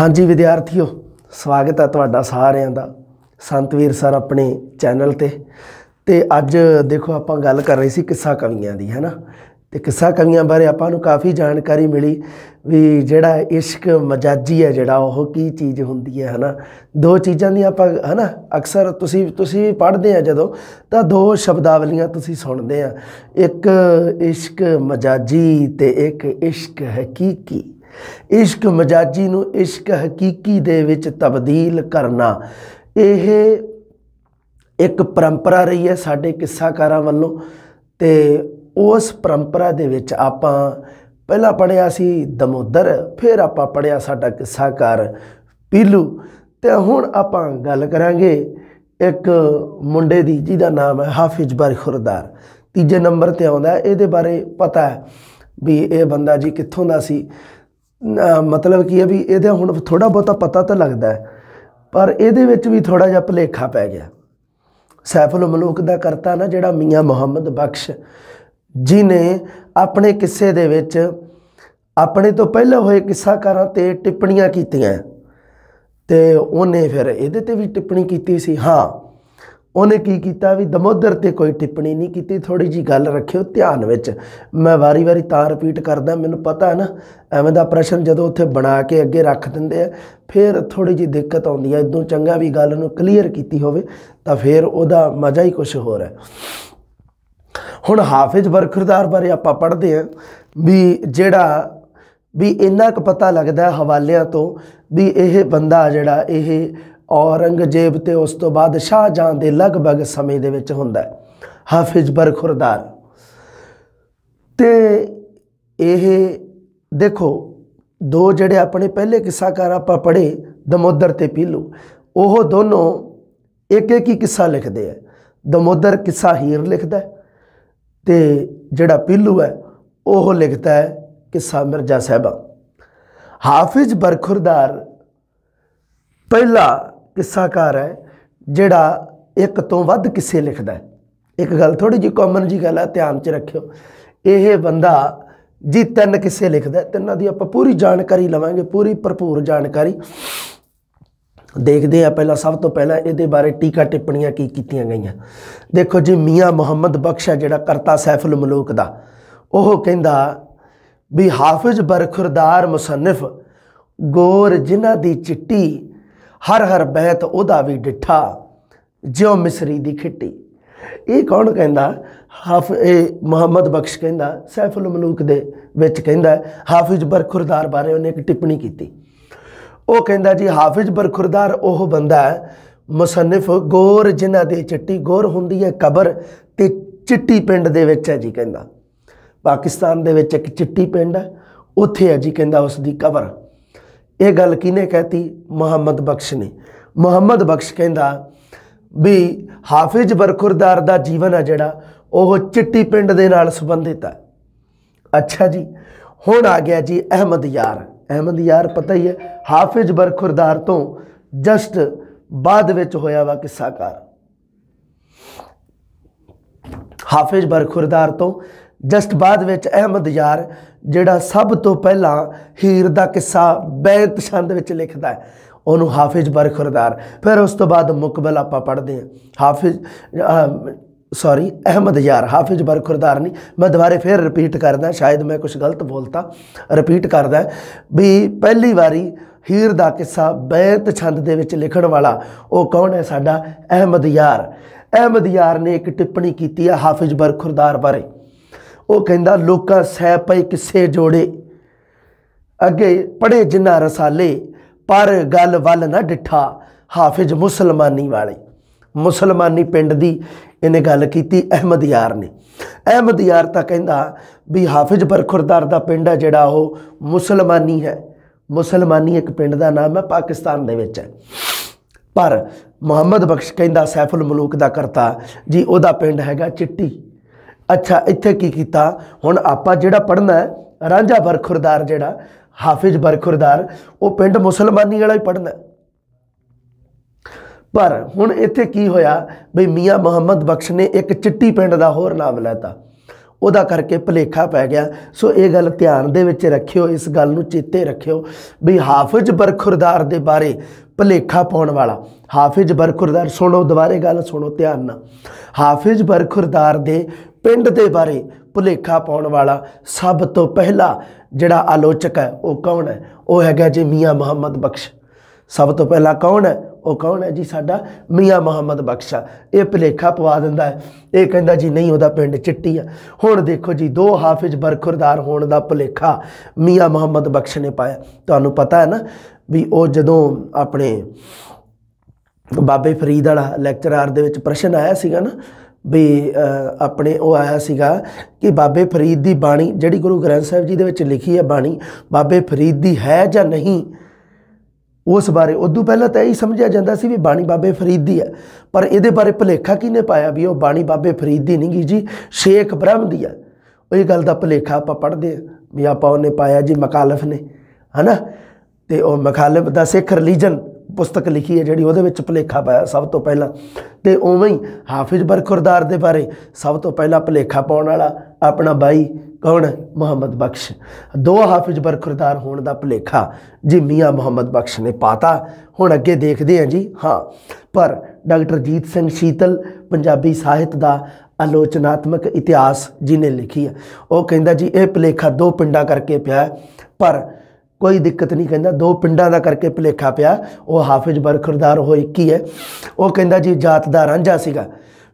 ਹਾਂਜੀ ਵਿਦਿਆਰਥੀਓ ਸਵਾਗਤ ਹੈ ਤੁਹਾਡਾ ਸਾਰਿਆਂ ਦਾ ਸੰਤਵੀਰ ਸਰ ਆਪਣੇ ਚੈਨਲ ਤੇ ਤੇ ਅੱਜ ਦੇਖੋ ਆਪਾਂ ਗੱਲ ਕਰ ਰਹੇ ਸੀ ਕਿੱਸਾ ਕਵੀਆਂ ਦੀ ਹੈਨਾ ਤੇ ਕਿੱਸਾ ਕਵੀਆਂ ਬਾਰੇ ਆਪਾਂ ਨੂੰ ਕਾਫੀ ਜਾਣਕਾਰੀ ਮਿਲੀ ਵੀ ਜਿਹੜਾ ਇਸ਼ਕ ਮਜਾਜੀ ਹੈ ਜਿਹੜਾ ਉਹ ਕੀ ਚੀਜ਼ ਹੁੰਦੀ ਹੈ ਹਨਾ ਦੋ ਚੀਜ਼ਾਂ ਦੀ ਆਪਾਂ ਹਨਾ ਅਕਸਰ ਤੁਸੀਂ ਤੁਸੀਂ ਵੀ ਪੜ੍ਹਦੇ ਆ ਜਦੋਂ ਤਾਂ ਦੋ ਸ਼ਬਦਾਵਲੀਆਂ ਤੁਸੀਂ ਸੁਣਦੇ ਆ ਇੱਕ ਇਸ਼ਕ ਮਜਾਜੀ ਤੇ ਇੱਕ ਇਸ਼ਕ ਹਕੀਕੀ ਇਸ਼ਕ ਮਜਾਜੀ ਨੂੰ ਇਸ਼ਕ ਹਕੀਕੀ ਦੇ ਵਿੱਚ ਤਬਦੀਲ ਕਰਨਾ ਇਹ ਇੱਕ ਪਰੰਪਰਾ ਰਹੀ ਹੈ ਸਾਡੇ ਕਿੱਸਾਕਾਰਾਂ ਵੱਲੋਂ ਤੇ ਉਸ ਪਰੰਪਰਾ ਦੇ ਵਿੱਚ ਆਪਾਂ ਪਹਿਲਾਂ ਪੜਿਆ ਸੀ ਦਮੋਦਰ ਫਿਰ ਆਪਾਂ ਪੜਿਆ ਸਾਡਾ ਕਿੱਸਾਕਾਰ ਪੀਲੂ ਤੇ ਹੁਣ ਆਪਾਂ ਗੱਲ ਕਰਾਂਗੇ ਇੱਕ ਮੁੰਡੇ ਦੀ ਜਿਹਦਾ ਨਾਮ ਹੈ ਹਾਫਿਜ਼ ਬਰ ਖੁਰਦਾਰ ਤੀਜੇ ਨੰਬਰ ਤੇ ਆਉਂਦਾ ਇਹਦੇ ਬਾਰੇ ਪਤਾ ਹੈ ਵੀ ਇਹ ਬੰਦਾ ਜੀ ਕਿੱਥੋਂ ਦਾ ਸੀ ਮਤਲਬ ਕੀ ਹੈ ਵੀ ਇਹਦੇ ਹੁਣ ਥੋੜਾ ਬਹੁਤਾ ਪਤਾ ਤਾਂ ਲੱਗਦਾ ਹੈ ਪਰ ਇਹਦੇ ਵਿੱਚ ਵੀ ਥੋੜਾ ਜਿਹਾ ਭਲੇਖਾ ਪੈ ਗਿਆ ਸੈਫੁਲ ਮਲੂਕ ਦਾ ਕਰਤਾ ਨਾ ਜਿਹੜਾ ਮੀਆਂ ਮੁਹੰਮਦ ਬਖਸ਼ ਜੀ ਨੇ ਆਪਣੇ ਕਿੱਸੇ ਦੇ ਵਿੱਚ ਆਪਣੇ ਤੋਂ ਪਹਿਲਾਂ ਹੋਏ ਕਿੱਸਾਕਾਰਾਂ ਤੇ ਟਿੱਪਣੀਆਂ ਕੀਤੀਆਂ ਤੇ ਉਹਨੇ ਫਿਰ ਇਹਦੇ ਤੇ ਵੀ ਟਿੱਪਣੀ ਕੀਤੀ ਸੀ ਹਾਂ ਉਹਨੇ ਕੀ ਕੀਤਾ ਵੀ ਦਮੋਦਰ ਤੇ ਕੋਈ ਟਿੱਪਣੀ ਨਹੀਂ ਕੀਤੀ ਥੋੜੀ ਜੀ ਗੱਲ ਰੱਖਿਓ ਧਿਆਨ ਵਿੱਚ ਮੈਂ ਵਾਰੀ-ਵਾਰੀ ਤਾਂ ਰਿਪੀਟ ਕਰਦਾ ਮੈਨੂੰ ਪਤਾ ਹੈ ਨਾ ਐਵੇਂ ਦਾ ਪ੍ਰਸ਼ਨ ਜਦੋਂ ਉੱਥੇ ਬਣਾ ਕੇ ਅੱਗੇ ਰੱਖ ਦਿੰਦੇ ਆ ਫਿਰ ਥੋੜੀ ਜੀ ਦਿੱਕਤ ਆਉਂਦੀ ਹੈ ਇਦੋਂ ਚੰਗਾ ਵੀ ਗੱਲ ਨੂੰ ਕਲੀਅਰ ਕੀਤੀ ਹੋਵੇ ਤਾਂ ਫਿਰ ਉਹਦਾ ਮਜ਼ਾ ਹੀ ਕੁਝ ਹੋਰ ਹੈ ਹੁਣ ਹਾਫਿਜ਼ ਬਰਖਰਦਾਰ ਬਾਰੇ ਆਪਾਂ ਪੜ੍ਹਦੇ ਆ ਵੀ ਜਿਹੜਾ ਵੀ ਇੰਨਾ ਕੁ ਪਤਾ ਲੱਗਦਾ ਹਵਾਲਿਆਂ ਤੋਂ ਵੀ ਇਹ ਬੰਦਾ ਜਿਹੜਾ ਇਹ ਔਰੰਗਜ਼ੇਬ ਤੇ ਉਸ ਤੋਂ ਬਾਅਦ ਸ਼ਾਹਜਹਾਂ ਦੇ ਲਗਭਗ ਸਮੇਂ ਦੇ ਵਿੱਚ ਹੁੰਦਾ ਹੈ ਹਾਫਿਜ਼ ਬਰਖੁਰਦਾਰ ਤੇ ਇਹ ਦੇਖੋ ਦੋ ਜਿਹੜੇ ਆਪਣੇ ਪਹਿਲੇ ਕਿੱਸਾਕਾਰ ਆਪਾਂ ਪੜ੍ਹੇ ਦਮੋਦਰ ਤੇ ਪੀਲੂ ਉਹ ਦੋਨੋਂ ਇੱਕ ਇੱਕ ਹੀ ਕਿੱਸਾ ਲਿਖਦੇ ਆ ਦਮੋਦਰ ਕਿੱਸਾ ਹੀਰ ਲਿਖਦਾ ਤੇ ਜਿਹੜਾ ਪੀਲੂ ਹੈ ਉਹ ਲਿਖਦਾ ਹੈ ਕਿੱਸਾ ਮਿਰਜ਼ਾ ਸਾਹਿਬਾ ਹਾਫਿਜ਼ ਬਰਖੁਰਦਾਰ ਪਹਿਲਾ ਕਿੱਸਾਕਾਰ ਹੈ ਜਿਹੜਾ ਇੱਕ ਤੋਂ ਵੱਧ ਕਿੱਸੇ ਲਿਖਦਾ ਹੈ ਇੱਕ ਗੱਲ ਥੋੜੀ ਜੀ ਕਾਮਨ ਜੀ ਗੱਲ ਹੈ ਧਿਆਨ 'ਚ ਰੱਖਿਓ ਇਹ ਬੰਦਾ ਜੀ ਤਿੰਨ ਕਿੱਸੇ ਲਿਖਦਾ ਤਿੰਨਾਂ ਦੀ ਆਪਾਂ ਪੂਰੀ ਜਾਣਕਾਰੀ ਲਵਾਂਗੇ ਪੂਰੀ ਭਰਪੂਰ ਜਾਣਕਾਰੀ ਦੇਖਦੇ ਆ ਪਹਿਲਾਂ ਸਭ ਤੋਂ ਪਹਿਲਾਂ ਇਹਦੇ ਬਾਰੇ ਟੀਕਾ ਟਿੱਪਣੀਆਂ ਕੀ ਕੀਤੀਆਂ ਗਈਆਂ ਦੇਖੋ ਜੀ ਮੀਆਂ ਮੁਹੰਮਦ ਬਖਸ਼ਾ ਜਿਹੜਾ ਕਰਤਾ ਸੈਫੁਲ ਮਲੂਕ ਦਾ ਉਹ ਕਹਿੰਦਾ ਵੀ ਹਾਫਿਜ਼ ਬਰਖੁਰਦਾਰ ਮੁਸੰਨਫ ਗੋਰ ਜਿਨ੍ਹਾਂ ਦੀ ਚਿੱਟੀ ਹਰ ਹਰ ਬੈਤ ਉਹਦਾ ਵੀ ਡਿੱਠਾ ਜਿਉ ਮਿਸਰੀ ਦੀ ਖਿੱਟੀ ਇਹ ਕੌਣ ਕਹਿੰਦਾ ਹਾਫ ਇਹ ਮੁਹੰਮਦ ਬਖਸ਼ ਕਹਿੰਦਾ ਸੈਫੁਲ ਮਲੂਕ ਦੇ ਵਿੱਚ ਕਹਿੰਦਾ ਹਾਫਿਜ਼ ਬਰਖੁਰਦਾਰ ਬਾਰੇ ਉਹਨੇ ਇੱਕ ਟਿੱਪਣੀ ਕੀਤੀ ਉਹ ਕਹਿੰਦਾ ਜੀ ਹਾਫਿਜ਼ ਬਰਖੁਰਦਾਰ ਉਹ ਬੰਦਾ ਹੈ ਮੁਸਨਫ ਗੌਰ ਜਿਨ੍ਹਾਂ ਦੇ ਚਿੱਟੀ ਗੌਰ ਹੁੰਦੀ ਹੈ ਕਬਰ ਤੇ ਚਿੱਟੀ ਪਿੰਡ ਦੇ ਵਿੱਚ ਹੈ ਜੀ ਕਹਿੰਦਾ ਪਾਕਿਸਤਾਨ ਦੇ ਵਿੱਚ ਇੱਕ ਚਿੱਟੀ ਪਿੰਡ ਹੈ ਉੱਥੇ ਹੈ ਜੀ ਕਹਿੰਦਾ ਉਸ ਦੀ ਕਬਰ ਇਹ ਗੱਲ ਕਿਨੇ ਕਹਤੀ ਮੁਹੰਮਦ ਬਖਸ਼ ਨੇ ਮੁਹੰਮਦ ਬਖਸ਼ ਕਹਿੰਦਾ ਵੀ ਹਾਫਿਜ਼ ਬਰਖੁਰਦਾਰ ਦਾ ਜੀਵਨ ਆ ਜਿਹੜਾ ਉਹ ਚਿੱਟੀ ਪਿੰਡ ਦੇ ਨਾਲ ਸੰਬੰਧਿਤ ਹੈ ਅੱਛਾ ਜੀ ਹੁਣ ਆ ਗਿਆ ਜੀ ਅਹਿਮਦ ਯਾਰ ਅਹਿਮਦ ਯਾਰ ਪਤਾ ਹੀ ਹੈ ਹਾਫਿਜ਼ ਬਰਖੁਰਦਾਰ ਤੋਂ ਜਸਟ ਬਾਅਦ ਵਿੱਚ ਹੋਇਆ ਵਾ ਕਰ ਹਾਫਿਜ਼ ਬਰਖੁਰਦਾਰ ਤੋਂ ਜਸਟ ਬਾਅਦ ਵਿੱਚ ਅਹਿਮਦ ਯਾਰ ਜਿਹੜਾ ਸਭ ਤੋਂ ਪਹਿਲਾਂ ਹੀਰ ਦਾ ਕਿੱਸਾ ਬੈਤ ਛੰਦ ਵਿੱਚ ਲਿਖਦਾ ਹੈ ਉਹਨੂੰ ਹਾਫਿਜ਼ ਬਰਖੁਰਦਾਰ ਫਿਰ ਉਸ ਤੋਂ ਬਾਅਦ ਮੁਕਬਲ ਆਪਾਂ ਪੜ੍ਹਦੇ ਹਾਂ ਹਾਫਿਜ਼ ਸੌਰੀ ਅਹਿਮਦ ਯਾਰ ਹਾਫਿਜ਼ ਬਰਖੁਰਦਾਰ ਨਹੀਂ ਮੈਂ ਦੁਬਾਰੇ ਫਿਰ ਰਿਪੀਟ ਕਰਦਾ ਸ਼ਾਇਦ ਮੈਂ ਕੁਝ ਗਲਤ ਬੋਲਤਾ ਰਿਪੀਟ ਕਰਦਾ ਵੀ ਪਹਿਲੀ ਵਾਰੀ ਹੀਰ ਦਾ ਕਿੱਸਾ ਬੈਤ ਛੰਦ ਦੇ ਵਿੱਚ ਲਿਖਣ ਵਾਲਾ ਉਹ ਕੌਣ ਹੈ ਸਾਡਾ ਅਹਿਮਦ ਯਾਰ ਅਹਿਮਦ ਯਾਰ ਨੇ ਇੱਕ ਟਿੱਪਣੀ ਕੀਤੀ ਹੈ ਹਾਫਿਜ਼ ਬਰਖੁਰਦਾਰ ਬਾਰੇ ਉਹ ਕਹਿੰਦਾ ਲੋਕਾਂ ਸਹਿ ਪਏ ਕਿਸੇ ਜੋੜੇ ਅੱਗੇ ਪੜੇ ਜਿੰਨਾ ਰਸਾਲੇ ਪਰ ਗੱਲ ਵੱਲ ਨਾ ਡਿੱਠਾ ਹਾਫਿਜ਼ ਮੁਸਲਮਾਨੀ ਵਾਲੇ ਮੁਸਲਮਾਨੀ ਪਿੰਡ ਦੀ ਇਹਨੇ ਗੱਲ ਕੀਤੀ ਅਹਿਮਦ ਯਾਰ ਨੇ ਅਹਿਮਦ ਯਾਰ ਤਾਂ ਕਹਿੰਦਾ ਵੀ ਹਾਫਿਜ਼ ਬਰਖੁਰਦਾਰ ਦਾ ਪਿੰਡ ਹੈ ਜਿਹੜਾ ਉਹ ਮੁਸਲਮਾਨੀ ਹੈ ਮੁਸਲਮਾਨੀ ਇੱਕ ਪਿੰਡ ਦਾ ਨਾਮ ਹੈ ਪਾਕਿਸਤਾਨ ਦੇ ਵਿੱਚ ਹੈ ਪਰ ਮੁਹੰਮਦ ਬਖਸ਼ ਕਹਿੰਦਾ ਸੈਫੁਲ ਮਲੂਕ ਦਾ ਕਰਤਾ ਜੀ ਉਹਦਾ ਪਿੰਡ ਹੈਗਾ ਚਿੱਟੀ ਅੱਛਾ ਇੱਥੇ ਕੀ ਕੀਤਾ ਹੁਣ ਆਪਾਂ ਜਿਹੜਾ ਪੜਨਾ ਹੈ ਰਾਂਝਾ ਬਰਖੁਰਦਾਰ ਜਿਹੜਾ ਹਾਫਿਜ਼ ਬਰਖੁਰਦਾਰ ਉਹ ਪਿੰਡ ਮੁਸਲਮਾਨੀ ਵਾਲਾ ਹੀ ਪੜਨਾ ਪਰ ਹੁਣ ਇੱਥੇ ਕੀ ਹੋਇਆ ਬਈ ਮੀਆਂ ਮੁਹੰਮਦ ਬਖਸ਼ ਨੇ ਇੱਕ ਚਿੱਟੀ ਪਿੰਡ ਦਾ ਹੋਰ ਨਾਮ ਲੈਤਾ ਉਹਦਾ ਕਰਕੇ ਭਲੇਖਾ ਪੈ ਗਿਆ ਸੋ ਇਹ ਗੱਲ ਧਿਆਨ ਦੇ ਵਿੱਚ ਰੱਖਿਓ ਇਸ ਗੱਲ ਨੂੰ ਚੇਤੇ ਰੱਖਿਓ ਵੀ ਹਾਫਿਜ਼ ਬਰਖੁਰਦਾਰ ਦੇ ਬਾਰੇ ਭਲੇਖਾ ਪਾਉਣ ਵਾਲਾ ਹਾਫਿਜ਼ ਬਰਖੁਰਦਾਰ ਸੁਣੋ ਦੁਬਾਰੇ ਗੱਲ ਸੁਣੋ ਧਿਆਨ ਨਾਲ ਹਾਫਿਜ਼ ਬਰਖੁਰਦਾਰ ਦੇ ਪਿੰਡ ਦੇ ਬਾਰੇ ਭੁਲੇਖਾ ਪਾਉਣ ਵਾਲਾ ਸਭ ਤੋਂ ਪਹਿਲਾ ਜਿਹੜਾ ਆਲੋਚਕ ਹੈ ਉਹ ਕੌਣ ਹੈ ਉਹ ਹੈਗਾ ਜੀ ਮੀਆਂ ਮੁਹੰਮਦ ਬਖਸ਼ ਸਭ ਤੋਂ ਪਹਿਲਾ ਕੌਣ ਹੈ ਉਹ ਕੌਣ ਹੈ ਜੀ ਸਾਡਾ ਮੀਆਂ ਮੁਹੰਮਦ ਬਖਸ਼ਾ ਇਹ ਭੁਲੇਖਾ ਪਵਾ ਦਿੰਦਾ ਹੈ ਇਹ ਕਹਿੰਦਾ ਜੀ ਨਹੀਂ ਉਹਦਾ ਪਿੰਡ ਚਿੱਟੀ ਆ ਹੁਣ ਦੇਖੋ ਜੀ ਦੋ ਹਾਫਿਜ਼ ਬਰਖੁਰਦਾਰ ਹੋਣ ਦਾ ਭੁਲੇਖਾ ਮੀਆਂ ਮੁਹੰਮਦ ਬਖਸ਼ ਨੇ ਪਾਇਆ ਤੁਹਾਨੂੰ ਪਤਾ ਹੈ ਨਾ ਵੀ ਉਹ ਜਦੋਂ ਆਪਣੇ ਬਾਬੇ ਫਰੀਦ ਵਾਲਾ ਲੈਕਚਰਾਰ ਦੇ ਵਿੱਚ ਪ੍ਰਸ਼ਨ ਆਇਆ ਸੀਗਾ ਨਾ ਵੀ ਆਪਣੇ ਉਹ ਆਇਆ ਸੀਗਾ ਕਿ ਬਾਬੇ ਫਰੀਦ ਦੀ ਬਾਣੀ ਜਿਹੜੀ ਗੁਰੂ ਗ੍ਰੰਥ ਸਾਹਿਬ ਜੀ ਦੇ ਵਿੱਚ ਲਿਖੀ ਹੈ ਬਾਣੀ ਬਾਬੇ ਫਰੀਦ ਦੀ ਹੈ ਜਾਂ ਨਹੀਂ ਉਸ ਬਾਰੇ ਉਦੋਂ ਪਹਿਲਾਂ ਤਾਂ ਇਹ ਸਮਝਿਆ ਜਾਂਦਾ ਸੀ ਵੀ ਬਾਣੀ ਬਾਬੇ ਫਰੀਦ ਦੀ ਹੈ ਪਰ ਇਹਦੇ ਬਾਰੇ ਭਲੇਖਾ ਕਿਨੇ ਪਾਇਆ ਵੀ ਉਹ ਬਾਣੀ ਬਾਬੇ ਫਰੀਦ ਦੀ ਨਹੀਂ ਜੀ ਸ਼ੇਖ ਬ੍ਰਹਮ ਦੀ ਹੈ ਉਹ ਇਹ ਗੱਲ ਦਾ ਭਲੇਖਾ ਆਪਾਂ ਪੜਦੇ ਆ ਵੀ ਆਪਾਂ ਉਹਨੇ ਪਾਇਆ ਜੀ ਮਕਾਲਫ ਨੇ ਹਨਾ ਤੇ ਉਹ ਮਖਾਲਫ ਦਾ ਸਿੱਖ ਰਿਲੀਜਨ ਪੁਸਤਕ ਲਿਖੀ ਹੈ ਜਿਹੜੀ ਉਹਦੇ ਵਿੱਚ ਭਲੇਖਾ ਪਾਇਆ ਸਭ ਤੋਂ ਪਹਿਲਾਂ ਤੇ ਉਵੇਂ ਹੀ ਹਾਫਿਜ਼ ਬਰਖੁਰਦਾਰ ਦੇ ਬਾਰੇ ਸਭ ਤੋਂ ਪਹਿਲਾਂ ਭਲੇਖਾ ਪਾਉਣ ਵਾਲਾ ਆਪਣਾ ਬਾਈ ਕੌਣ ਮੁਹੰਮਦ ਬਖਸ਼ ਦੋ ਹਾਫਿਜ਼ ਬਰਖੁਰਦਾਰ ਹੋਣ ਦਾ ਭਲੇਖਾ ਜੀ ਮੀਆਂ ਮੁਹੰਮਦ ਬਖਸ਼ ਨੇ ਪਾਤਾ ਹੁਣ ਅੱਗੇ ਦੇਖਦੇ ਹਾਂ ਜੀ ਹਾਂ ਪਰ ਡਾਕਟਰ ਜੀਤ ਸਿੰਘ ਸ਼ੀਤਲ ਪੰਜਾਬੀ ਸਾਹਿਤ ਦਾ ਆਲੋਚਨਾਤਮਕ ਇਤਿਹਾਸ ਜਿਨੇ ਲਿਖੀ ਹੈ ਉਹ ਕਹਿੰਦਾ ਜੀ ਇਹ ਭਲੇਖਾ ਦੋ ਪਿੰਡਾਂ ਕਰਕੇ ਪਿਆ ਪਰ ਕੋਈ ਦਿੱਕਤ ਨਹੀਂ ਕਹਿੰਦਾ ਦੋ ਪਿੰਡਾਂ ਦਾ ਕਰਕੇ ਭਲੇਖਾ ਪਿਆ ਉਹ ਹਾਫਿਜ਼ ਬਰਖਰਦਾਰ ਉਹ 21 ਹੈ ਉਹ ਕਹਿੰਦਾ ਜੀ ਜਾਤ ਦਾ ਰਾਂਝਾ ਸੀਗਾ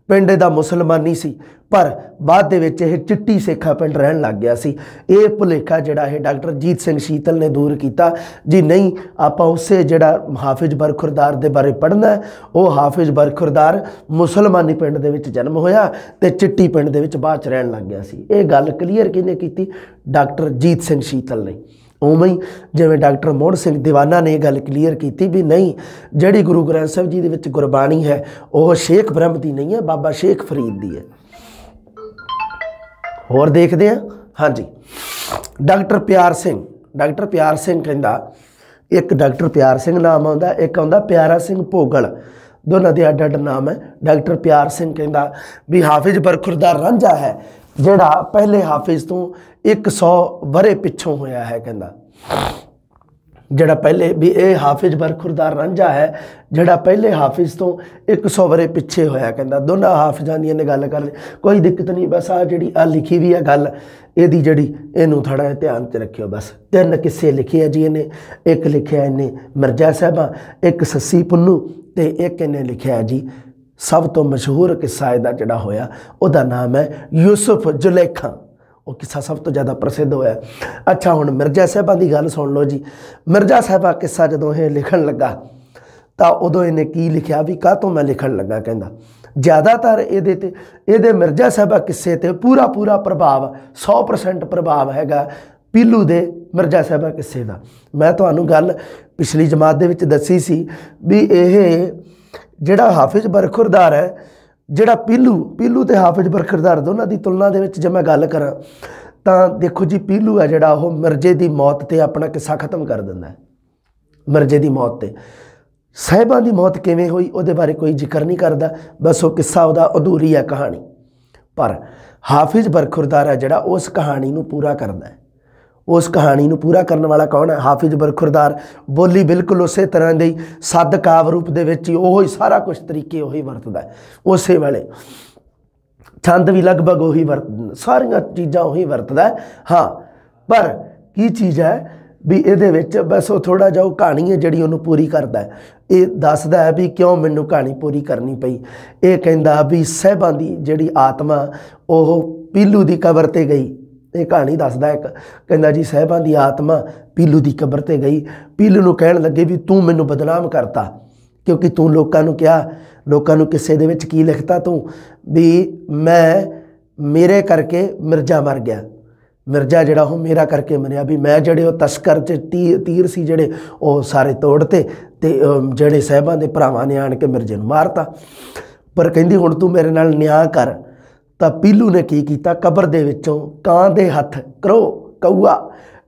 ਪਿੰਡ ਦਾ ਮੁਸਲਮਾਨ ਨਹੀਂ ਸੀ ਪਰ ਬਾਅਦ ਦੇ ਵਿੱਚ ਇਹ ਚਿੱਟੀ ਸੇਖਾ ਪਿੰਡ ਰਹਿਣ ਲੱਗ ਗਿਆ ਸੀ ਇਹ ਭੁਲੇਖਾ ਜਿਹੜਾ ਹੈ ਡਾਕਟਰ ਜੀਤ ਸਿੰਘ ਸ਼ੀਤਲ ਨੇ ਦੂਰ ਕੀਤਾ ਜੀ ਨਹੀਂ ਆਪਾਂ ਉਸੇ ਜਿਹੜਾ ਹਾਫਿਜ਼ ਬਰਖੁਰਦਾਰ ਦੇ ਬਾਰੇ ਪੜਨਾ ਉਹ ਹਾਫਿਜ਼ ਬਰਖੁਰਦਾਰ ਮੁਸਲਮਾਨੀ ਪਿੰਡ ਦੇ ਵਿੱਚ ਜਨਮ ਹੋਇਆ ਤੇ ਚਿੱਟੀ ਪਿੰਡ ਦੇ ਵਿੱਚ ਬਾਅਦ ਚ ਰਹਿਣ ਲੱਗ ਗਿਆ ਸੀ ਇਹ ਗੱਲ ਕਲੀਅਰ ਕਿਹਨੇ ਕੀਤੀ ਡਾਕਟਰ ਜੀਤ ਸਿੰਘ ਸ਼ੀਤਲ ਨੇ ਉਵੇਂ ਹੀ ਜਿਵੇਂ ਡਾਕਟਰ ਮੋਹਨ ਸਿੰਘ دیਵਾਨਾ ਨੇ ਇਹ ਗੱਲ ਕਲੀਅਰ ਕੀਤੀ ਵੀ ਨਹੀਂ ਜਿਹੜੀ ਗੁਰੂ ਗ੍ਰੰਥ ਸਾਹਿਬ ਜੀ ਦੇ ਵਿੱਚ ਗੁਰਬਾਣੀ ਹੈ ਉਹ ਸ਼ੇਖ ਬ੍ਰਹਮ ਦੀ ਨਹੀਂ ਹੈ ਬਾਬਾ ਸ਼ੇਖ ਫਰੀਦ ਦੀ ਹੈ ਹੋਰ ਦੇਖਦੇ ਆ ਹਾਂਜੀ ਡਾਕਟਰ ਪਿਆਰ ਸਿੰਘ ਡਾਕਟਰ ਪਿਆਰ ਸਿੰਘ ਕਹਿੰਦਾ ਇੱਕ ਡਾਕਟਰ ਪਿਆਰ ਸਿੰਘ ਨਾਮ ਆਉਂਦਾ ਇੱਕ ਆਉਂਦਾ ਪਿਆਰਾ ਸਿੰਘ ਭੋਗਲ ਦੋਨਾਂ ਦੇ ਅੱਡ ਅੱਡ ਨਾਮ ਹੈ ਡਾਕਟਰ ਪਿਆਰ ਸਿੰਘ ਕਹਿੰਦਾ ਵੀ ਹਾਫਿਜ਼ ਬਰਖੁਰ ਦਾ ਰਾਂਝਾ ਹੈ ਜਿਹੜਾ ਪਹਿਲੇ ਹਾਫਿਜ਼ ਤੋਂ 100 ਬਰੇ ਪਿੱਛੋਂ ਹੋਇਆ ਹੈ ਕਹਿੰਦਾ ਜਿਹੜਾ ਪਹਿਲੇ ਵੀ ਇਹ ਹਾਫਿਜ਼ ਬਰਖੁਰਦਾਰ ਰਾਂਝਾ ਹੈ ਜਿਹੜਾ ਪਹਿਲੇ ਹਾਫਿਜ਼ ਤੋਂ 100 ਬਰੇ ਪਿੱਛੇ ਹੋਇਆ ਕਹਿੰਦਾ ਦੋਨਾਂ ਹਾਫਿਜ਼ਾਂ ਦੀਆਂ ਨੇ ਗੱਲ ਕਰ ਕੋਈ ਦਿੱਕਤ ਨਹੀਂ ਬਸ ਆ ਜਿਹੜੀ ਆ ਲਿਖੀ ਵੀ ਆ ਗੱਲ ਇਹਦੀ ਜਿਹੜੀ ਇਹਨੂੰ ਥੜਾ ਧਿਆਨ ਤੇ ਰੱਖਿਓ ਬਸ ਤਿੰਨ ਕਿੱਸੇ ਲਿਖੇ ਆ ਜੀ ਇਹਨੇ ਇੱਕ ਲਿਖਿਆ ਇਹਨੇ ਮਰਜਾ ਸਾਹਿਬਾ ਇੱਕ ਸੱਸੀ ਪੁੰਨੂ ਤੇ ਇੱਕ ਇਹਨੇ ਲਿਖਿਆ ਜੀ ਸਭ ਤੋਂ ਮਸ਼ਹੂਰ ਕਿੱਸਾ ਇਹਦਾ ਜਿਹੜਾ ਹੋਇਆ ਉਹਦਾ ਨਾਮ ਹੈ ਯੂਸਫ ਜੁਲੇਖਾ ਉਹ ਕਿੱਸਾ ਸਭ ਤੋਂ ਜ਼ਿਆਦਾ ਪ੍ਰਸਿੱਧ ਹੋਇਆ ਅੱਛਾ ਹੁਣ ਮਿਰਜ਼ਾ ਸਾਹਿਬਾਂ ਦੀ ਗੱਲ ਸੁਣ ਲਓ ਜੀ ਮਿਰਜ਼ਾ ਸਾਹਿਬਾ ਕਿੱਸਾ ਜਦੋਂ ਇਹ ਲਿਖਣ ਲੱਗਾ ਤਾਂ ਉਦੋਂ ਇਹਨੇ ਕੀ ਲਿਖਿਆ ਵੀ ਕਾਹ ਤੋਂ ਮੈਂ ਲਿਖਣ ਲੱਗਾ ਕਹਿੰਦਾ ਜ਼ਿਆਦਾਤਰ ਇਹਦੇ ਤੇ ਇਹਦੇ ਮਿਰਜ਼ਾ ਸਾਹਿਬਾ ਕਿੱਸੇ ਤੇ ਪੂਰਾ ਪੂਰਾ ਪ੍ਰਭਾਵ 100% ਪ੍ਰਭਾਵ ਹੈਗਾ ਪੀਲੂ ਦੇ ਮਿਰਜ਼ਾ ਸਾਹਿਬਾ ਕਿੱਸੇ ਦਾ ਮੈਂ ਤੁਹਾਨੂੰ ਗੱਲ ਪਿਛਲੀ ਜਮਾਤ ਦੇ ਵਿੱਚ ਦੱਸੀ ਸੀ ਵੀ ਇਹ ਜਿਹੜਾ ਹਾਫਿਜ਼ ਬਰਖੁਰਦਾਰ ਹੈ ਜਿਹੜਾ ਪੀਲੂ ਪੀਲੂ ਤੇ ਹਾਫਿਜ਼ ਬਰਖੁਰਦਾਰ ਦੋਨਾਂ ਦੀ ਤੁਲਨਾ ਦੇ ਵਿੱਚ ਜੇ ਮੈਂ ਗੱਲ ਕਰਾਂ ਤਾਂ ਦੇਖੋ ਜੀ ਪੀਲੂ ਹੈ ਜਿਹੜਾ ਉਹ ਮਰਜੇ ਦੀ ਮੌਤ ਤੇ ਆਪਣਾ ਕਿੱਸਾ ਖਤਮ ਕਰ ਦਿੰਦਾ ਹੈ ਮਰਜੇ ਦੀ ਮੌਤ ਤੇ ਸਹਿਬਾਂ ਦੀ ਮੌਤ ਕਿਵੇਂ ਹੋਈ ਉਹਦੇ ਬਾਰੇ ਕੋਈ ਜ਼ਿਕਰ ਨਹੀਂ ਕਰਦਾ ਬਸ ਉਹ ਕਿੱਸਾ ਉਹਦਾ ਅਧੂਰੀ ਹੈ ਕਹਾਣੀ ਪਰ ਹਾਫਿਜ਼ ਬਰਖੁਰਦਾਰ ਹੈ ਜਿਹੜਾ ਉਸ ਕਹਾਣੀ ਨੂੰ ਪੂਰਾ ਕਰਦਾ ਹੈ ਉਸ ਕਹਾਣੀ ਨੂੰ ਪੂਰਾ ਕਰਨ ਵਾਲਾ ਕੌਣ ਹੈ ਹਾਫਿਜ਼ ਬਰਖੁਰਦਾਰ ਬੋਲੀ ਬਿਲਕੁਲ ਉਸੇ ਤਰ੍ਹਾਂ ਦੀ ਸੱਦ ਕਾਵ ਰੂਪ ਦੇ ਵਿੱਚ ਹੀ ਉਹੀ ਹੀ ਸਾਰਾ ਕੁਝ ਤਰੀਕੇ ਉਹੀ ਵਰਤਦਾ ਹੈ ਉਸੇ ਵੇਲੇ ਛੰਦ ਵੀ ਲਗਭਗ ਉਹੀ ਵਰਤ ਸਾਰੀਆਂ ਚੀਜ਼ਾਂ ਉਹੀ ਵਰਤਦਾ ਹਾਂ ਪਰ ਕੀ ਚੀਜ਼ ਹੈ ਵੀ ਇਹਦੇ ਵਿੱਚ ਬਸ ਉਹ ਥੋੜਾ ਜਿਹਾ ਉਹ ਕਹਾਣੀ ਹੈ ਜਿਹੜੀ ਉਹਨੂੰ ਪੂਰੀ ਕਰਦਾ ਹੈ ਇਹ ਦੱਸਦਾ ਹੈ ਵੀ ਕਿਉਂ ਮੈਨੂੰ ਕਹਾਣੀ ਪੂਰੀ ਕਰਨੀ ਪਈ ਇਹ ਕਹਿੰਦਾ ਵੀ ਸਹਿਬਾਂ ਦੀ ਜਿਹੜੀ ਆਤਮਾ ਉਹ ਪੀਲੂ ਦੀ ਕਬਰ ਤੇ ਗਈ ਇਹ ਕਹਾਣੀ ਦੱਸਦਾ ਇੱਕ ਕਹਿੰਦਾ ਜੀ ਸਹਿਬਾਂ ਦੀ ਆਤਮਾ ਪੀਲੂ ਦੀ ਕਬਰ ਤੇ ਗਈ ਪੀਲੂ ਨੂੰ ਕਹਿਣ ਲੱਗੇ ਵੀ ਤੂੰ ਮੈਨੂੰ ਬਦਨਾਮ ਕਰਤਾ ਕਿਉਂਕਿ ਤੂੰ ਲੋਕਾਂ ਨੂੰ ਕਿਹਾ ਲੋਕਾਂ ਨੂੰ ਕਿਸੇ ਦੇ ਵਿੱਚ ਕੀ ਲਿਖਤਾ ਤੂੰ ਵੀ ਮੈਂ ਮੇਰੇ ਕਰਕੇ ਮਿਰਜ਼ਾ ਮਰ ਗਿਆ ਮਿਰਜ਼ਾ ਜਿਹੜਾ ਉਹ ਮੇਰਾ ਕਰਕੇ ਮਰਿਆ ਵੀ ਮੈਂ ਜਿਹੜੇ ਉਹ ਤਸਕਰ ਚ ਤੀਰ ਸੀ ਜਿਹੜੇ ਉਹ ਸਾਰੇ ਤੋੜਤੇ ਤੇ ਜਿਹੜੇ ਸਹਿਬਾਂ ਦੇ ਭਰਾਵਾਂ ਨੇ ਆਣ ਕੇ ਮਿਰਜ਼ੇ ਨੂੰ ਮਾਰਤਾ ਪਰ ਕਹਿੰਦੀ ਹੁਣ ਤੂੰ ਮੇਰੇ ਨਾਲ ਨਿਆਂ ਕਰ ਤਾਂ ਪੀਲੂ ਨੇ ਕੀ ਕੀਤਾ ਕਬਰ ਦੇ ਵਿੱਚੋਂ ਕਾਂ ਦੇ ਹੱਥ ਕਰੋ ਕਊਆ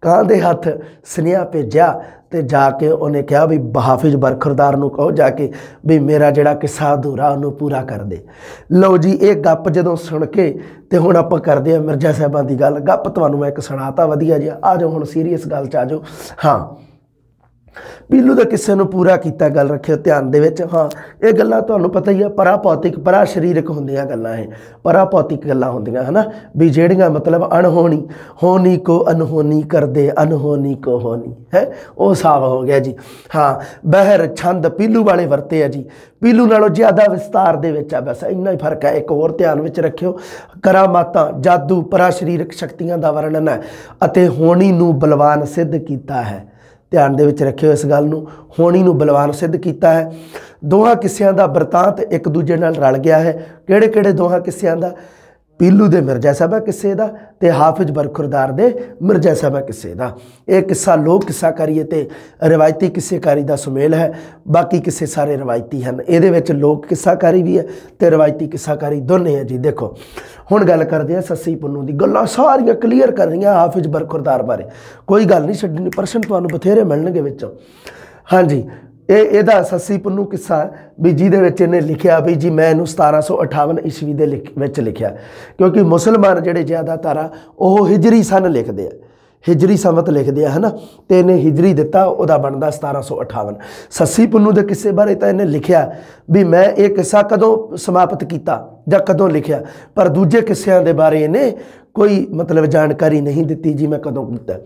ਕਾਂ ਦੇ ਹੱਥ ਸੁਨੇਹਾ ਭੇਜਿਆ ਤੇ ਜਾ ਕੇ ਉਹਨੇ ਕਿਹਾ ਵੀ ਬਹਾਫਿਜ਼ ਬਰਖਰਦਾਰ ਨੂੰ ਕਹੋ ਜਾ ਕੇ ਵੀ ਮੇਰਾ ਜਿਹੜਾ ਕਿਸਾ ਦੂਰਾ ਉਹਨੂੰ ਪੂਰਾ ਕਰ ਦੇ ਲਓ ਜੀ ਇਹ ਗੱਪ ਜਦੋਂ ਸੁਣ ਕੇ ਤੇ ਹੁਣ ਆਪਾਂ ਕਰਦੇ ਆ ਮਿਰਜ਼ਾ ਸਾਹਿਬਾਂ ਦੀ ਗੱਲ ਗੱਪ ਤੁਹਾਨੂੰ ਮੈਂ ਇੱਕ ਸੁਣਾਤਾ ਵਧੀਆ ਜਿਹਾ ਆਜੋ ਹੁਣ ਸੀਰੀਅਸ ਗੱਲ ਚ ਆਜੋ ਹਾਂ ਪੀਲੂ ਦਾ ਕਿਸੇ ਨੂੰ ਪੂਰਾ ਕੀਤਾ ਗੱਲ ਰੱਖਿਓ ਧਿਆਨ ਦੇ ਵਿੱਚ ਹਾਂ ਇਹ ਗੱਲਾਂ ਤੁਹਾਨੂੰ ਪਤਾ ਹੀ ਆ ਪਰਾਪੌਤਿਕ ਪਰਾ ਸਰੀਰਕ ਹੁੰਦੀਆਂ ਗੱਲਾਂ ਇਹ ਪਰਾਪੌਤਿਕ ਗੱਲਾਂ ਹੁੰਦੀਆਂ ਹਨਾ ਵੀ ਜਿਹੜੀਆਂ ਮਤਲਬ ਅਣਹੋਣੀ ਹੋਣੀ ਕੋ ਅਨਹੋਣੀ ਕਰਦੇ ਅਨਹੋਣੀ ਕੋ ਹੋਣੀ ਹੈ ਉਹ ਸਾਫ ਹੋ ਗਿਆ ਜੀ ਹਾਂ ਬਹਿਰ ਛੰਦ ਪੀਲੂ ਵਾਲੇ ਵਰਤੇ ਆ ਜੀ ਪੀਲੂ ਨਾਲੋਂ ਜ਼ਿਆਦਾ ਵਿਸਤਾਰ ਦੇ ਵਿੱਚ ਆ ਬਸ ਇੰਨਾ ਹੀ ਫਰਕ ਹੈ ਇੱਕ ਹੋਰ ਧਿਆਨ ਵਿੱਚ ਰੱਖਿਓ ਕਰਾਮਾਤਾਂ ਜਾਦੂ ਪਰਾ ਸਰੀਰਕ ਸ਼ਕਤੀਆਂ ਦਾ ਵਰਣਨ ਹੈ ਅਤੇ ਹੋਣੀ ਨੂੰ ਬਲਵਾਨ ਸਿੱਧ ਕੀਤਾ ਹੈ ਧਿਆਨ ਦੇ ਵਿੱਚ ਰੱਖਿਓ ਇਸ ਗੱਲ ਨੂੰ ਹੋਣੀ ਨੂੰ ਬਲਵਾਨ ਸਿੱਧ ਕੀਤਾ ਹੈ ਦੋਹਾਂ ਕਿਸਿਆਂ ਦਾ ਵਰਤਾਂਤ ਇੱਕ ਦੂਜੇ ਨਾਲ ਰਲ ਗਿਆ ਹੈ ਕਿਹੜੇ ਕਿਹੜੇ ਦੋਹਾਂ ਕਿਸਿਆਂ ਦਾ ਪੀਲੂ ਦੇ ਮਿਰਜ਼ਾ ਸਾਹਿਬਾ ਕਿੱਸੇ ਦਾ ਤੇ ਹਾਫਿਜ਼ ਬਰਖੁਰਦਾਰ ਦੇ ਮਿਰਜ਼ਾ ਸਾਹਿਬਾ ਕਿੱਸੇ ਦਾ ਇਹ ਕਿੱਸਾ ਲੋਕ ਕਿੱਸਾ ਕਰੀਏ ਤੇ ਰਵਾਇਤੀ ਕਿੱਸੇਕਾਰੀ ਦਾ ਸੁਮੇਲ ਹੈ ਬਾਕੀ ਕਿੱਸੇ ਸਾਰੇ ਰਵਾਇਤੀ ਹਨ ਇਹਦੇ ਵਿੱਚ ਲੋਕ ਕਿੱਸਾਕਾਰੀ ਵੀ ਹੈ ਤੇ ਰਵਾਇਤੀ ਕਿੱਸਾਕਾਰੀ ਦੋਨੇ ਹੈ ਜੀ ਦੇਖੋ ਹੁਣ ਗੱਲ ਕਰਦੇ ਆ ਸੱਸੀ ਪੁੰਨੂ ਦੀ ਗੱਲਾਂ ਸਾਰੀਆਂ ਕਲੀਅਰ ਕਰ ਰਹੀਆਂ ਹਾਫਿਜ਼ ਬਰਖੁਰਦਾਰ ਬਾਰੇ ਕੋਈ ਗੱਲ ਨਹੀਂ ਛੱਡਣੀ ਪਰਸਨ ਤੁਹਾਨੂੰ ਬਥੇਰੇ ਮਿਲਣਗੇ ਵਿੱਚੋਂ ਹਾਂਜੀ ਇਹ ਇਹਦਾ ਸੱਸੀ ਪੰਨੂ ਕਿੱਸਾ ਵੀ ਜਿਹਦੇ ਵਿੱਚ ਇਹਨੇ ਲਿਖਿਆ ਵੀ ਜੀ ਮੈਂ ਇਹਨੂੰ 1758 ਈਸਵੀ ਦੇ ਵਿੱਚ ਲਿਖਿਆ ਕਿਉਂਕਿ ਮੁਸਲਮਾਨ ਜਿਹੜੇ ਜ਼ਿਆਦਾਤਰ ਆ ਉਹ ਹਿਜਰੀ ਸਨ ਲਿਖਦੇ ਆ ਹਿਜਰੀ ਸਮਤ ਲਿਖਦੇ ਆ ਹਨਾ ਤੇ ਇਹਨੇ ਹਿਜਰੀ ਦਿੱਤਾ ਉਹਦਾ ਬਣਦਾ 1758 ਸੱਸੀ ਪੰਨੂ ਦੇ ਕਿੱਸੇ ਬਾਰੇ ਤਾਂ ਇਹਨੇ ਲਿਖਿਆ ਵੀ ਮੈਂ ਇਹ ਕਿੱਸਾ ਕਦੋਂ ਸਮਾਪਤ ਕੀਤਾ ਜਾਂ ਕਦੋਂ ਲਿਖਿਆ ਪਰ ਦੂਜੇ ਕਿੱਸਿਆਂ ਦੇ ਬਾਰੇ ਇਹਨੇ ਕੋਈ ਮਤਲਬ ਜਾਣਕਾਰੀ ਨਹੀਂ ਦਿੱਤੀ ਜੀ ਮੈਂ ਕਦੋਂ ਕੀਤਾ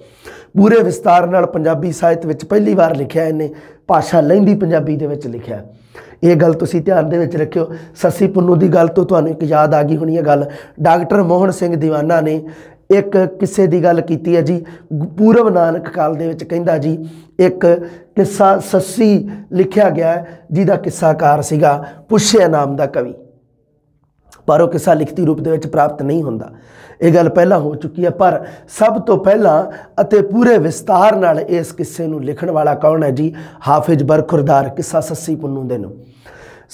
ਪੂਰੇ ਵਿਸਤਾਰ ਨਾਲ ਪੰਜਾਬੀ ਸਾਹਿਤ ਵਿੱਚ ਪਹਿਲੀ ਵਾਰ ਲਿਖਿਆ ਇਹਨੇ ਭਾਸ਼ਾ ਲੈਂਦੀ ਪੰਜਾਬੀ ਦੇ ਵਿੱਚ ਲਿਖਿਆ ਇਹ ਗੱਲ ਤੁਸੀਂ ਧਿਆਨ ਦੇ ਵਿੱਚ ਰੱਖਿਓ ਸੱਸੀ ਪੁੰਨੂ ਦੀ ਗੱਲ ਤੋਂ ਤੁਹਾਨੂੰ ਇੱਕ ਯਾਦ ਆ ਗਈ ਹੋਣੀ ਹੈ ਗੱਲ ਡਾਕਟਰ ਮੋਹਨ ਸਿੰਘ ਦੀਵਾਨਾ ਨੇ ਇੱਕ ਕਿਸੇ ਦੀ ਗੱਲ ਕੀਤੀ ਹੈ ਜੀ ਪੂਰਵ ਨਾਨਕ ਕਾਲ ਦੇ ਵਿੱਚ ਕਹਿੰਦਾ ਜੀ ਇੱਕ ਕਿੱਸਾ ਸੱਸੀ ਲਿਖਿਆ ਗਿਆ ਜਿਹਦਾ ਕਿੱਸਾਕਾਰ ਸੀਗਾ ਪੁਸ਼ਿਆ ਨਾਮ ਦਾ ਕਵੀ ਪਰ ਉਹ ਕਿੱਸਾ ਲਿਖਤੀ ਰੂਪ ਦੇ ਵਿੱਚ ਪ੍ਰਾਪਤ ਨਹੀਂ ਹੁੰਦਾ ਇਹ ਗੱਲ ਪਹਿਲਾਂ ਹੋ ਚੁੱਕੀ ਹੈ ਪਰ ਸਭ ਤੋਂ ਪਹਿਲਾਂ ਅਤੇ ਪੂਰੇ ਵਿਸਤਾਰ ਨਾਲ ਇਸ ਕਿੱਸੇ ਨੂੰ ਲਿਖਣ ਵਾਲਾ ਕੌਣ ਹੈ ਜੀ ਹਾਫਿਜ਼ ਬਰਖੁਰਦਾਰ ਕਿੱਸਾ ਸੱਸੀ ਪੁੰਨੂ ਦੇ ਨੂੰ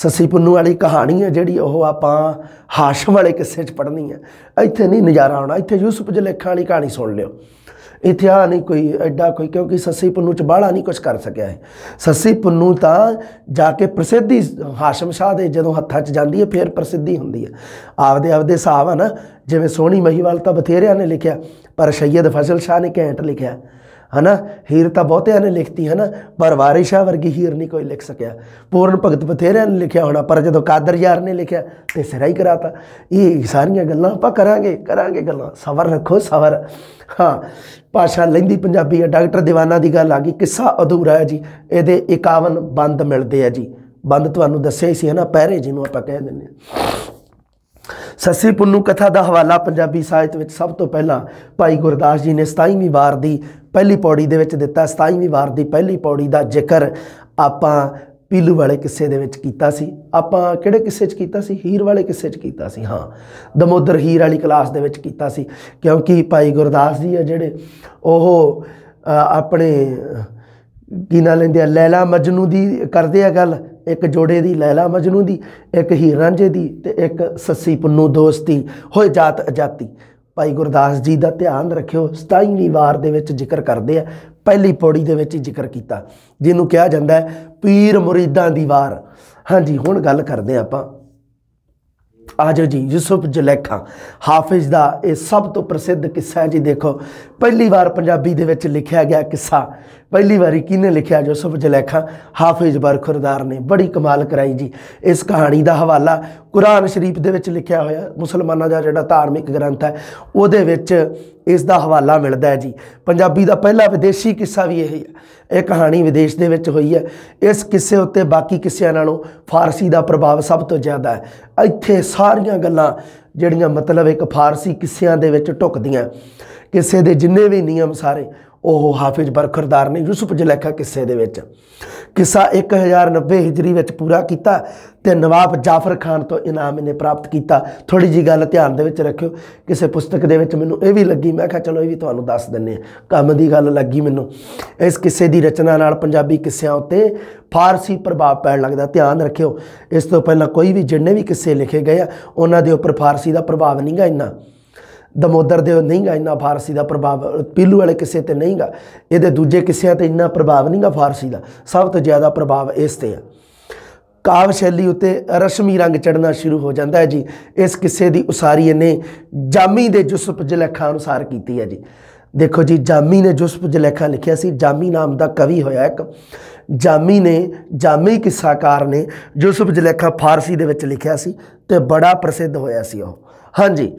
ਸੱਸੀ ਪੁੰਨੂ ਵਾਲੀ ਕਹਾਣੀ ਹੈ ਜਿਹੜੀ ਉਹ ਆਪਾਂ ਹਾਸ਼ਮ ਵਾਲੇ ਕਿੱਸੇ 'ਚ ਪੜ੍ਹਨੀ ਹੈ ਇੱਥੇ ਨਹੀਂ ਨਜ਼ਾਰਾ ਆਉਣਾ ਇੱਥੇ ਯੂਸਫ ਜਲੇਖਾਂ ਵਾਲੀ ਕਹਾਣੀ ਸੁਣ ਲਿਓ ਇੱਥੇ ਆ ਨਹੀਂ ਕੋਈ ਐਡਾ ਕੋਈ ਕਿਉਂਕਿ ਸੱਸੀ ਪੰਨੂ ਚ ਬਾੜਾ ਨਹੀਂ ਕੁਝ ਕਰ ਸਕਿਆ ਹੈ ਸੱਸੀ ਪੰਨੂ ਤਾਂ ਜਾ ਕੇ ਪ੍ਰਸਿੱਧੀ ਹਾਸ਼ਮ ਸ਼ਾਹ ਦੇ ਜਦੋਂ ਹੱਥਾਂ 'ਚ ਜਾਂਦੀ ਹੈ ਫਿਰ ਪ੍ਰਸਿੱਧੀ ਹੁੰਦੀ ਹੈ ਆਪਦੇ ਆਪਦੇ ਹਿਸਾਬ ਆ ਨਾ ਜਿਵੇਂ ਸੋਹਣੀ ਮਹੀਵਾਲ ਤਾਂ ਬਥੇਰਿਆਂ ਨੇ ਲਿਖਿਆ ਪਰ ਸੈਦ ਫਜ਼ਲ ਸ਼ਾਹ ਨੇ ਕੈਂਟ ਲਿਖਿਆ ਹਨਾ ਹੀਰ ਤਾਂ ਬਹੁਤਿਆਂ ਨੇ ਲਿਖਤੀ ਹਨਾ ਪਰ ਵਾਰਿਸ਼ਾ ਵਰਗੀ ਹੀਰ ਨਹੀਂ ਕੋਈ ਲਿਖ ਸਕਿਆ ਪੂਰਨ ਭਗਤ ਬਥੇਰਿਆਂ ਨੇ ਲਿਖਿਆ ਹੋਣਾ ਪਰ ਜਦੋਂ ਕਾਦਰ ਯਾਰ ਨੇ ਲਿਖਿਆ ਤੇ ਸਿਰਾ ਹੀ ਕਰਾਤਾ ਇਹ ਸਾਰੀਆਂ ਗੱਲਾਂ ਆਪਾਂ ਕਰਾਂਗੇ ਕਰਾਂਗੇ ਗੱਲਾਂ ਸਬਰ ਰੱਖੋ ਸਬਰ ਹਾਂ ਭਾਸ਼ਾ ਲੈਂਦੀ ਪੰਜਾਬੀ ਹੈ ਡਾਕਟਰ دیਵਾਨਾ ਦੀ ਗੱਲ ਆ ਗਈ ਕਿੱਸਾ ਅਧੂਰਾ ਹੈ ਜੀ ਇਹਦੇ 51 ਬੰਦ ਮਿਲਦੇ ਆ ਜੀ ਬੰਦ ਤੁਹਾਨੂੰ ਦੱਸਿਆ ਹੀ ਸੀ ਹਨਾ ਪਹਿਰੇ ਜਿਹਨੂੰ ਆਪਾਂ ਕਹਿ ਦਿੰਦੇ ਆ ਸੱਸੀ ਪੁੰਨੂ ਕਥਾ ਦਾ ਹਵਾਲਾ ਪੰਜਾਬੀ ਸਾਹਿਤ ਵਿੱਚ ਸਭ ਤੋਂ ਪਹਿਲਾਂ ਭਾਈ ਗੁਰਦਾਸ ਜੀ ਨੇ 27ਵੀਂ ਵਾਰ ਦੀ ਪਹਿਲੀ ਪੌੜੀ ਦੇ ਵਿੱਚ ਦਿੱਤਾ 27ਵੀਂ ਵਾਰ ਦੀ ਪਹਿਲੀ ਪੌੜੀ ਦਾ ਜ਼ਿਕਰ ਆਪਾਂ ਪੀਲੂ ਵਾਲੇ ਕਿੱਸੇ ਦੇ ਵਿੱਚ ਕੀਤਾ ਸੀ ਆਪਾਂ ਕਿਹੜੇ ਕਿੱਸੇ 'ਚ ਕੀਤਾ ਸੀ ਹੀਰ ਵਾਲੇ ਕਿੱਸੇ 'ਚ ਕੀਤਾ ਸੀ ਹਾਂ ਦਮੋਦਰ ਹੀਰ ਵਾਲੀ ਕਲਾਸ ਦੇ ਵਿੱਚ ਕੀਤਾ ਸੀ ਕਿਉਂਕਿ ਭਾਈ ਗੁਰਦਾਸ ਜੀ ਆ ਜਿਹੜੇ ਉਹ ਆਪਣੇ ਕੀ ਨਾਂ ਲੈਂਦੇ ਆ ਲੈਲਾ ਮਜਨੂ ਦੀ ਕਰਦੇ ਆ ਗੱਲ ਇੱਕ ਜੋੜੇ ਦੀ ਲੈਲਾ ਮਜਨੂ ਦੀ ਇੱਕ ਹੀਰ ਰਾਂਝੇ ਦੀ ਤੇ ਇੱਕ ਸੱਸੀ ਪੁੰਨੂ ਦੋਸਤੀ ਹੋਏ ਜਾਤ ਅਜਾਤੀ ਭਾਈ ਗੁਰਦਾਸ ਜੀ ਦਾ ਧਿਆਨ ਰੱਖਿਓ 27ਵੀਂ ਵਾਰ ਦੇ ਵਿੱਚ ਜ਼ਿਕਰ ਕਰਦੇ ਆ ਪਹਿਲੀ ਪੌੜੀ ਦੇ ਵਿੱਚ ਹੀ ਜ਼ਿਕਰ ਕੀਤਾ ਜਿਹਨੂੰ ਕਿਹਾ ਜਾਂਦਾ ਹੈ ਪੀਰ ਮੁਰੀਦਾਂ ਦੀ ਵਾਰ ਹਾਂਜੀ ਹੁਣ ਗੱਲ ਕਰਦੇ ਆਪਾਂ ਆਜੋ ਜੀ ਯੂਸਫ ਜਲੇਖਾ ਹਾਫਿਜ਼ ਦਾ ਇਹ ਸਭ ਤੋਂ ਪ੍ਰਸਿੱਧ ਕਿੱਸਾ ਹੈ ਜੀ ਦੇਖੋ ਪਹਿਲੀ ਵਾਰ ਪੰਜਾਬੀ ਦੇ ਵਿੱਚ ਲਿਖਿਆ ਗਿਆ ਕਿੱਸਾ ਪਹਿਲੀ ਵਾਰੀ ਕਿਹਨੇ ਲਿਖਿਆ ਯੂਸਫ ਜਲੇਖਾ ਹਾਫਿਜ਼ ਬਰਖੁਰਦਾਰ ਨੇ ਬੜੀ ਕਮਾਲ ਕਰਾਈ ਜੀ ਇਸ ਕਹਾਣੀ ਦਾ ਹਵਾਲਾ ਕੁਰਾਨ ਸ਼ਰੀਫ ਦੇ ਵਿੱਚ ਲਿਖਿਆ ਹੋਇਆ ਮੁਸਲਮਾਨਾਂ ਦਾ ਜਿਹੜਾ ਧਾਰਮਿਕ ਗ੍ਰੰਥ ਹੈ ਉਹਦੇ ਵਿੱਚ ਇਸ ਦਾ ਹਵਾਲਾ ਮਿਲਦਾ ਹੈ ਜੀ ਪੰਜਾਬੀ ਦਾ ਪਹਿਲਾ ਵਿਦੇਸ਼ੀ ਕਿੱਸਾ ਵੀ ਇਹ ਹੈ ਇਹ ਕਹਾਣੀ ਵਿਦੇਸ਼ ਦੇ ਵਿੱਚ ਹੋਈ ਹੈ ਇਸ ਕਿੱਸੇ ਉੱਤੇ ਬਾਕੀ ਕਿੱਸਿਆਂ ਨਾਲੋਂ ਫਾਰਸੀ ਦਾ ਪ੍ਰਭਾਵ ਸਭ ਤੋਂ ਜ਼ਿਆਦਾ ਹੈ ਇੱਥੇ ਸਾਰੀਆਂ ਗੱਲਾਂ ਜਿਹੜੀਆਂ ਮਤਲਬ ਇੱਕ ਫਾਰਸੀ ਕਿੱਸਿਆਂ ਦੇ ਵਿੱਚ ਟੁਕਦੀਆਂ ਕਿਸੇ ਦੇ ਜਿੰਨੇ ਵੀ ਨਿਯਮ ਸਾਰੇ ਉਹ ਹਾਫਿਜ਼ ਬਰਖਰਦਾਰ ਨੇ ਯੂਸਫ ਜਲੇਖਾ ਕਿੱਸੇ ਦੇ ਵਿੱਚ ਕਿਸਾ 1090 ਹਿਜਰੀ ਵਿੱਚ ਪੂਰਾ ਕੀਤਾ ਤੇ ਨਵਾਬ ਜਾਫਰ ਖਾਨ ਤੋਂ ਇਨਾਮ ਇਹਨੇ ਪ੍ਰਾਪਤ ਕੀਤਾ ਥੋੜੀ ਜੀ ਗੱਲ ਧਿਆਨ ਦੇ ਵਿੱਚ ਰੱਖਿਓ ਕਿਸੇ ਪੁਸਤਕ ਦੇ ਵਿੱਚ ਮੈਨੂੰ ਇਹ ਵੀ ਲੱਗੀ ਮੈਂ ਕਿਹਾ ਚਲੋ ਇਹ ਵੀ ਤੁਹਾਨੂੰ ਦੱਸ ਦਿੰਨੇ ਆ ਕੰਮ ਦੀ ਗੱਲ ਲੱਗੀ ਮੈਨੂੰ ਇਸ ਕਿਸੇ ਦੀ ਰਚਨਾ ਨਾਲ ਪੰਜਾਬੀ ਕਿੱਸਿਆਂ ਉੱਤੇ ਫਾਰਸੀ ਪ੍ਰਭਾਵ ਪੈਣ ਲੱਗਦਾ ਧਿਆਨ ਰੱਖਿਓ ਇਸ ਤੋਂ ਪਹਿਲਾਂ ਕੋਈ ਵੀ ਜਿੰਨੇ ਵੀ ਕਿੱਸੇ ਲਿਖੇ ਗਏ ਆ ਉਹਨਾਂ ਦੇ ਉੱਪਰ ਫਾਰਸੀ ਦਾ ਪ੍ਰਭਾਵ ਨਹੀਂਗਾ ਇੰਨਾ ਦਮੋਦਰ ਦੇ ਨਹੀਂਗਾ ਇੰਨਾ ਫਾਰਸੀ ਦਾ ਪ੍ਰਭਾਵ ਪੀਲੂ ਵਾਲੇ ਕਿਸੇ ਤੇ ਨਹੀਂਗਾ ਇਹਦੇ ਦੂਜੇ ਕਿਸਿਆਂ ਤੇ ਇੰਨਾ ਪ੍ਰਭਾਵ ਨਹੀਂਗਾ ਫਾਰਸੀ ਦਾ ਸਭ ਤੋਂ ਜ਼ਿਆਦਾ ਪ੍ਰਭਾਵ ਇਸ ਤੇ ਹੈ ਕਾਵ ਸ਼ੈਲੀ ਉਤੇ ਰਸ਼ਮੀ ਰੰਗ ਚੜਨਾ ਸ਼ੁਰੂ ਹੋ ਜਾਂਦਾ ਹੈ ਜੀ ਇਸ ਕਿਸੇ ਦੀ ਉਸਾਰੀ ਇਹਨੇ ਜਾਮੀ ਦੇ ਜੁਸਪ ਜਲੇਖਾ ਅਨੁਸਾਰ ਕੀਤੀ ਹੈ ਜੀ ਦੇਖੋ ਜੀ ਜਾਮੀ ਨੇ ਜੁਸਪ ਜਲੇਖਾ ਲਿਖਿਆ ਸੀ ਜਾਮੀ ਨਾਮ ਦਾ ਕਵੀ ਹੋਇਆ ਇੱਕ ਜਾਮੀ ਨੇ ਜਾਮੀ ਕਿਸਾਕਾਰ ਨੇ ਜੁਸਪ ਜਲੇਖਾ ਫਾਰਸੀ ਦੇ ਵਿੱਚ ਲਿਖਿਆ ਸੀ ਤੇ ਬੜਾ ਪ੍ਰਸਿੱਧ ਹੋਇਆ ਸੀ ਉਹ ਹਾਂਜੀ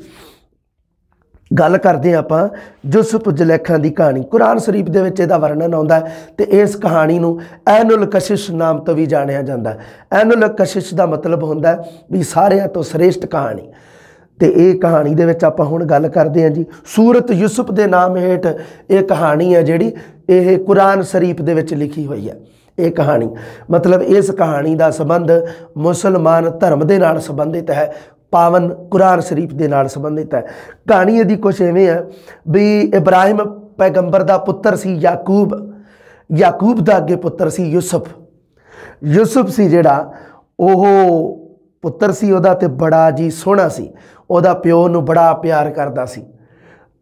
ਗੱਲ ਕਰਦੇ ਆਪਾਂ ਜੁਸਤ ਜਲੇਖਾਂ ਦੀ ਕਹਾਣੀ ਕੁਰਾਨ ਸ਼ਰੀਫ ਦੇ ਵਿੱਚ ਇਹਦਾ ਵਰਣਨ ਆਉਂਦਾ ਤੇ ਇਸ ਕਹਾਣੀ ਨੂੰ ਐਨੁਲ ਕਸ਼ਿਸ਼ ਨਾਮ ਤੋਂ ਵੀ ਜਾਣਿਆ ਜਾਂਦਾ ਐਨੁਲ ਕਸ਼ਿਸ਼ ਦਾ ਮਤਲਬ ਹੁੰਦਾ ਵੀ ਸਾਰਿਆਂ ਤੋਂ ਸ੍ਰੇਸ਼ਟ ਕਹਾਣੀ ਤੇ ਇਹ ਕਹਾਣੀ ਦੇ ਵਿੱਚ ਆਪਾਂ ਹੁਣ ਗੱਲ ਕਰਦੇ ਹਾਂ ਜੀ ਸੂਰਤ ਯੂਸਫ ਦੇ ਨਾਮ ਹੇਠ ਇਹ ਕਹਾਣੀ ਹੈ ਜਿਹੜੀ ਇਹ ਕੁਰਾਨ ਸ਼ਰੀਫ ਦੇ ਵਿੱਚ ਲਿਖੀ ਹੋਈ ਹੈ ਇਹ ਕਹਾਣੀ ਮਤਲਬ ਇਸ ਕਹਾਣੀ ਦਾ ਸੰਬੰਧ ਮੁਸਲਮਾਨ ਧਰਮ ਦੇ ਨਾਲ ਸੰਬੰਧਿਤ ਹੈ ਪਾਵਨ ਕੁਰਾਨ ਸ਼ਰੀਫ ਦੇ ਨਾਲ ਸੰਬੰਧਿਤ ਹੈ ਕਹਾਣੀ ਇਹਦੀ ਕੁਝ ਐਵੇਂ ਹੈ ਵੀ ਇਬਰਾਹਿਮ ਪੈਗੰਬਰ ਦਾ ਪੁੱਤਰ ਸੀ ਯਾਕੂਬ ਯਾਕੂਬ ਦਾ ਅੱਗੇ ਪੁੱਤਰ ਸੀ ਯੂਸਫ ਯੂਸਫ ਸੀ ਜਿਹੜਾ ਉਹ ਪੁੱਤਰ ਸੀ ਉਹਦਾ ਤੇ ਬੜਾ ਜੀ ਸੋਹਣਾ ਸੀ ਉਹਦਾ ਪਿਓ ਨੂੰ ਬੜਾ ਪਿਆਰ ਕਰਦਾ ਸੀ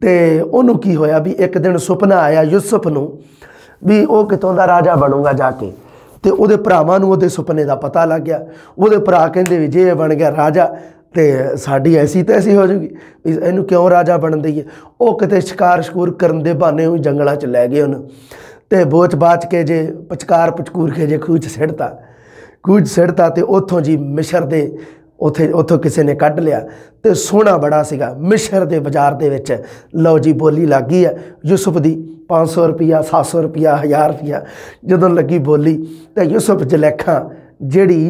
ਤੇ ਉਹਨੂੰ ਕੀ ਹੋਇਆ ਵੀ ਇੱਕ ਦਿਨ ਸੁਪਨਾ ਆਇਆ ਯੂਸਫ ਨੂੰ ਵੀ ਉਹ ਕਿਤੋਂ ਦਾ ਰਾਜਾ ਬਣੂਗਾ ਜਾ ਕੇ ਤੇ ਉਹਦੇ ਭਰਾਵਾਂ ਨੂੰ ਉਹਦੇ ਸੁਪਨੇ ਦਾ ਪਤਾ ਲੱਗ ਗਿਆ ਉਹਦੇ ਭਰਾ ਕਹਿੰਦੇ ਵੀ ਜੇ ਇਹ ਬਣ ਗਿਆ ਰਾਜਾ ਤੇ ਸਾਡੀ ਐਸੀ ਐਸੀ ਹੋ ਜੂਗੀ ਇਹਨੂੰ ਕਿਉਂ ਰਾਜਾ ਬਣਨ ਦਈਏ ਉਹ ਕਿਤੇ ਸ਼ਿਕਾਰ ਸ਼ਕੂਰ ਕਰਨ ਦੇ ਬਹਾਨੇ ਉਹ ਜੰਗਲਾਂ 'ਚ ਲੈ ਗਏ ਉਹਨੂੰ ਤੇ ਬੋਚ ਬਾਚ ਕੇ ਜੇ ਪਚਕਾਰ ਪਚਕੂਰ ਕੇ ਜੇ ਖੂਚ ਸਿੜਤਾ ਖੂਚ ਸਿੜਤਾ ਤੇ ਉੱਥੋਂ ਜੀ ਮਿਸ਼ਰ ਦੇ ਉਥੇ ਉਥੋਂ ਕਿਸੇ ਨੇ ਕੱਢ ਲਿਆ ਤੇ ਸੋਹਣਾ ਬੜਾ ਸੀਗਾ ਮਿਸ਼ਰ ਦੇ ਬਾਜ਼ਾਰ ਦੇ ਵਿੱਚ ਲਓ ਜੀ ਬੋਲੀ ਲੱਗੀ ਹੈ ਯੂਸਫ ਦੀ 500 ਰੁਪਿਆ 700 ਰੁਪਿਆ 1000 ਰੁਪਿਆ ਜਦੋਂ ਲੱਗੀ ਬੋਲੀ ਤੇ ਯੂਸਫ ਜਲੇਖਾ ਜਿਹੜੀ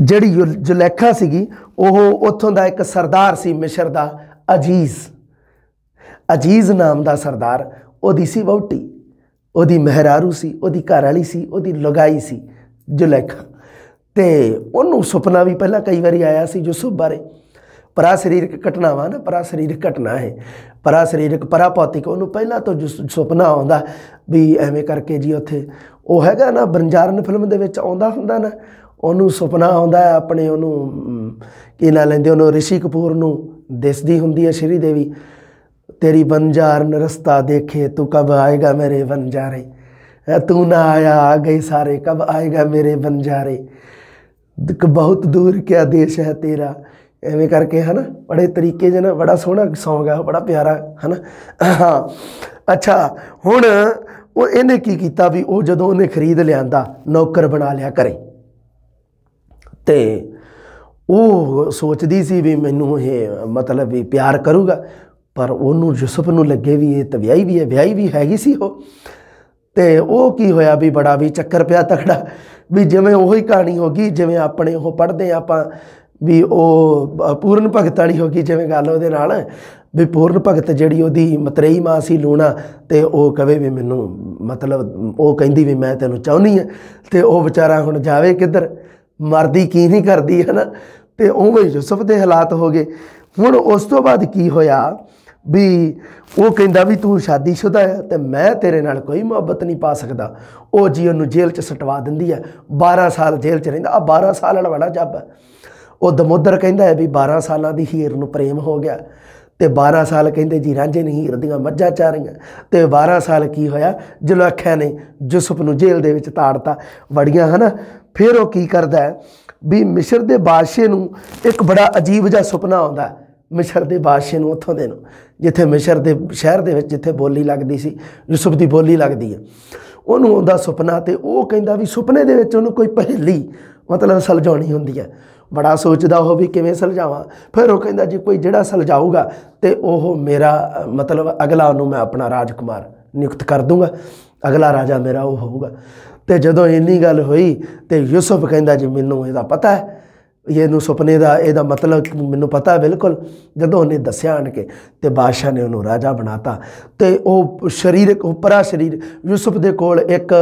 ਜਿਹੜੀ ਜੁਲੇਖਾ ਸੀਗੀ ਉਹ ਉੱਥੋਂ ਦਾ ਇੱਕ ਸਰਦਾਰ ਸੀ ਮਿਸ਼ਰ ਦਾ ਅਜੀਜ਼ ਅਜੀਜ਼ ਨਾਮ ਦਾ ਸਰਦਾਰ ਉਹਦੀ ਸੀ ਵਹੁਟੀ ਉਹਦੀ ਮਹਿਰਾਰੂ ਸੀ ਉਹਦੀ ਘਰ ਵਾਲੀ ਸੀ ਉਹਦੀ ਲਗਾਈ ਸੀ ਜੁਲੇਖਾ ਤੇ ਉਹਨੂੰ ਸੁਪਨਾ ਵੀ ਪਹਿਲਾਂ ਕਈ ਵਾਰੀ ਆਇਆ ਸੀ ਯੂਸੁਫ ਬਾਰੇ ਪਰਾ ਸਰੀਰਕ ਘਟਨਾਵਾਂ ਨਾ ਪਰਾ ਸਰੀਰਕ ਘਟਨਾ ਹੈ ਪਰਾ ਸਰੀਰਕ ਪਰਾ ਭੌਤਿਕ ਉਹਨੂੰ ਪਹਿਲਾਂ ਤੋਂ ਸੁਪਨਾ ਆਉਂਦਾ ਵੀ ਐਵੇਂ ਕਰਕੇ ਜੀ ਉੱਥੇ ਉਹ ਹੈਗਾ ਨਾ ਬੰਜਾਰਨ ਫਿਲਮ ਦੇ ਵਿੱਚ ਆਉਂਦਾ ਹੁੰਦਾ ਨਾ ਉਹਨੂੰ ਸੁਪਨਾ ਆਉਂਦਾ ਹੈ ਆਪਣੇ ਉਹਨੂੰ ਕੀ ਨਾਂ ਲੈਂਦੇ ਉਹਨੂੰ ਰਿਸ਼ੀ ਕਪੂਰ ਨੂੰ ਦਿਸਦੀ ਹੁੰਦੀ ਹੈ ਸ਼੍ਰੀ ਦੇਵੀ ਤੇਰੀ ਬੰਜਾਰਨ ਰਸਤਾ ਦੇਖੇ ਤੂੰ ਕਬ ਆਏਗਾ ਮੇਰੇ ਬੰਜਾਰੇ ਤੂੰ ਨਾ ਆਇਆ ਆ ਗਏ ਸਾਰੇ ਕਬ ਆਏਗਾ ਮੇਰੇ ਬੰਜਾਰੇ ਬਹੁਤ ਦੂਰ ਕਿਆ ਦੇਸ਼ ਹੈ ਤੇਰਾ ਐਵੇਂ ਕਰਕੇ ਹਨਾ ਬੜੇ ਤਰੀਕੇ ਜਨਾ ਬੜਾ ਸੋਹਣਾ ਸੌਂਗ ਆ ਬੜਾ ਪਿਆਰਾ ਹਨਾ ਅੱਛਾ ਹੁਣ ਉਹ ਇਹਨੇ ਕੀ ਕੀਤਾ ਵੀ ਉਹ ਜਦੋਂ ਉਹਨੇ ਖਰੀਦ ਲਿਆਂਦਾ ਨੌਕਰ ਬਣਾ ਲਿਆ ਕਰੇ ਤੇ ਉਹ ਸੋਚਦੀ ਸੀ ਵੀ ਮੈਨੂੰ ਇਹ ਮਤਲਬ ਵੀ ਪਿਆਰ ਕਰੂਗਾ ਪਰ ਉਹਨੂੰ ਯੂਸਫ ਨੂੰ ਲੱਗੇ ਵੀ ਇਹ ਤਵਿਆਈ ਵੀ ਹੈ ਵਿਆਹੀ ਵੀ ਹੈਗੀ ਸੀ ਉਹ ਤੇ ਉਹ ਕੀ ਹੋਇਆ ਵੀ ਬੜਾ ਵੀ ਚੱਕਰ ਪਿਆ ਤਖੜਾ ਵੀ ਜਿਵੇਂ ਉਹੀ ਕਹਾਣੀ ਹੋ ਗਈ ਜਿਵੇਂ ਆਪਣੇ ਉਹ ਪੜਦੇ ਆਪਾਂ ਵੀ ਉਹ ਪੂਰਨ ਭਗਤ ਵਾਲੀ ਹੋ ਗਈ ਜਿਵੇਂ ਗੱਲ ਉਹਦੇ ਨਾਲ ਵੀ ਪੂਰਨ ਭਗਤ ਜਿਹੜੀ ਉਹਦੀ ਮਤਰੇਈ ਮਾਂ ਸੀ ਲੂਣਾ ਤੇ ਉਹ ਕਵੇ ਵੀ ਮੈਨੂੰ ਮਤਲਬ ਉਹ ਕਹਿੰਦੀ ਵੀ ਮੈਂ ਤੈਨੂੰ ਚਾਹੁੰਨੀ ਆ ਤੇ ਉਹ ਵਿਚਾਰਾ ਹੁਣ ਜਾਵੇ ਕਿੱਧਰ ਮਰਦੀ ਕੀ ਨਹੀਂ ਕਰਦੀ ਹੈ ਨਾ ਤੇ ਉਵੇਂ ਯੂਸਫ ਦੇ ਹਾਲਾਤ ਹੋ ਗਏ ਹੁਣ ਉਸ ਤੋਂ ਬਾਅਦ ਕੀ ਹੋਇਆ ਵੀ ਉਹ ਕਹਿੰਦਾ ਵੀ ਤੂੰ ਸ਼ਾਦੀशुदा ਹੈ ਤੇ ਮੈਂ ਤੇਰੇ ਨਾਲ ਕੋਈ ਮੁਹੱਬਤ ਨਹੀਂ ਪਾ ਸਕਦਾ ਉਹ ਜੀ ਉਹਨੂੰ ਜੇਲ੍ਹ 'ਚ ਸਟਵਾ ਦਿੰਦੀ ਹੈ 12 ਸਾਲ ਜੇਲ੍ਹ 'ਚ ਰਹਿੰਦਾ ਆ 12 ਸਾਲ ਵਾਲਾ ਬੜਾ ਜੱਬ ਹੈ ਉਹ ਦਮੋਦਰ ਕਹਿੰਦਾ ਹੈ ਵੀ 12 ਸਾਲਾਂ ਦੀ ਹੀਰ ਨੂੰ ਪ੍ਰੇਮ ਹੋ ਗਿਆ ਤੇ 12 ਸਾਲ ਕਹਿੰਦੇ ਜੀ ਰਾਂਝੇ ਨਹੀਂ ਹੀਰ ਦੀਆਂ ਮੱਝਾਂ ਚਾਰੀਆਂ ਤੇ 12 ਸਾਲ ਕੀ ਹੋਇਆ ਅੱਖਾਂ ਨੇ ਯੂਸਫ ਨੂੰ ਜੇਲ੍ਹ ਦੇ ਵਿੱਚ ਤਾੜਤਾ ਬੜੀਆਂ ਹਨਾ ਫਿਰ ਉਹ ਕੀ ਕਰਦਾ ਹੈ ਵੀ ਮਿਸ਼ਰ ਦੇ ਬਾਦਸ਼ਾਹ ਨੂੰ ਇੱਕ ਬੜਾ ਅਜੀਬ ਜਿਹਾ ਸੁਪਨਾ ਆਉਂਦਾ ਮਿਸ਼ਰ ਦੇ ਬਾਦਸ਼ਾਹ ਨੂੰ ਉੱਥੋਂ ਦੇ ਨੂੰ ਜਿੱਥੇ ਮਿਸ਼ਰ ਦੇ ਸ਼ਹਿਰ ਦੇ ਵਿੱਚ ਜਿੱਥੇ ਬੋਲੀ ਲੱਗਦੀ ਸੀ ਯੂਸਫ ਦੀ ਬੋਲੀ ਲੱਗਦੀ ਹੈ ਉਹਨੂੰ ਆਉਂਦਾ ਸੁਪਨਾ ਤੇ ਉਹ ਕਹਿੰਦਾ ਵੀ ਸੁਪਨੇ ਦੇ ਵਿੱਚ ਉਹਨੂੰ ਕੋਈ ਪਹੇਲੀ ਮਤਲਬ ਸਲਝਾਉਣੀ ਹੁੰਦੀ ਹੈ ਬੜਾ ਸੋਚਦਾ ਉਹ ਵੀ ਕਿਵੇਂ ਸਲਝਾਵਾਂ ਫਿਰ ਉਹ ਕਹਿੰਦਾ ਜੀ ਕੋਈ ਜਿਹੜਾ ਸਲਝਾਊਗਾ ਤੇ ਉਹ ਮੇਰਾ ਮਤਲਬ ਅਗਲਾ ਉਹਨੂੰ ਮੈਂ ਆਪਣਾ ਰਾਜਕੁਮਾਰ ਨਿਯੁਕਤ ਕਰ ਦੂੰਗਾ ਅਗਲਾ ਰਾਜਾ ਮੇਰਾ ਉਹ ਹੋਊਗਾ ਤੇ ਜਦੋਂ ਇੰਨੀ ਗੱਲ ਹੋਈ ਤੇ ਯੂਸਫ ਕਹਿੰਦਾ ਜੀ ਮੈਨੂੰ ਇਹਦਾ ਪਤਾ ਹੈ ਇਹਨੂੰ ਸੁਪਨੇ ਦਾ ਇਹਦਾ ਮਤਲਬ ਮੈਨੂੰ ਪਤਾ ਹੈ ਬਿਲਕੁਲ ਜਦੋਂ ਉਹਨੇ ਦੱਸਿਆ ਆਣ ਕੇ ਤੇ ਬਾਦਸ਼ਾਹ ਨੇ ਉਹਨੂੰ ਰਾਜਾ ਬਣਾਤਾ ਤੇ ਉਹ ਸਰੀਰਕ ਉਪਰਾ ਸਰੀਰ ਯੂਸਫ ਦੇ ਕੋਲ ਇੱਕ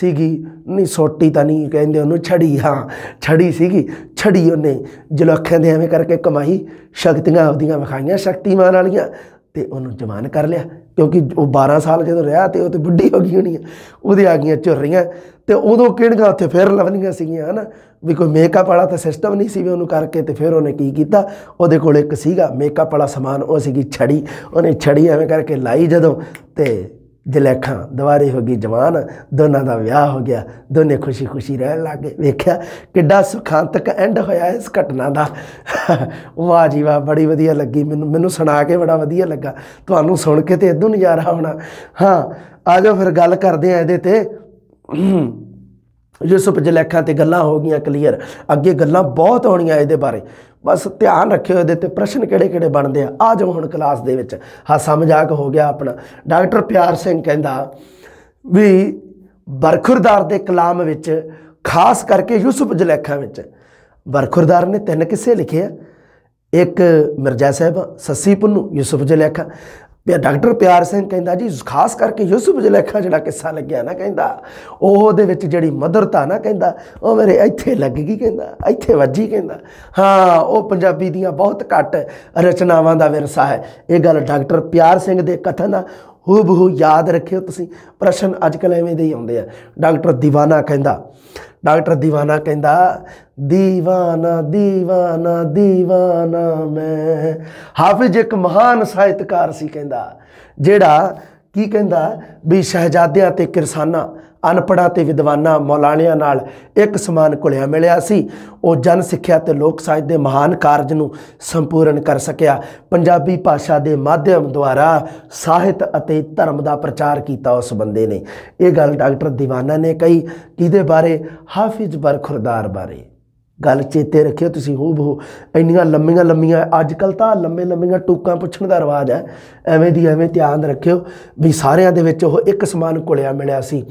ਸੀਗੀ ਨਹੀਂ ਸੋਟੀ ਤਾਂ ਨਹੀਂ ਕਹਿੰਦੇ ਉਹਨੂੰ ਛੜੀ ਹਾਂ ਛੜੀ ਸੀਗੀ ਛੜੀ ਉਹਨੇ ਜਲਖਾਂ ਦੇ ਐਵੇਂ ਕਰਕੇ ਕਮਾਈ ਸ਼ਕਤੀਆਂ ਆਪਦੀਆਂ ਵਿਖਾਈਆਂ ਸ਼ਕਤੀਮਾਨ ਵਾਲੀਆਂ ਤੇ ਉਹਨੂੰ ਜਵਾਨ ਕਰ ਲਿਆ ਕਿਉਂਕਿ ਉਹ 12 ਸਾਲ ਜਦੋਂ ਰਿਹਾ ਤੇ ਉਹ ਤੇ ਬੁੱਢੀ ਹੋ ਗਈ ਹੋਣੀ ਆ ਉਹਦੇ ਆ ਗਈਆਂ ਝੁਰਰੀਆਂ ਤੇ ਉਦੋਂ ਕਿਹੜੀਆਂ ਉੱਥੇ ਫੇਰ ਲਵਣੀਆਂ ਸੀਗੀਆਂ ਹਨਾ ਵੀ ਕੋਈ ਮੇਕਅਪ ਵਾਲਾ ਤਾਂ ਸਿਸਟਮ ਨਹੀਂ ਸੀ ਵੀ ਉਹਨੂੰ ਕਰਕੇ ਤੇ ਫਿਰ ਉਹਨੇ ਕੀ ਕੀਤਾ ਉਹਦੇ ਕੋਲ ਇੱਕ ਸੀਗਾ ਮੇਕਅਪ ਵਾਲਾ ਸਮਾਨ ਉਹ ਸੀਗੀ ਛੜੀ ਉਹਨੇ ਛੜੀ ਐਵੇਂ ਕਰਕੇ ਲਾਈ ਜਦੋਂ ਤੇ ਜਲੇਖਾਂ ਦਵਾਰੇ ਹੋ ਗਈ ਜਵਾਨ ਦੋਨਾਂ ਦਾ ਵਿਆਹ ਹੋ ਗਿਆ ਦੋਨੇ ਖੁਸ਼ੀ-ਖੁਸ਼ੀ ਰਹਿਣ ਲੱਗੇ ਵੇਖਿਆ ਕਿੱਡਾ ਸੁਖਾਂਤਕ ਐਂਡ ਹੋਇਆ ਇਸ ਘਟਨਾ ਦਾ ਵਾਹ ਜੀ ਵਾਹ ਬੜੀ ਵਧੀਆ ਲੱਗੀ ਮੈਨੂੰ ਮੈਨੂੰ ਸੁਣਾ ਕੇ ਬੜਾ ਵਧੀਆ ਲੱਗਾ ਤੁਹਾਨੂੰ ਸੁਣ ਕੇ ਤੇ ਇਦੋਂ ਨਜ਼ਾਰਾ ਆਉਣਾ ਹਾਂ ਆ ਜਾਓ ਫਿਰ ਗੱਲ ਕਰਦੇ ਆ ਇਹਦੇ ਤੇ ਯੂਸਫ ਜਲੇਖਾਂ ਤੇ ਗੱਲਾਂ ਹੋ ਗਈਆਂ ਕਲੀਅਰ ਅੱਗੇ ਗੱਲਾਂ ਬਹੁਤ ਹੋਣੀਆਂ ਇਹਦੇ ਬਾਰੇ ਬਸ ਧਿਆਨ ਰੱਖਿਓ ਇਹਦੇ ਤੇ ਪ੍ਰਸ਼ਨ ਕਿਹੜੇ ਕਿਹੜੇ ਬਣਦੇ ਆ ਆ ਜਾਓ ਹੁਣ ਕਲਾਸ ਦੇ ਵਿੱਚ ਹਾਸਾ ਮਜ਼ਾਕ ਹੋ ਗਿਆ ਆਪਣਾ ਡਾਕਟਰ ਪਿਆਰ ਸਿੰਘ ਕਹਿੰਦਾ ਵੀ ਬਰਖੁਰਦਾਰ ਦੇ ਕਲਾਮ ਵਿੱਚ ਖਾਸ ਕਰਕੇ ਯੂਸਫ ਜਲੇਖਾਂ ਵਿੱਚ ਬਰਖੁਰਦਾਰ ਨੇ ਤਿੰਨ ਕਿੱਸੇ ਲਿਖੇ ਆ ਇੱਕ ਮਿਰਜ਼ਾ ਸਾਹਿਬ ਸੱਸੀ ਪੁੰਨੂ ਯੂਸਫ ਜਲੇਖਾ ਤੇ ਡਾਕਟਰ ਪਿਆਰ ਸਿੰਘ ਕਹਿੰਦਾ ਜੀ ਖਾਸ ਕਰਕੇ ਯੂਸਫ ਜਲੇਖਾ ਜਿਹੜਾ ਕਿੱਸਾ ਲੱਗਿਆ ਨਾ ਕਹਿੰਦਾ ਉਹਦੇ ਵਿੱਚ ਜਿਹੜੀ ਮਦਰਤਾ ਨਾ ਕਹਿੰਦਾ ਉਹ ਮੇਰੇ ਇੱਥੇ ਲੱਗ ਗਈ ਕਹਿੰਦਾ ਇੱਥੇ ਵੱਜੀ ਕਹਿੰਦਾ ਹਾਂ ਉਹ ਪੰਜਾਬੀ ਦੀਆਂ ਬਹੁਤ ਘੱਟ ਰਚਨਾਵਾਂ ਦਾ ਵਿਰਸਾ ਹੈ ਇਹ ਗੱਲ ਡਾਕਟਰ ਪਿਆਰ ਸਿੰਘ ਦੇ ਕਥਨ ਆ ਹੂਬ ਹੂ ਯਾਦ ਰੱਖਿਓ ਤੁਸੀਂ ਪ੍ਰਸ਼ਨ ਅੱਜ ਕੱਲ ਐਵੇਂ ਦੇ ਹੀ ਆਉਂਦੇ ਆ ਡਾਕਟਰ دیਵਾਨਾ ਕਹਿੰਦਾ ਡਾਕਟਰ دیਵਾਨਾ ਕਹਿੰਦਾ ਦੀਵਾਨਾ ਦੀਵਾਨਾ ਦੀਵਾਨਾ ਮੈਂ ਹਾਫਿਜ਼ ਇੱਕ ਮਹਾਨ ਸਾਹਿਤਕਾਰ ਸੀ ਕਹਿੰਦਾ ਜਿਹੜਾ ਕੀ ਕਹਿੰਦਾ ਵੀ ਸ਼ਹਿਜ਼ਾਦਿਆਂ ਤੇ ਕਿਰਸਾਨਾਂ ਅਨਪੜਾ ਤੇ ਵਿਦਵਾਨਾਂ ਮੌਲਾਨਿਆਂ ਨਾਲ ਇੱਕ ਸਮਾਨ ਕੁਲਿਆ ਮਿਲਿਆ ਸੀ ਉਹ ਜਨ ਸਿੱਖਿਆ ਤੇ ਲੋਕ ਸਾਹਿਤ ਦੇ ਮਹਾਨ ਕਾਰਜ ਨੂੰ ਸੰਪੂਰਨ ਕਰ ਸਕਿਆ ਪੰਜਾਬੀ ਭਾਸ਼ਾ ਦੇ ਮਾਧਿਅਮ ਦੁਆਰਾ ਸਾਹਿਤ ਅਤੇ ਧਰਮ ਦਾ ਪ੍ਰਚਾਰ ਕੀਤਾ ਉਸ ਬੰਦੇ ਨੇ ਇਹ ਗੱਲ ਡਾਕਟਰ ਦੀਵਾਨਾ ਨੇ ਕਹੀ ਕਿਹਦੇ ਬਾਰੇ ਹਾਫਿਜ਼ ਬਰਖੁਰਦਾਰ ਬਾਰੇ ਗੱਲ ਚੇਤੇ ਰੱਖਿਓ ਤੁਸੀਂ ਹੂ ਬਹੂ ਇੰਨੀਆਂ ਲੰਮੀਆਂ ਲੰਮੀਆਂ ਅੱਜ ਕੱਲ ਤਾਂ ਲੰਮੇ ਲੰਮੀਆਂ ਟੂਕਾਂ ਪੁੱਛਣ ਦਾ ਰਿਵਾਜ ਹੈ ਐਵੇਂ ਦੀ ਐਵੇਂ ਧਿਆਨ ਰੱਖਿਓ ਵੀ ਸਾਰਿਆਂ ਦੇ ਵਿੱਚ ਉਹ ਇੱਕ ਸਮਾਨ ਕੁਲਿਆ ਮਿਲਿਆ ਸੀ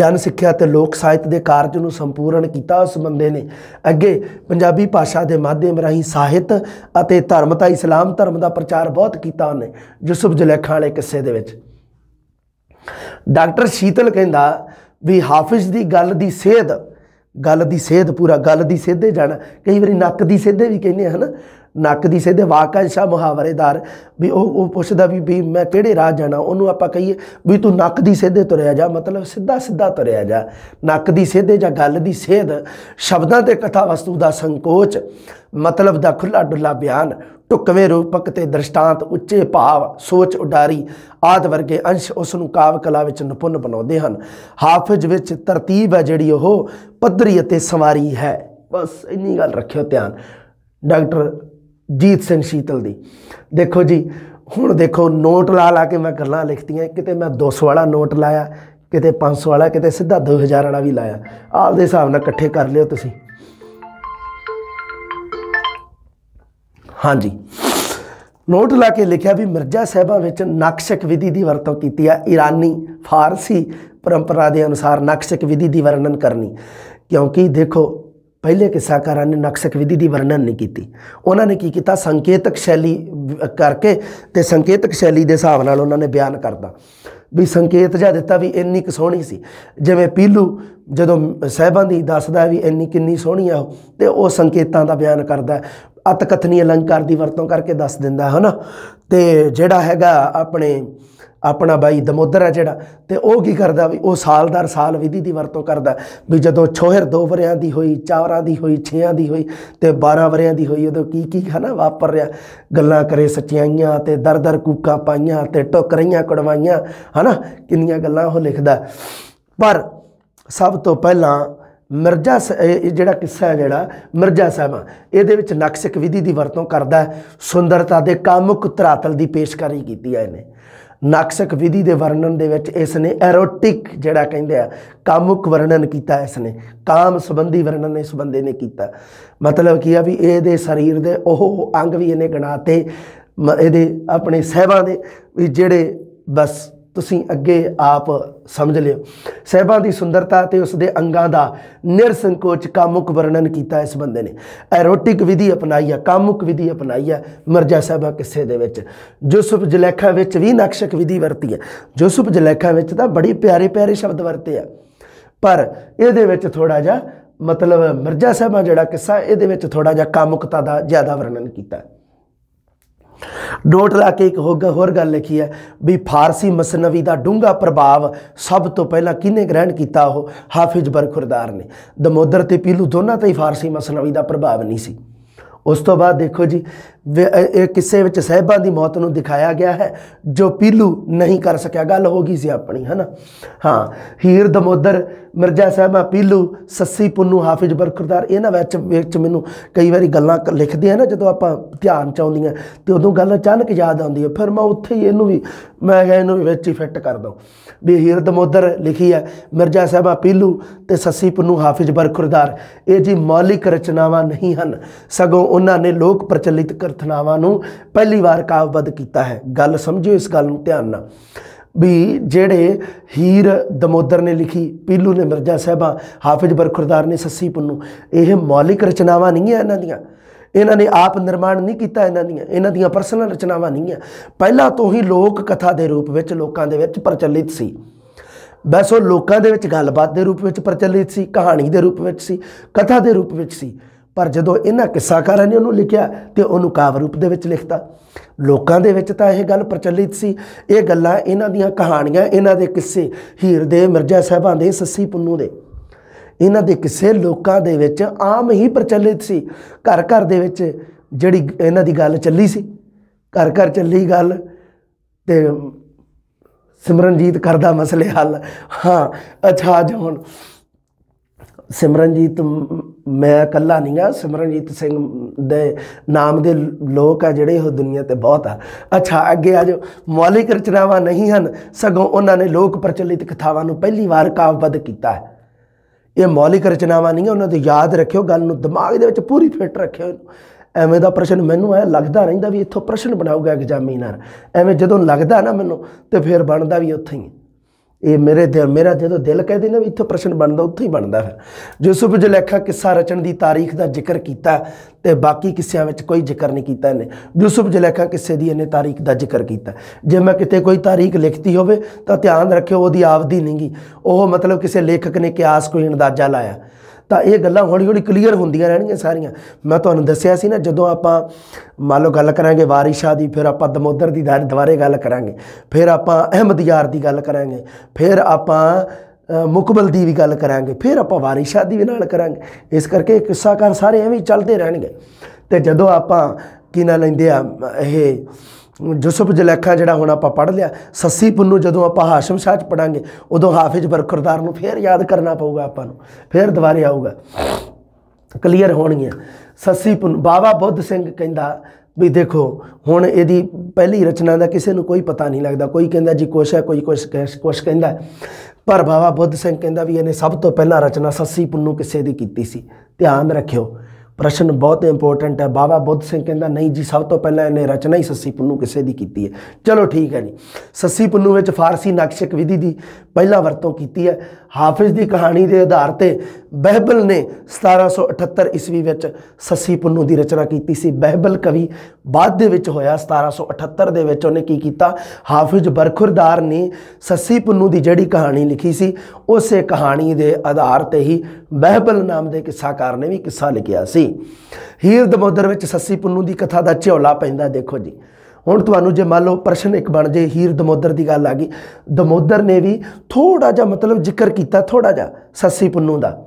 ਜਨ ਸਿੱਖਿਆ ਤੇ ਲੋਕ ਸਾਹਿਤ ਦੇ ਕਾਰਜ ਨੂੰ ਸੰਪੂਰਨ ਕੀਤਾ ਉਸ ਬੰਦੇ ਨੇ ਅੱਗੇ ਪੰਜਾਬੀ ਭਾਸ਼ਾ ਦੇ ਮਾਧਿਅਮ ਰਾਹੀਂ ਸਾਹਿਤ ਅਤੇ ਧਰਮ ਤਾਂ ਇਸਲਾਮ ਧਰਮ ਦਾ ਪ੍ਰਚਾਰ ਬਹੁਤ ਕੀਤਾ ਉਹਨੇ ਯੂਸਫ ਜਲੇਖਾਂ ਵਾਲੇ ਕਿੱਸੇ ਦੇ ਵਿੱਚ ਡਾਕਟਰ ਸ਼ੀਤਲ ਕਹਿੰਦਾ ਵੀ ਹਾਫਿਜ਼ ਦੀ ਗੱਲ ਦੀ ਸਿਹਤ ਗੱਲ ਦੀ ਸੇਧ ਪੂਰਾ ਗੱਲ ਦੀ ਸੇਧੇ ਜਾਣਾ ਕਈ ਵਾਰੀ ਨੱਕ ਦੀ ਸੇਧੇ ਵੀ ਕਹਿੰਦੇ ਹਨ ਨੱਕ ਦੀ ਸਿੱਧੇ ਵਾਕਾਜ ਸ਼ਾ ਮੁਹਾਵਰੇਦਾਰ ਵੀ ਉਹ ਉਹ ਪੁੱਛਦਾ ਵੀ ਵੀ ਮੈਂ ਕਿਹੜੇ ਰਾਹ ਜਾਣਾ ਉਹਨੂੰ ਆਪਾਂ ਕਹੀਏ ਵੀ ਤੂੰ ਨੱਕ ਦੀ ਸਿੱਧੇ ਤੁਰਿਆ ਜਾ ਮਤਲਬ ਸਿੱਧਾ ਸਿੱਧਾ ਤੁਰਿਆ ਜਾ ਨੱਕ ਦੀ ਸਿੱਧੇ ਜਾਂ ਗੱਲ ਦੀ ਸਿੱਧ ਸ਼ਬਦਾਂ ਤੇ ਕਥਾ ਵਸਤੂ ਦਾ ਸੰਕੋਚ ਮਤਲਬ ਦਾ ਖੁੱਲਾ ਡੁੱਲਾ ਬਿਆਨ ਟੁਕਵੇਂ ਰੂਪਕ ਤੇ ਦ੍ਰਿਸ਼ਟਾਂਤ ਉੱਚੇ ਭਾਵ ਸੋਚ ਉਡਾਰੀ ਆਦ ਵਰਗੇ ਅੰਸ਼ ਉਸ ਨੂੰ ਕਾਵ ਕਲਾ ਵਿੱਚ ਨਿਪੁੰਨ ਬਣਾਉਂਦੇ ਹਨ ਹਾਫਿਜ਼ ਵਿੱਚ ਤਰਤੀਬ ਹੈ ਜਿਹੜੀ ਉਹ ਪੱਧਰੀ ਅਤੇ ਸਵਾਰੀ ਹੈ ਬਸ ਇੰਨੀ ਗੱਲ ਰੱਖਿਓ ਧਿਆਨ ਡਾਕਟਰ ਜੀਤ ਸਿੰਘ ਸ਼ੀਤਲ ਦੀ ਦੇਖੋ ਜੀ ਹੁਣ ਦੇਖੋ ਨੋਟ ਲਾ ਲਾ ਕੇ ਮੈਂ ਗੱਲਾਂ ਲਿਖਤੀਆਂ ਕਿਤੇ ਮੈਂ 200 ਵਾਲਾ ਨੋਟ ਲਾਇਆ ਕਿਤੇ 500 ਵਾਲਾ ਕਿਤੇ ਸਿੱਧਾ 2000 ਵਾਲਾ ਵੀ ਲਾਇਆ ਆਪਦੇ ਹਿਸਾਬ ਨਾਲ ਇਕੱਠੇ ਕਰ ਲਿਓ ਤੁਸੀਂ ਹਾਂਜੀ ਨੋਟ ਲਾ ਕੇ ਲਿਖਿਆ ਵੀ ਮਿਰਜ਼ਾ ਸਾਹਿਬਾਂ ਵਿੱਚ ਨਕਸ਼ਕ ਵਿਧੀ ਦੀ ਵਰਤੋਂ ਕੀਤੀ ਆ ਇਰਾਨੀ ਫਾਰਸੀ ਪਰੰਪਰਾ ਦੇ ਅਨੁਸਾਰ ਨਕਸ਼ਕ ਵਿਧੀ ਦੀ ਵਰਣਨ ਕਰਨੀ ਕਿਉਂਕਿ ਦੇਖੋ ਪਹਿਲੇ ਕਿੱਸਾਕਾਰਾਂ ਨੇ ਨਕਸ਼ਕ ਵਿਧੀ ਦੀ ਵਰਣਨ ਨਹੀਂ ਕੀਤੀ ਉਹਨਾਂ ਨੇ ਕੀ ਕੀਤਾ ਸੰਕੇਤਕ ਸ਼ੈਲੀ ਕਰਕੇ ਤੇ ਸੰਕੇਤਕ ਸ਼ੈਲੀ ਦੇ ਹਿਸਾਬ ਨਾਲ ਉਹਨਾਂ ਨੇ ਬਿਆਨ ਕਰਦਾ ਵੀ ਸੰਕੇਤ ਜਾਂ ਦਿੱਤਾ ਵੀ ਇੰਨੀ ਕਿ ਸੋਹਣੀ ਸੀ ਜਿਵੇਂ ਪੀਲੂ ਜਦੋਂ ਸਹਿਬਾਂ ਦੀ ਦੱਸਦਾ ਵੀ ਇੰਨੀ ਕਿੰਨੀ ਸੋਹਣੀ ਆ ਤੇ ਉਹ ਸੰਕੇਤਾਂ ਦਾ ਬਿਆਨ ਕਰਦਾ ਅਤ ਅਤਕਥਨੀ ਅਲੰਕਾਰ ਦੀ ਵਰਤੋਂ ਕਰਕੇ ਦੱਸ ਦਿੰਦਾ ਹਨਾ ਤੇ ਜਿਹੜਾ ਹੈਗਾ ਆਪਣੇ ਆਪਣਾ ਬਾਈ ਦਮੋਦਰ ਆ ਜਿਹੜਾ ਤੇ ਉਹ ਕੀ ਕਰਦਾ ਵੀ ਉਹ ਸਾਲਦਾਰ ਸਾਲ ਵਿਧੀ ਦੀ ਵਰਤੋਂ ਕਰਦਾ ਵੀ ਜਦੋਂ ਛੋਹਰ ਦੋ ਵਰਿਆਂ ਦੀ ਹੋਈ ਚਾਰਾਂ ਦੀ ਹੋਈ ਛੇਆਂ ਦੀ ਹੋਈ ਤੇ 12 ਵਰਿਆਂ ਦੀ ਹੋਈ ਉਦੋਂ ਕੀ ਕੀ ਹਨਾ ਵਾਪਰ ਰਿਹਾ ਗੱਲਾਂ ਕਰੇ ਸਚਾਈਆਂ ਤੇ ਦਰਦਰ ਕੂਕਾਂ ਪਾਈਆਂ ਤੇ ਰਹੀਆਂ ਕੜਵਾਈਆਂ ਹਨਾ ਕਿੰਨੀਆਂ ਗੱਲਾਂ ਉਹ ਲਿਖਦਾ ਪਰ ਸਭ ਤੋਂ ਪਹਿਲਾਂ ਮਿਰਜ਼ਾ ਜਿਹੜਾ ਕਿੱਸਾ ਹੈ ਜਿਹੜਾ ਮਿਰਜ਼ਾ ਸਾਹਿਬ ਇਹਦੇ ਵਿੱਚ ਨਕਸ਼ਿਕ ਵਿਧੀ ਦੀ ਵਰਤੋਂ ਕਰਦਾ ਸੁੰਦਰਤਾ ਦੇ ਕਾਮੁਕ ਤਰਾਤਲ ਦੀ ਪੇਸ਼ਕਾਰੀ ਕੀਤੀ ਆ ਇਹਨੇ ਨਾਕਸ਼ਕ ਵਿਧੀ ਦੇ ਵਰਣਨ ਦੇ ਵਿੱਚ ਇਸ ਨੇ ਐਰੋਟਿਕ ਜਿਹੜਾ ਕਹਿੰਦੇ ਆ ਕਾਮੁਕ ਵਰਣਨ ਕੀਤਾ ਇਸ ਨੇ ਕਾਮ ਸੰਬੰਧੀ ਵਰਣਨ ਇਸ ਬੰਦੇ ਨੇ ਕੀਤਾ ਮਤਲਬ ਕੀ ਆ ਵੀ ਇਹਦੇ ਸਰੀਰ ਦੇ ਉਹ ਅੰਗ ਵੀ ਇਹਨੇ ਗਣਾਤੇ ਇਹਦੇ ਆਪਣੇ ਸਹਿਬਾਂ ਦੇ ਵੀ ਜਿਹੜੇ ਬਸ ਤੁਸੀਂ ਅੱਗੇ ਆਪ ਸਮਝ ਲਿਓ ਸਹਿਬਾਂ ਦੀ ਸੁੰਦਰਤਾ ਤੇ ਉਸ ਦੇ ਅੰਗਾਂ ਦਾ ਨਿਰਸੰਕੋਚ ਕਾਮੁਕ ਵਰਣਨ ਕੀਤਾ ਇਸ ਬੰਦੇ ਨੇ ਐਰੋਟਿਕ ਵਿਧੀ ਅਪਣਾਈ ਆ ਕਾਮੁਕ ਵਿਧੀ ਅਪਣਾਈ ਆ ਮਰਜਾ ਸਾਹਿਬਾ ਕਿੱਸੇ ਦੇ ਵਿੱਚ ਜੋਸਫ ਜਲੇਖਾ ਵਿੱਚ ਵੀ ਨਕਸ਼ਕ ਵਿਧੀ ਵਰਤੀ ਹੈ ਜੋਸਫ ਜਲੇਖਾ ਵਿੱਚ ਤਾਂ ਬੜੀ ਪਿਆਰੇ ਪਿਆਰੇ ਸ਼ਬਦ ਵਰਤੇ ਆ ਪਰ ਇਹਦੇ ਵਿੱਚ ਥੋੜਾ ਜਿਹਾ ਮਤਲਬ ਮਰਜਾ ਸਾਹਿਬਾ ਜਿਹੜਾ ਕਿੱਸਾ ਇਹਦੇ ਵਿੱਚ ਥੋੜਾ ਜਿਹਾ ਕਾਮੁਕਤਾ ਦਾ ਜ਼ਿਆਦਾ ਵਰਣਨ ਕੀਤਾ ਹੈ ਨੋਟ ਲਾ ਕੇ ਇੱਕ ਹੋਰ ਗੱਲ ਲਿਖੀ ਹੈ ਵੀ ਫਾਰਸੀ ਮਸਨਵੀ ਦਾ ਡੂੰਘਾ ਪ੍ਰਭਾਵ ਸਭ ਤੋਂ ਪਹਿਲਾਂ ਕਿਹਨੇ ਗ੍ਰਹਿਣ ਕੀਤਾ ਉਹ ਹਾਫਿਜ਼ ਬਰਖੁਰਦਾਰ ਨੇ ਦਮੋਦਰ ਤੇ ਪੀਲੂ ਦੋਨਾਂ ਤੇ ਹੀ ਫਾਰਸੀ ਮਸਨਵੀ ਦਾ ਪ੍ਰਭਾਵ ਨਹੀਂ ਸੀ ਉਸ ਤੋਂ ਬਾਅਦ ਦੇਖੋ ਜੀ ਇਹ ਕਿਸੇ ਵਿੱਚ ਸਹਿਬਾਂ ਦੀ ਮੌਤ ਨੂੰ ਦਿਖਾਇਆ ਗਿਆ ਹੈ ਜੋ ਪੀਲੂ ਨਹੀਂ ਕਰ ਸਕਿਆ ਗੱਲ ਹੋ ਗਈ ਸੀ ਆਪਣੀ ਹਨਾ ਹਾਂ ਹੀਰ ਦਮੋਦਰ ਮਿਰਜ਼ਾ ਸਾਹਿਬਾ ਪੀਲੂ ਸੱਸੀ ਪੁੰਨੂ ਹਾਫਿਜ਼ ਬਰਕਰਦਾਰ ਇਹਨਾਂ ਵਿੱਚ ਵਿੱਚ ਮੈਨੂੰ ਕਈ ਵਾਰੀ ਗੱਲਾਂ ਲਿਖਦੇ ਆ ਨਾ ਜਦੋਂ ਆਪਾਂ ਧਿਆਨ ਚ ਆਉਂਦੀਆਂ ਤੇ ਉਦੋਂ ਗੱਲ ਅਚਾਨਕ ਯਾਦ ਆਉਂਦੀ ਹੈ ਫਿਰ ਮੈਂ ਉੱਥੇ ਹੀ ਇਹਨੂੰ ਵੀ ਮੈਂ ਕਿਹਾ ਇਹਨੂੰ ਵਿੱਚ ਹੀ ਫਿੱਟ ਕਰ ਦਵਾਂ ਵੀ ਹੀਰ ਦਮੋਦਰ ਲਿਖੀ ਹੈ ਮਿਰਜ਼ਾ ਸਾਹਿਬਾ ਪੀਲੂ ਤੇ ਸੱਸੀ ਪੰਨੂ ਹਾਫਿਜ਼ ਬਰਖੁਰਦਾਰ ਇਹ ਜੀ ਮੌਲਿਕ ਰਚਨਾਵਾਂ ਨਹੀਂ ਹਨ ਸਗੋਂ ਉਹਨਾਂ ਨੇ ਲੋਕ ਪ੍ਰਚਲਿਤ ਕਰਥਨਾਵਾਂ ਨੂੰ ਪਹਿਲੀ ਵਾਰ ਕਾਵਬਦ ਕੀਤਾ ਹੈ ਗੱਲ ਸਮਝਿਓ ਇਸ ਗੱਲ ਨੂੰ ਧਿਆਨ ਨਾਲ ਵੀ ਜਿਹੜੇ ਹੀਰ ਦਮੋਦਰ ਨੇ ਲਿਖੀ ਪੀਲੂ ਨੇ ਮਿਰਜ਼ਾ ਸਾਹਿਬਾ ਹਾਫਿਜ਼ ਬਰਖੁਰਦਾਰ ਨੇ ਸੱਸੀ ਪੰਨੂ ਇਹ ਮੌਲਿਕ ਰਚਨਾਵਾਂ ਨਹੀਂ ਹੈ ਇਹਨਾਂ ਦੀਆਂ ਇਹਨਾਂ ਨੇ ਆਪ ਨਿਰਮਾਣ ਨਹੀਂ ਕੀਤਾ ਇਹਨਾਂ ਦੀਆਂ ਇਹਨਾਂ ਦੀਆਂ ਪਰਸਨਲ ਰਚਨਾਵਾਂ ਨਹੀਂ ਆ ਪਹਿਲਾਂ ਤੋਂ ਹੀ ਲੋਕ ਕਥਾ ਦੇ ਰੂਪ ਵਿੱਚ ਲੋਕਾਂ ਦੇ ਵਿੱਚ ਪ੍ਰਚਲਿਤ ਸੀ ਬਸ ਉਹ ਲੋਕਾਂ ਦੇ ਵਿੱਚ ਗੱਲਬਾਤ ਦੇ ਰੂਪ ਵਿੱਚ ਪ੍ਰਚਲਿਤ ਸੀ ਕਹਾਣੀ ਦੇ ਰੂਪ ਵਿੱਚ ਸੀ ਕਥਾ ਦੇ ਰੂਪ ਵਿੱਚ ਸੀ ਪਰ ਜਦੋਂ ਇਹਨਾਂ ਕਿੱਸਾਕਾਰਾਂ ਨੇ ਉਹਨੂੰ ਲਿਖਿਆ ਤੇ ਉਹਨੂੰ ਕਾਵ ਰੂਪ ਦੇ ਵਿੱਚ ਲਿਖਤਾ ਲੋਕਾਂ ਦੇ ਵਿੱਚ ਤਾਂ ਇਹ ਗੱਲ ਪ੍ਰਚਲਿਤ ਸੀ ਇਹ ਗੱਲਾਂ ਇਹਨਾਂ ਦੀਆਂ ਕਹਾਣੀਆਂ ਇਹਨਾਂ ਦੇ ਕਿੱਸੇ ਹੀਰ ਦੇ ਮਿਰਜ਼ਾ ਸਾਹਿਬਾਂ ਦੇ ਸੱਸੀ ਪੁੰਨੂ ਦੇ ਇਹਨਾਂ ਦੇ ਕਿਸੇ ਲੋਕਾਂ ਦੇ ਵਿੱਚ ਆਮ ਹੀ ਪ੍ਰਚਲਿਤ ਸੀ ਘਰ ਘਰ ਦੇ ਵਿੱਚ ਜਿਹੜੀ ਇਹਨਾਂ ਦੀ ਗੱਲ ਚੱਲੀ ਸੀ ਘਰ ਘਰ ਚੱਲੀ ਗੱਲ ਤੇ ਸਿਮਰਨਜੀਤ ਕਰਦਾ ਮਸਲੇ ਹੱਲ ਹਾਂ ਅੱਛਾ ਅੱਜ ਹੁਣ ਸਿਮਰਨਜੀਤ ਮੈਂ ਇਕੱਲਾ ਨਹੀਂ ਆ ਸਿਮਰਨਜੀਤ ਸਿੰਘ ਦੇ ਨਾਮ ਦੇ ਲੋਕ ਆ ਜਿਹੜੇ ਉਹ ਦੁਨੀਆ ਤੇ ਬਹੁਤ ਆ ਅੱਛਾ ਅੱਗੇ ਆ ਜੋ ਮੌਲਿਕ ਰਚਨਾਵਾਂ ਨਹੀਂ ਹਨ ਸਗੋਂ ਉਹਨਾਂ ਨੇ ਲੋਕ ਪ੍ਰਚਲਿਤ ਕਥਾਵਾਂ ਨੂੰ ਪਹਿਲੀ ਵਾਰ ਕਾਵਬਦ ਕੀਤਾ ਹੈ ਇਹ ਮੌਲਿਕ ਰਚਨਾਵਾਂ ਨਹੀਂ ਉਹਨਾਂ ਤੋਂ ਯਾਦ ਰੱਖਿਓ ਗੱਲ ਨੂੰ ਦਿਮਾਗ ਦੇ ਵਿੱਚ ਪੂਰੀ ਫਿੱਟ ਰੱਖਿਓ ਐਵੇਂ ਦਾ ਪ੍ਰਸ਼ਨ ਮੈਨੂੰ ਆਇਆ ਲੱਗਦਾ ਰਹਿੰਦਾ ਵੀ ਇੱਥੋਂ ਪ੍ਰਸ਼ਨ ਬਣਾਊਗਾ ਐਗਜ਼ਾਮੀਨਰ ਐਵੇਂ ਜਦੋਂ ਲੱਗਦਾ ਨਾ ਮੈਨੂੰ ਤੇ ਫਿਰ ਬਣਦਾ ਵੀ ਉੱਥੇ ਹੀ ਇਹ ਮੇਰੇ ਦਿਲ ਮੇਰਾ ਜਦੋਂ ਦਿਲ ਕਹਿੰਦੇ ਨਾ ਇੱਥੇ ਪ੍ਰਸ਼ਨ ਬਣਦਾ ਉੱਥੇ ਹੀ ਬਣਦਾ ਹੈ ਯੂਸਫ ਜਲੇਖਾ ਕਿੱਸਾ ਰਚਣ ਦੀ ਤਾਰੀਖ ਦਾ ਜ਼ਿਕਰ ਕੀਤਾ ਤੇ ਬਾਕੀ ਕਿੱਸਿਆਂ ਵਿੱਚ ਕੋਈ ਜ਼ਿਕਰ ਨਹੀਂ ਕੀਤਾ ਇਹਨੇ ਯੂਸਫ ਜਲੇਖਾ ਕਿੱਸੇ ਦੀ ਇਹਨੇ ਤਾਰੀਖ ਦਾ ਜ਼ਿਕਰ ਕੀਤਾ ਜੇ ਮੈਂ ਕਿਤੇ ਕੋਈ ਤਾਰੀਖ ਲਿਖਤੀ ਹੋਵੇ ਤਾਂ ਧਿਆਨ ਰੱਖਿਓ ਉਹਦੀ ਆਪਦੀ ਨਹੀਂਗੀ ਉਹ ਮਤਲਬ ਕਿਸੇ ਲੇਖਕ ਨੇ ਕਿਆਸ ਕੋਈ ਅੰਦਾਜ਼ਾ ਲਾਇਆ ਤਾਂ ਇਹ ਗੱਲਾਂ ਹੌਲੀ-ਹੌਲੀ ਕਲੀਅਰ ਹੁੰਦੀਆਂ ਰਹਿਣਗੀਆਂ ਸਾਰੀਆਂ ਮੈਂ ਤੁਹਾਨੂੰ ਦੱਸਿਆ ਸੀ ਨਾ ਜਦੋਂ ਆਪਾਂ ਮੰਨ ਲਓ ਗੱਲ ਕਰਾਂਗੇ ਵਾਰਿਸ਼ਾ ਦੀ ਫਿਰ ਆਪਾਂ ਦਮੋਦਰ ਦੀ ਦੁਆਰੇ ਗੱਲ ਕਰਾਂਗੇ ਫਿਰ ਆਪਾਂ ਅਹਿਮਦ ਯਾਰ ਦੀ ਗੱਲ ਕਰਾਂਗੇ ਫਿਰ ਆਪਾਂ ਮੁਕਬਲ ਦੀ ਵੀ ਗੱਲ ਕਰਾਂਗੇ ਫਿਰ ਆਪਾਂ ਵਾਰਿਸ਼ਾ ਦੀ ਵੀ ਨਾਲ ਕਰਾਂਗੇ ਇਸ ਕਰਕੇ ਕਿੱਸਾਕਾਰ ਸਾਰੇ ਐਵੇਂ ਚੱਲਦੇ ਰਹਿਣਗੇ ਤੇ ਜਦੋਂ ਆਪਾਂ ਕੀ ਨਾ ਲੈਂਦੇ ਆ ਇਹ ਯੂਸਫ ਜਲੇਖਾ ਜਿਹੜਾ ਹੁਣ ਆਪਾਂ ਪੜ ਲਿਆ ਸੱਸੀ ਪੁੰਨੂ ਜਦੋਂ ਆਪਾਂ ਹਾਸ਼ਮ ਸ਼ਾਹ ਚ ਪੜਾਂਗੇ ਉਦੋਂ ਹਾਫਿਜ਼ ਬਰਕਰਦਾਰ ਨੂੰ ਫੇਰ ਯਾਦ ਕਰਨਾ ਪਊਗਾ ਆਪਾਂ ਨੂੰ ਫੇਰ ਦੁਬਾਰੇ ਆਊਗਾ ਕਲੀਅਰ ਹੋਣਗੀਆਂ ਸੱਸੀ ਪੁੰਨੂ ਬਾਬਾ ਬੁੱਧ ਸਿੰਘ ਕਹਿੰਦਾ ਵੀ ਦੇਖੋ ਹੁਣ ਇਹਦੀ ਪਹਿਲੀ ਰਚਨਾ ਦਾ ਕਿਸੇ ਨੂੰ ਕੋਈ ਪਤਾ ਨਹੀਂ ਲੱਗਦਾ ਕੋਈ ਕਹਿੰਦਾ ਜੀ ਕੁਛ ਹੈ ਕੋਈ ਕੁਛ ਕੁਛ ਕਹਿੰਦਾ ਪਰ ਬਾਬਾ ਬੁੱਧ ਸਿੰਘ ਕਹਿੰਦਾ ਵੀ ਇਹਨੇ ਸਭ ਤੋਂ ਪਹਿਲਾਂ ਰਚਨਾ ਸੱਸੀ ਪੁੰਨੂ ਕਿਸੇ ਦੀ ਕੀਤੀ ਸੀ ਧਿਆਨ ਰੱਖਿਓ ਪ੍ਰਸ਼ਨ ਬਹੁਤ ਇੰਪੋਰਟੈਂਟ ਹੈ ਬਾਬਾ ਬੁੱਧ ਸਿੰਘ ਕਹਿੰਦਾ ਨਹੀਂ ਜੀ ਸਭ ਤੋਂ ਪਹਿਲਾਂ ਇਹਨੇ ਰਚਨਾ ਹੀ ਸੱਸੀ ਪੁੰਨੂ ਕਿਸੇ ਦੀ ਕੀਤੀ ਹੈ ਚਲੋ ਠੀਕ ਹੈ ਜੀ ਸੱਸੀ ਪੁੰਨੂ ਵਿੱਚ ਫਾਰਸੀ ਨਕਸ਼ਕ ਵਿਧੀ ਦੀ ਪਹਿਲਾ ਵਰਤੋਂ ਕੀਤੀ ਹੈ ਹਾਫਿਜ਼ ਦੀ ਕਹਾਣੀ ਦੇ ਆਧਾਰ ਤੇ ਬਹਿਬਲ ਨੇ 1778 ਈਸਵੀ ਵਿੱਚ ਸੱਸੀ ਪੁੰਨੂ ਦੀ ਰਚਨਾ ਕੀਤੀ ਸੀ ਬਹਿਬਲ ਕਵੀ ਬਾਅਦ ਦੇ ਵਿੱਚ ਹੋਇਆ 1778 ਦੇ ਵਿੱਚ ਉਹਨੇ ਕੀ ਕੀਤਾ ਹਾਫਿਜ਼ ਬਰਖੁਰਦਾਰ ਨੇ ਸੱਸੀ ਪੁੰਨੂ ਦੀ ਜਿਹੜੀ ਕਹਾਣੀ ਲਿਖੀ ਸੀ ਉਸੇ ਕਹਾਣੀ ਦੇ ਆਧਾਰ ਤੇ ਹੀ ਬਹਿਬਲ ਨਾਮ ਦੇ ਕਿੱਸਾਕਾਰ ਨੇ ਵੀ ਕਿੱਸਾ ਲਿਖਿਆ ਸੀ ਹੀਰ ਦਮੋਦਰ ਵਿੱਚ ਸੱਸੀ ਪੁੰਨੂ ਦੀ ਕਥਾ ਦਾ ਝੋਲਾ ਪੈਂਦਾ ਦੇਖੋ ਜੀ ਹੁਣ ਤੁਹਾਨੂੰ ਜੇ ਮੰਨ ਲਓ ਪ੍ਰਸ਼ਨ ਇੱਕ ਬਣ ਜੇ ਹੀਰ ਦਮੋਦਰ ਦੀ ਗੱਲ ਆ ਗਈ ਦਮੋਦਰ ਨੇ ਵੀ ਥੋੜਾ ਜਿਹਾ ਮਤਲਬ ਜ਼ਿਕਰ ਕੀਤਾ ਥੋੜਾ ਜਿਹਾ ਸੱਸੀ ਪੁੰਨੂ ਦਾ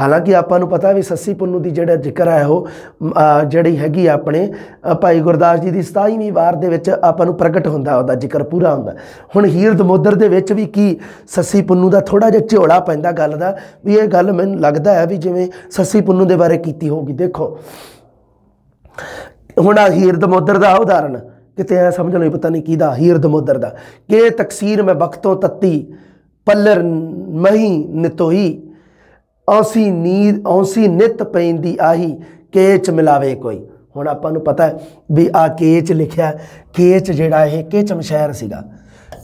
ਹਾਲਾਂਕਿ ਆਪਾਂ ਨੂੰ ਪਤਾ ਵੀ ਸੱਸੀ ਪੁੰਨੂ ਦੀ ਜਿਹੜਾ ਜ਼ਿਕਰ ਆਇਆ ਉਹ ਜਿਹੜੀ ਹੈਗੀ ਆਪਣੇ ਭਾਈ ਗੁਰਦਾਸ ਜੀ ਦੀ 27ਵੀਂ ਵਾਰ ਦੇ ਵਿੱਚ ਆਪਾਂ ਨੂੰ ਪ੍ਰਗਟ ਹੁੰਦਾ ਉਹਦਾ ਜ਼ਿਕਰ ਪੂਰਾ ਹੁੰਦਾ ਹੁਣ ਹੀਰ ਦਮੋਦਰ ਦੇ ਵਿੱਚ ਵੀ ਕੀ ਸੱਸੀ ਪੁੰਨੂ ਦਾ ਥੋੜਾ ਜਿਹਾ ਝੋਲਾ ਪੈਂਦਾ ਗੱਲ ਦਾ ਵੀ ਇਹ ਗੱਲ ਮੈਨੂੰ ਲੱਗਦਾ ਹੈ ਵੀ ਜਿਵੇਂ ਸੱਸੀ ਪੁੰਨੂ ਦੇ ਬਾਰੇ ਕੀਤੀ ਹੋਊਗੀ ਦੇਖੋ ਹੁਣ ਆ ਹੀਰ ਦਮੋਦਰ ਦਾ ਉਦਾਹਰਣ ਕਿਤੇ ਐ ਸਮਝ ਲਈ ਪਤਾ ਨਹੀਂ ਕਿਹਦਾ ਹੀਰ ਦਮੋਦਰ ਦਾ ਕਿ ਤਕਸੀਰ ਮੈਂ ਬਖਤੋਂ ਤੱਤੀ ਪੱਲਰ ਮਹੀ ਨਿਤੋਈ ਔਸੀ ਨੀਂਦ ਔਸੀ ਨਿਤ ਪੈਂਦੀ ਆਹੀ ਕੇਚ ਮਿਲਾਵੇ ਕੋਈ ਹੁਣ ਆਪਾਂ ਨੂੰ ਪਤਾ ਹੈ ਵੀ ਆ ਕੇਚ ਲਿਖਿਆ ਕੇਚ ਜਿਹੜਾ ਇਹ ਕੇਚਮ ਸ਼ਹਿਰ ਸੀਗਾ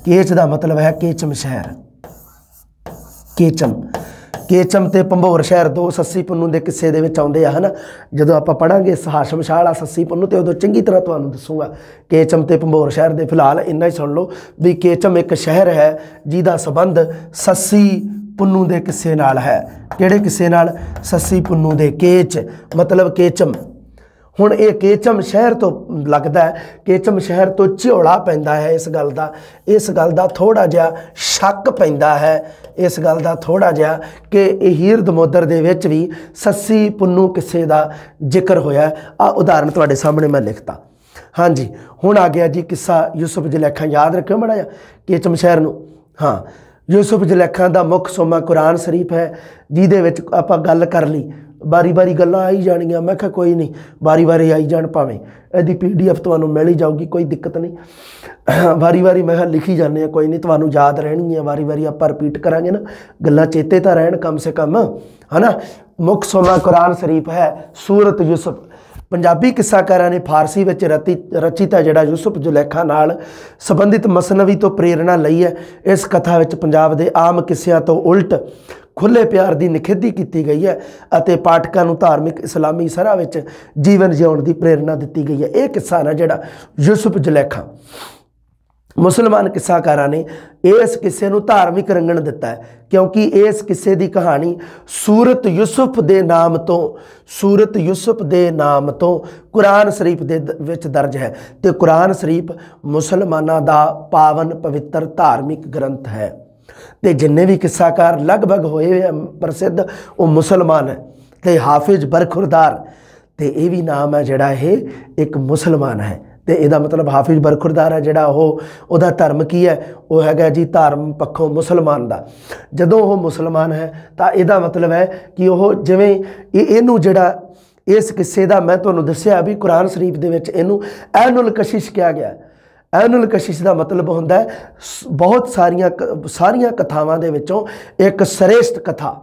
ਕੇਚ ਦਾ ਮਤਲਬ ਹੈ ਕੇਚਮ ਸ਼ਹਿਰ ਕੇਚਮ ਕੇਚਮ ਤੇ ਪੰਭੋਰ ਸ਼ਹਿਰ ਦੋ ਸੱਸੀ ਪੰਨੂ ਦੇ ਕਿੱਸੇ ਦੇ ਵਿੱਚ ਆਉਂਦੇ ਆ ਹਨਾ ਜਦੋਂ ਆਪਾਂ ਪੜਾਂਗੇ ਹਾਸ਼ਮ ਸ਼ਾਹ ਸੱਸੀ ਪੰਨੂ ਤੇ ਉਦੋਂ ਚੰਗੀ ਤਰ੍ਹਾਂ ਤੁਹਾਨੂੰ ਦੱਸੂਗਾ ਕੇਚਮ ਤੇ ਪੰਭੋਰ ਸ਼ਹਿਰ ਦੇ ਫਿਲਹਾਲ ਇੰਨਾ ਹੀ ਸੁਣ ਲਓ ਵੀ ਕੇਚਮ ਇੱਕ ਸ਼ਹਿਰ ਹੈ ਜਿਹਦਾ ਸਬੰਧ ਸੱਸੀ ਪੁੰਨੂ ਦੇ ਕਿਸੇ ਨਾਲ ਹੈ ਕਿਹੜੇ ਕਿਸੇ ਨਾਲ ਸੱਸੀ ਪੁੰਨੂ ਦੇ ਕੇਚ ਮਤਲਬ ਕੇਚਮ ਹੁਣ ਇਹ ਕੇਚਮ ਸ਼ਹਿਰ ਤੋਂ ਲੱਗਦਾ ਹੈ ਕੇਚਮ ਸ਼ਹਿਰ ਤੋਂ ਝੋਲਾ ਪੈਂਦਾ ਹੈ ਇਸ ਗੱਲ ਦਾ ਇਸ ਗੱਲ ਦਾ ਥੋੜਾ ਜਿਹਾ ਸ਼ੱਕ ਪੈਂਦਾ ਹੈ ਇਸ ਗੱਲ ਦਾ ਥੋੜਾ ਜਿਹਾ ਕਿ ਇਹ ਹੀਰ ਦਮੋਦਰ ਦੇ ਵਿੱਚ ਵੀ ਸੱਸੀ ਪੁੰਨੂ ਕਿਸੇ ਦਾ ਜ਼ਿਕਰ ਹੋਇਆ ਆ ਉਦਾਹਰਨ ਤੁਹਾਡੇ ਸਾਹਮਣੇ ਮੈਂ ਲਿਖਤਾ ਹਾਂਜੀ ਹੁਣ ਆ ਗਿਆ ਜੀ ਕਿੱਸਾ ਯੂਸਫ ਜਲੇਖਾ ਯਾਦ ਰੱਖਿਓ ਮੜਾ ਜਾ ਕੇਚਮ ਸ਼ਹਿਰ ਨੂੰ ਹਾਂ ਯੂਸਫ ਜਲੇਖਾਂ ਦਾ ਮੁੱਖ ਸੋਮਾ ਕੁਰਾਨ ਸ਼ਰੀਫ ਹੈ ਜਿਹਦੇ ਵਿੱਚ ਆਪਾਂ ਗੱਲ ਕਰ ਲਈ ਬਾਰੀ-ਬਾਰੀ ਗੱਲਾਂ ਆਈ ਜਾਣੀਆਂ ਮੈਂ ਕਿਹਾ ਕੋਈ ਨਹੀਂ ਬਾਰੀ-ਬਾਰੀ ਆਈ ਜਾਣ ਭਾਵੇਂ ਇਹਦੀ ਪੀਡੀਐਫ ਤੁਹਾਨੂੰ ਮਿਲ ਹੀ ਜਾਊਗੀ ਕੋਈ ਦਿੱਕਤ ਨਹੀਂ ਬਾਰੀ-ਬਾਰੀ ਮੈਂ ਕਿਹਾ ਲਿਖੀ ਜਾਂਦੇ ਆ ਕੋਈ ਨਹੀਂ ਤੁਹਾਨੂੰ ਯਾਦ ਰਹਿਣੀ ਹੈ ਬਾਰੀ ਆਪਾਂ ਰਿਪੀਟ ਕਰਾਂਗੇ ਨਾ ਗੱਲਾਂ ਚੇਤੇ ਤਾਂ ਰਹਿਣ ਕਮ ਸੇ ਕਮ ਹਨਾ ਮੁੱਖ ਸੋਮਾ ਕੁਰਾਨ ਸ਼ਰੀਫ ਹੈ ਸੂਰਤ ਯੂਸਫ ਪੰਜਾਬੀ ਕਿੱਸਾਕਾਰਾਂ ਨੇ ਫਾਰਸੀ ਵਿੱਚ ਰਚੀਤਾ ਜਿਹੜਾ ਯੂਸਫ ਜੁਲੇਖਾ ਨਾਲ ਸੰਬੰਧਿਤ ਮਸਨਵੀ ਤੋਂ ਪ੍ਰੇਰਣਾ ਲਈ ਹੈ ਇਸ ਕਥਾ ਵਿੱਚ ਪੰਜਾਬ ਦੇ ਆਮ ਕਿੱਸਿਆਂ ਤੋਂ ਉਲਟ ਖੁੱਲੇ ਪਿਆਰ ਦੀ ਨਿਖੇਧੀ ਕੀਤੀ ਗਈ ਹੈ ਅਤੇ ਪਾਠਕਾਂ ਨੂੰ ਧਾਰਮਿਕ ਇਸਲਾਮੀ ਸਰਾ ਵਿੱਚ ਜੀਵਨ ਜਿਉਣ ਦੀ ਪ੍ਰੇਰਣਾ ਦਿੱਤੀ ਗਈ ਹੈ ਇਹ ਕਿੱਸਾ ਨਾ ਜਿਹੜਾ ਯੂਸਫ ਜੁਲੇਖਾ ਮੁਸਲਮਾਨ ਕਿੱਸਾਕਾਰਾਂ ਨੇ ਇਸ ਕਿਸੇ ਨੂੰ ਧਾਰਮਿਕ ਰੰਗਣ ਦਿੱਤਾ ਹੈ ਕਿਉਂਕਿ ਇਸ ਕਿਸੇ ਦੀ ਕਹਾਣੀ ਸੂਰਤ ਯੂਸਫ ਦੇ ਨਾਮ ਤੋਂ ਸੂਰਤ ਯੂਸਫ ਦੇ ਨਾਮ ਤੋਂ ਕੁਰਾਨ ਸ਼ਰੀਫ ਦੇ ਵਿੱਚ ਦਰਜ ਹੈ ਤੇ ਕੁਰਾਨ ਸ਼ਰੀਫ ਮੁਸਲਮਾਨਾਂ ਦਾ ਪਾਵਨ ਪਵਿੱਤਰ ਧਾਰਮਿਕ ਗ੍ਰੰਥ ਹੈ ਤੇ ਜਿੰਨੇ ਵੀ ਕਿੱਸਾਕਾਰ ਲਗਭਗ ਹੋਏ ਪ੍ਰਸਿੱਧ ਉਹ ਮੁਸਲਮਾਨ ਹੈ ਤੇ ਹਾਫਿਜ਼ ਬਰਖੁਰਦਾਰ ਤੇ ਇਹ ਵੀ ਨਾਮ ਹੈ ਜਿਹੜਾ ਇਹ ਇੱਕ ਮੁਸਲਮਾਨ ਹੈ ਤੇ ਇਹਦਾ ਮਤਲਬ ਹਾਫਿਜ਼ ਬਰਖੁਰਦਾਰ ਹੈ ਜਿਹੜਾ ਉਹ ਉਹਦਾ ਧਰਮ ਕੀ ਹੈ ਉਹ ਹੈਗਾ ਜੀ ਧਰਮ ਪੱਖੋਂ ਮੁਸਲਮਾਨ ਦਾ ਜਦੋਂ ਉਹ ਮੁਸਲਮਾਨ ਹੈ ਤਾਂ ਇਹਦਾ ਮਤਲਬ ਹੈ ਕਿ ਉਹ ਜਿਵੇਂ ਇਹਨੂੰ ਜਿਹੜਾ ਇਸ ਕਿੱਸੇ ਦਾ ਮੈਂ ਤੁਹਾਨੂੰ ਦੱਸਿਆ ਵੀ ਕੁਰਾਨ ਸ਼ਰੀਫ ਦੇ ਵਿੱਚ ਇਹਨੂੰ ਐਨੁਲ ਕਸ਼ਿਸ਼ ਕਿਹਾ ਗਿਆ ਹੈ ਐਨੁਲ ਕਸ਼ਿਸ਼ ਦਾ ਮਤਲਬ ਹੁੰਦਾ ਹੈ ਬਹੁਤ ਸਾਰੀਆਂ ਸਾਰੀਆਂ ਕਥਾਵਾਂ ਦੇ ਵਿੱਚੋਂ ਇੱਕ ਸ੍ਰੇਸ਼ਟ ਕਥਾ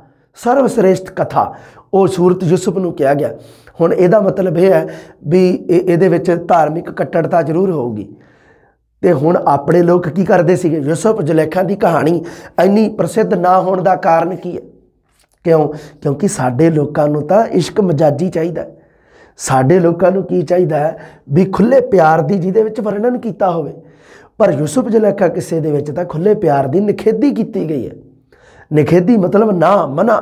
ਸਰਵ ਸ੍ਰੇਸ਼ਟ ਕਥਾ ਉਹ ਸੂਰਤ ਯੂਸਫ ਨੂੰ ਕਿਹਾ ਗਿਆ ਹੁਣ ਇਹਦਾ ਮਤਲਬ ਇਹ ਹੈ ਵੀ ਇਹਦੇ ਵਿੱਚ ਧਾਰਮਿਕ ਕੱਟੜਤਾ ਜ਼ਰੂਰ ਹੋਊਗੀ ਤੇ ਹੁਣ ਆਪਣੇ ਲੋਕ ਕੀ ਕਰਦੇ ਸੀਗੇ ਯੂਸਫ ਜਲੇਖਾਂ ਦੀ ਕਹਾਣੀ ਇੰਨੀ ਪ੍ਰਸਿੱਧ ਨਾ ਹੋਣ ਦਾ ਕਾਰਨ ਕੀ ਹੈ ਕਿਉਂ ਕਿਉਂਕਿ ਸਾਡੇ ਲੋਕਾਂ ਨੂੰ ਤਾਂ ਇਸ਼ਕ ਮਜਾਜੀ ਚਾਹੀਦਾ ਸਾਡੇ ਲੋਕਾਂ ਨੂੰ ਕੀ ਚਾਹੀਦਾ ਹੈ ਵੀ ਖੁੱਲੇ ਪਿਆਰ ਦੀ ਜਿਹਦੇ ਵਿੱਚ ਵਰਣਨ ਕੀਤਾ ਹੋਵੇ ਪਰ ਯੂਸਫ ਜਲੇਖਾ ਕਿਸੇ ਦੇ ਵਿੱਚ ਤਾਂ ਖੁੱਲੇ ਪਿਆਰ ਦੀ ਨਿਖੇਧੀ ਕੀਤੀ ਗਈ ਹੈ ਨਿਖੇਧੀ ਮਤਲਬ ਨਾ ਮਨਾ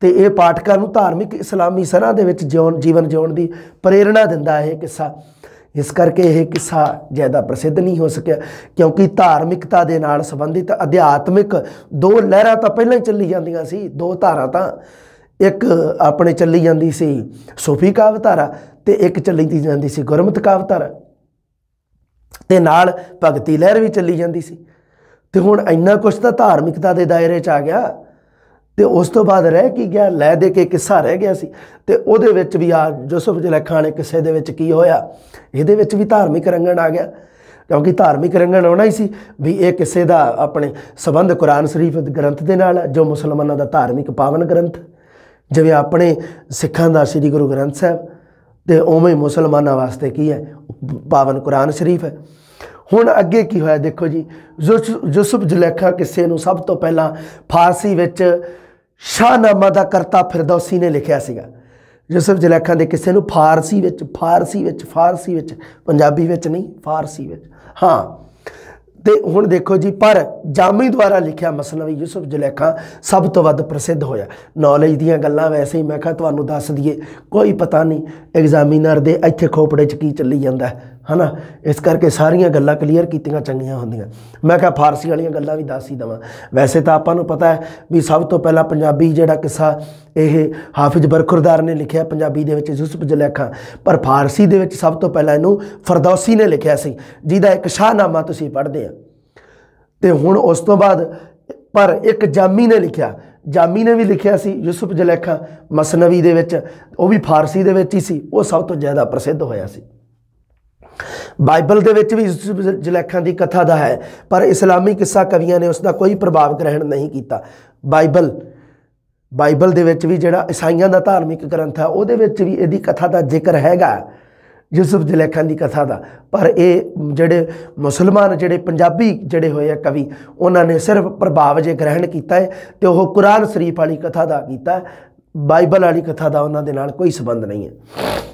ਤੇ ਇਹ ਪਾਠਕਾਂ ਨੂੰ ਧਾਰਮਿਕ ਇਸਲਾਮੀ ਸਰਾਂ ਦੇ ਵਿੱਚ ਜਿਉਣ ਜੀਵਨ ਜਿਉਣ ਦੀ ਪ੍ਰੇਰਣਾ ਦਿੰਦਾ ਹੈ ਇਹ ਕਿੱਸਾ ਇਸ ਕਰਕੇ ਇਹ ਕਿੱਸਾ ਜ਼ਿਆਦਾ ਪ੍ਰਸਿੱਧ ਨਹੀਂ ਹੋ ਸਕਿਆ ਕਿਉਂਕਿ ਧਾਰਮਿਕਤਾ ਦੇ ਨਾਲ ਸੰਬੰਧਿਤ ਅਧਿਆਤਮਿਕ ਦੋ ਲਹਿਰਾਂ ਤਾਂ ਪਹਿਲਾਂ ਹੀ ਚੱਲੀ ਜਾਂਦੀਆਂ ਸੀ ਦੋ ਧਾਰਾਂ ਤਾਂ ਇੱਕ ਆਪਣੇ ਚੱਲੀ ਜਾਂਦੀ ਸੀ ਸੂਫੀ ਕਾਵ ਧਾਰਾ ਤੇ ਇੱਕ ਚੱਲੀ ਜਾਂਦੀ ਸੀ ਗੁਰਮਤ ਕਾਵ ਧਾਰਾ ਤੇ ਨਾਲ ਭਗਤੀ ਲਹਿਰ ਵੀ ਚੱਲੀ ਜਾਂਦੀ ਸੀ ਤੇ ਹੁਣ ਇੰਨਾ ਕੁਝ ਤਾਂ ਧਾਰਮਿਕਤਾ ਦੇ ਦਾਇਰੇ 'ਚ ਆ ਗਿਆ ਤੇ ਉਸ ਤੋਂ ਬਾਅਦ ਰਹਿ ਕੀ ਗਿਆ ਲੈ ਦੇ ਕੇ ਕਿੱਸਾ ਰਹਿ ਗਿਆ ਸੀ ਤੇ ਉਹਦੇ ਵਿੱਚ ਵੀ ਆ ਜੋਸਫ ਜਲਖਾਂ ਨੇ ਕਿੱਸੇ ਦੇ ਵਿੱਚ ਕੀ ਹੋਇਆ ਇਹਦੇ ਵਿੱਚ ਵੀ ਧਾਰਮਿਕ ਰੰਗਣ ਆ ਗਿਆ ਕਿਉਂਕਿ ਧਾਰਮਿਕ ਰੰਗਣ ਆਉਣਾ ਹੀ ਸੀ ਵੀ ਇਹ ਕਿਸੇ ਦਾ ਆਪਣੇ ਸਬੰਧ ਕੁਰਾਨ ਸ਼ਰੀਫ ਗ੍ਰੰਥ ਦੇ ਨਾਲ ਜੋ ਮੁਸਲਮਾਨਾਂ ਦਾ ਧਾਰਮਿਕ ਪਾਵਨ ਗ੍ਰੰਥ ਜਿਵੇਂ ਆਪਣੇ ਸਿੱਖਾਂ ਦਾ ਸ੍ਰੀ ਗੁਰੂ ਗ੍ਰੰਥ ਸਾਹਿਬ ਤੇ ਉਵੇਂ ਮੁਸਲਮਾਨਾਂ ਵਾਸਤੇ ਕੀ ਹੈ ਪਾਵਨ ਕੁਰਾਨ ਸ਼ਰੀਫ ਹੈ ਹੁਣ ਅੱਗੇ ਕੀ ਹੋਇਆ ਦੇਖੋ ਜੀ ਯੂਸਫ ਜਲੇਖਾ ਕਿਸੇ ਨੂੰ ਸਭ ਤੋਂ ਪਹਿਲਾਂ ਫਾਰਸੀ ਵਿੱਚ ਸ਼ਾਹਨਾਮਾ ਦਾ ਕਰਤਾ ਫਿਰਦੌਸੀ ਨੇ ਲਿਖਿਆ ਸੀਗਾ ਯੂਸਫ ਜਲੇਖਾਂ ਦੇ ਕਿਸੇ ਨੂੰ ਫਾਰਸੀ ਵਿੱਚ ਫਾਰਸੀ ਵਿੱਚ ਫਾਰਸੀ ਵਿੱਚ ਪੰਜਾਬੀ ਵਿੱਚ ਨਹੀਂ ਫਾਰਸੀ ਵਿੱਚ ਹਾਂ ਤੇ ਹੁਣ ਦੇਖੋ ਜੀ ਪਰ ਜਾਮੀ ਦੁਆਰਾ ਲਿਖਿਆ ਮਸਨਵੀ ਯੂਸਫ ਜਲੇਖਾਂ ਸਭ ਤੋਂ ਵੱਧ ਪ੍ਰਸਿੱਧ ਹੋਇਆ ਨੌਲੇਜ ਦੀਆਂ ਗੱਲਾਂ ਵੈਸੇ ਹੀ ਮੈਂ ਕਿਹਾ ਤੁਹਾਨੂੰ ਦੱਸ ਦਈਏ ਕੋਈ ਪਤਾ ਨਹੀਂ ਐਗਜ਼ਾਮੀਨਰ ਦੇ ਇੱਥੇ ਖੋਪੜੇ 'ਚ ਕੀ ਚੱਲੀ ਜਾਂਦਾ ਹਨਾ ਇਸ ਕਰਕੇ ਸਾਰੀਆਂ ਗੱਲਾਂ ਕਲੀਅਰ ਕੀਤੀਆਂ ਚੰਗੀਆਂ ਹੁੰਦੀਆਂ ਮੈਂ ਕਿਹਾ ਫਾਰਸੀ ਵਾਲੀਆਂ ਗੱਲਾਂ ਵੀ ਦੱਸ ਹੀ ਦਵਾਂ ਵੈਸੇ ਤਾਂ ਆਪਾਂ ਨੂੰ ਪਤਾ ਹੈ ਵੀ ਸਭ ਤੋਂ ਪਹਿਲਾਂ ਪੰਜਾਬੀ ਜਿਹੜਾ ਕਿੱਸਾ ਇਹ ਹਾਫਿਜ਼ ਬਰਖੁਰਦਾਰ ਨੇ ਲਿਖਿਆ ਪੰਜਾਬੀ ਦੇ ਵਿੱਚ ਯੂਸਫ ਜਲੇਖਾ ਪਰ ਫਾਰਸੀ ਦੇ ਵਿੱਚ ਸਭ ਤੋਂ ਪਹਿਲਾਂ ਇਹਨੂੰ ਫਰਦੌਸੀ ਨੇ ਲਿਖਿਆ ਸੀ ਜਿਹਦਾ ਇੱਕ ਸ਼ਾਹਨਾਮਾ ਤੁਸੀਂ ਪੜ੍ਹਦੇ ਆ ਤੇ ਹੁਣ ਉਸ ਤੋਂ ਬਾਅਦ ਪਰ ਇੱਕ ਜਾਮੀ ਨੇ ਲਿਖਿਆ ਜਾਮੀ ਨੇ ਵੀ ਲਿਖਿਆ ਸੀ ਯੂਸਫ ਜਲੇਖਾ ਮਸਨਵੀ ਦੇ ਵਿੱਚ ਉਹ ਵੀ ਫਾਰਸੀ ਦੇ ਵਿੱਚ ਹੀ ਸੀ ਉਹ ਸਭ ਤੋਂ ਜ਼ਿਆਦਾ ਪ੍ਰਸਿੱਧ ਹੋਇਆ ਸੀ ਬਾਈਬਲ ਦੇ ਵਿੱਚ ਵੀ ਜਲੇਖਾਂ ਦੀ ਕਥਾ ਦਾ ਹੈ ਪਰ ਇਸਲਾਮੀ ਕਿੱਸਾ ਕਵੀਆਂ ਨੇ ਉਸ ਦਾ ਕੋਈ ਪ੍ਰਭਾਵ ਗ੍ਰਹਿਣ ਨਹੀਂ ਕੀਤਾ ਬਾਈਬਲ ਬਾਈਬਲ ਦੇ ਵਿੱਚ ਵੀ ਜਿਹੜਾ ਈਸਾਈਆਂ ਦਾ ਧਾਰਮਿਕ ਗ੍ਰੰਥ ਹੈ ਉਹਦੇ ਵਿੱਚ ਵੀ ਇਹਦੀ ਕਥਾ ਦਾ ਜ਼ਿਕਰ ਹੈਗਾ ਯੂਸਫ ਜਲੇਖਾਂ ਦੀ ਕਥਾ ਦਾ ਪਰ ਇਹ ਜਿਹੜੇ ਮੁਸਲਮਾਨ ਜਿਹੜੇ ਪੰਜਾਬੀ ਜਿਹੜੇ ਹੋਏ ਆ ਕਵੀ ਉਹਨਾਂ ਨੇ ਸਿਰਫ ਪ੍ਰਭਾਵ ਜੇ ਗ੍ਰਹਿਣ ਕੀਤਾ ਹੈ ਤੇ ਉਹ ਕੁਰਾਨ ਸ਼ਰੀਫ ਵਾਲੀ ਕਥਾ ਦਾ ਕੀਤਾ ਬਾਈਬਲ ਵਾਲੀ ਕਥਾ ਦਾ ਉਹਨਾਂ ਦੇ ਨਾਲ ਕੋਈ ਸਬੰਧ ਨਹੀਂ ਹੈ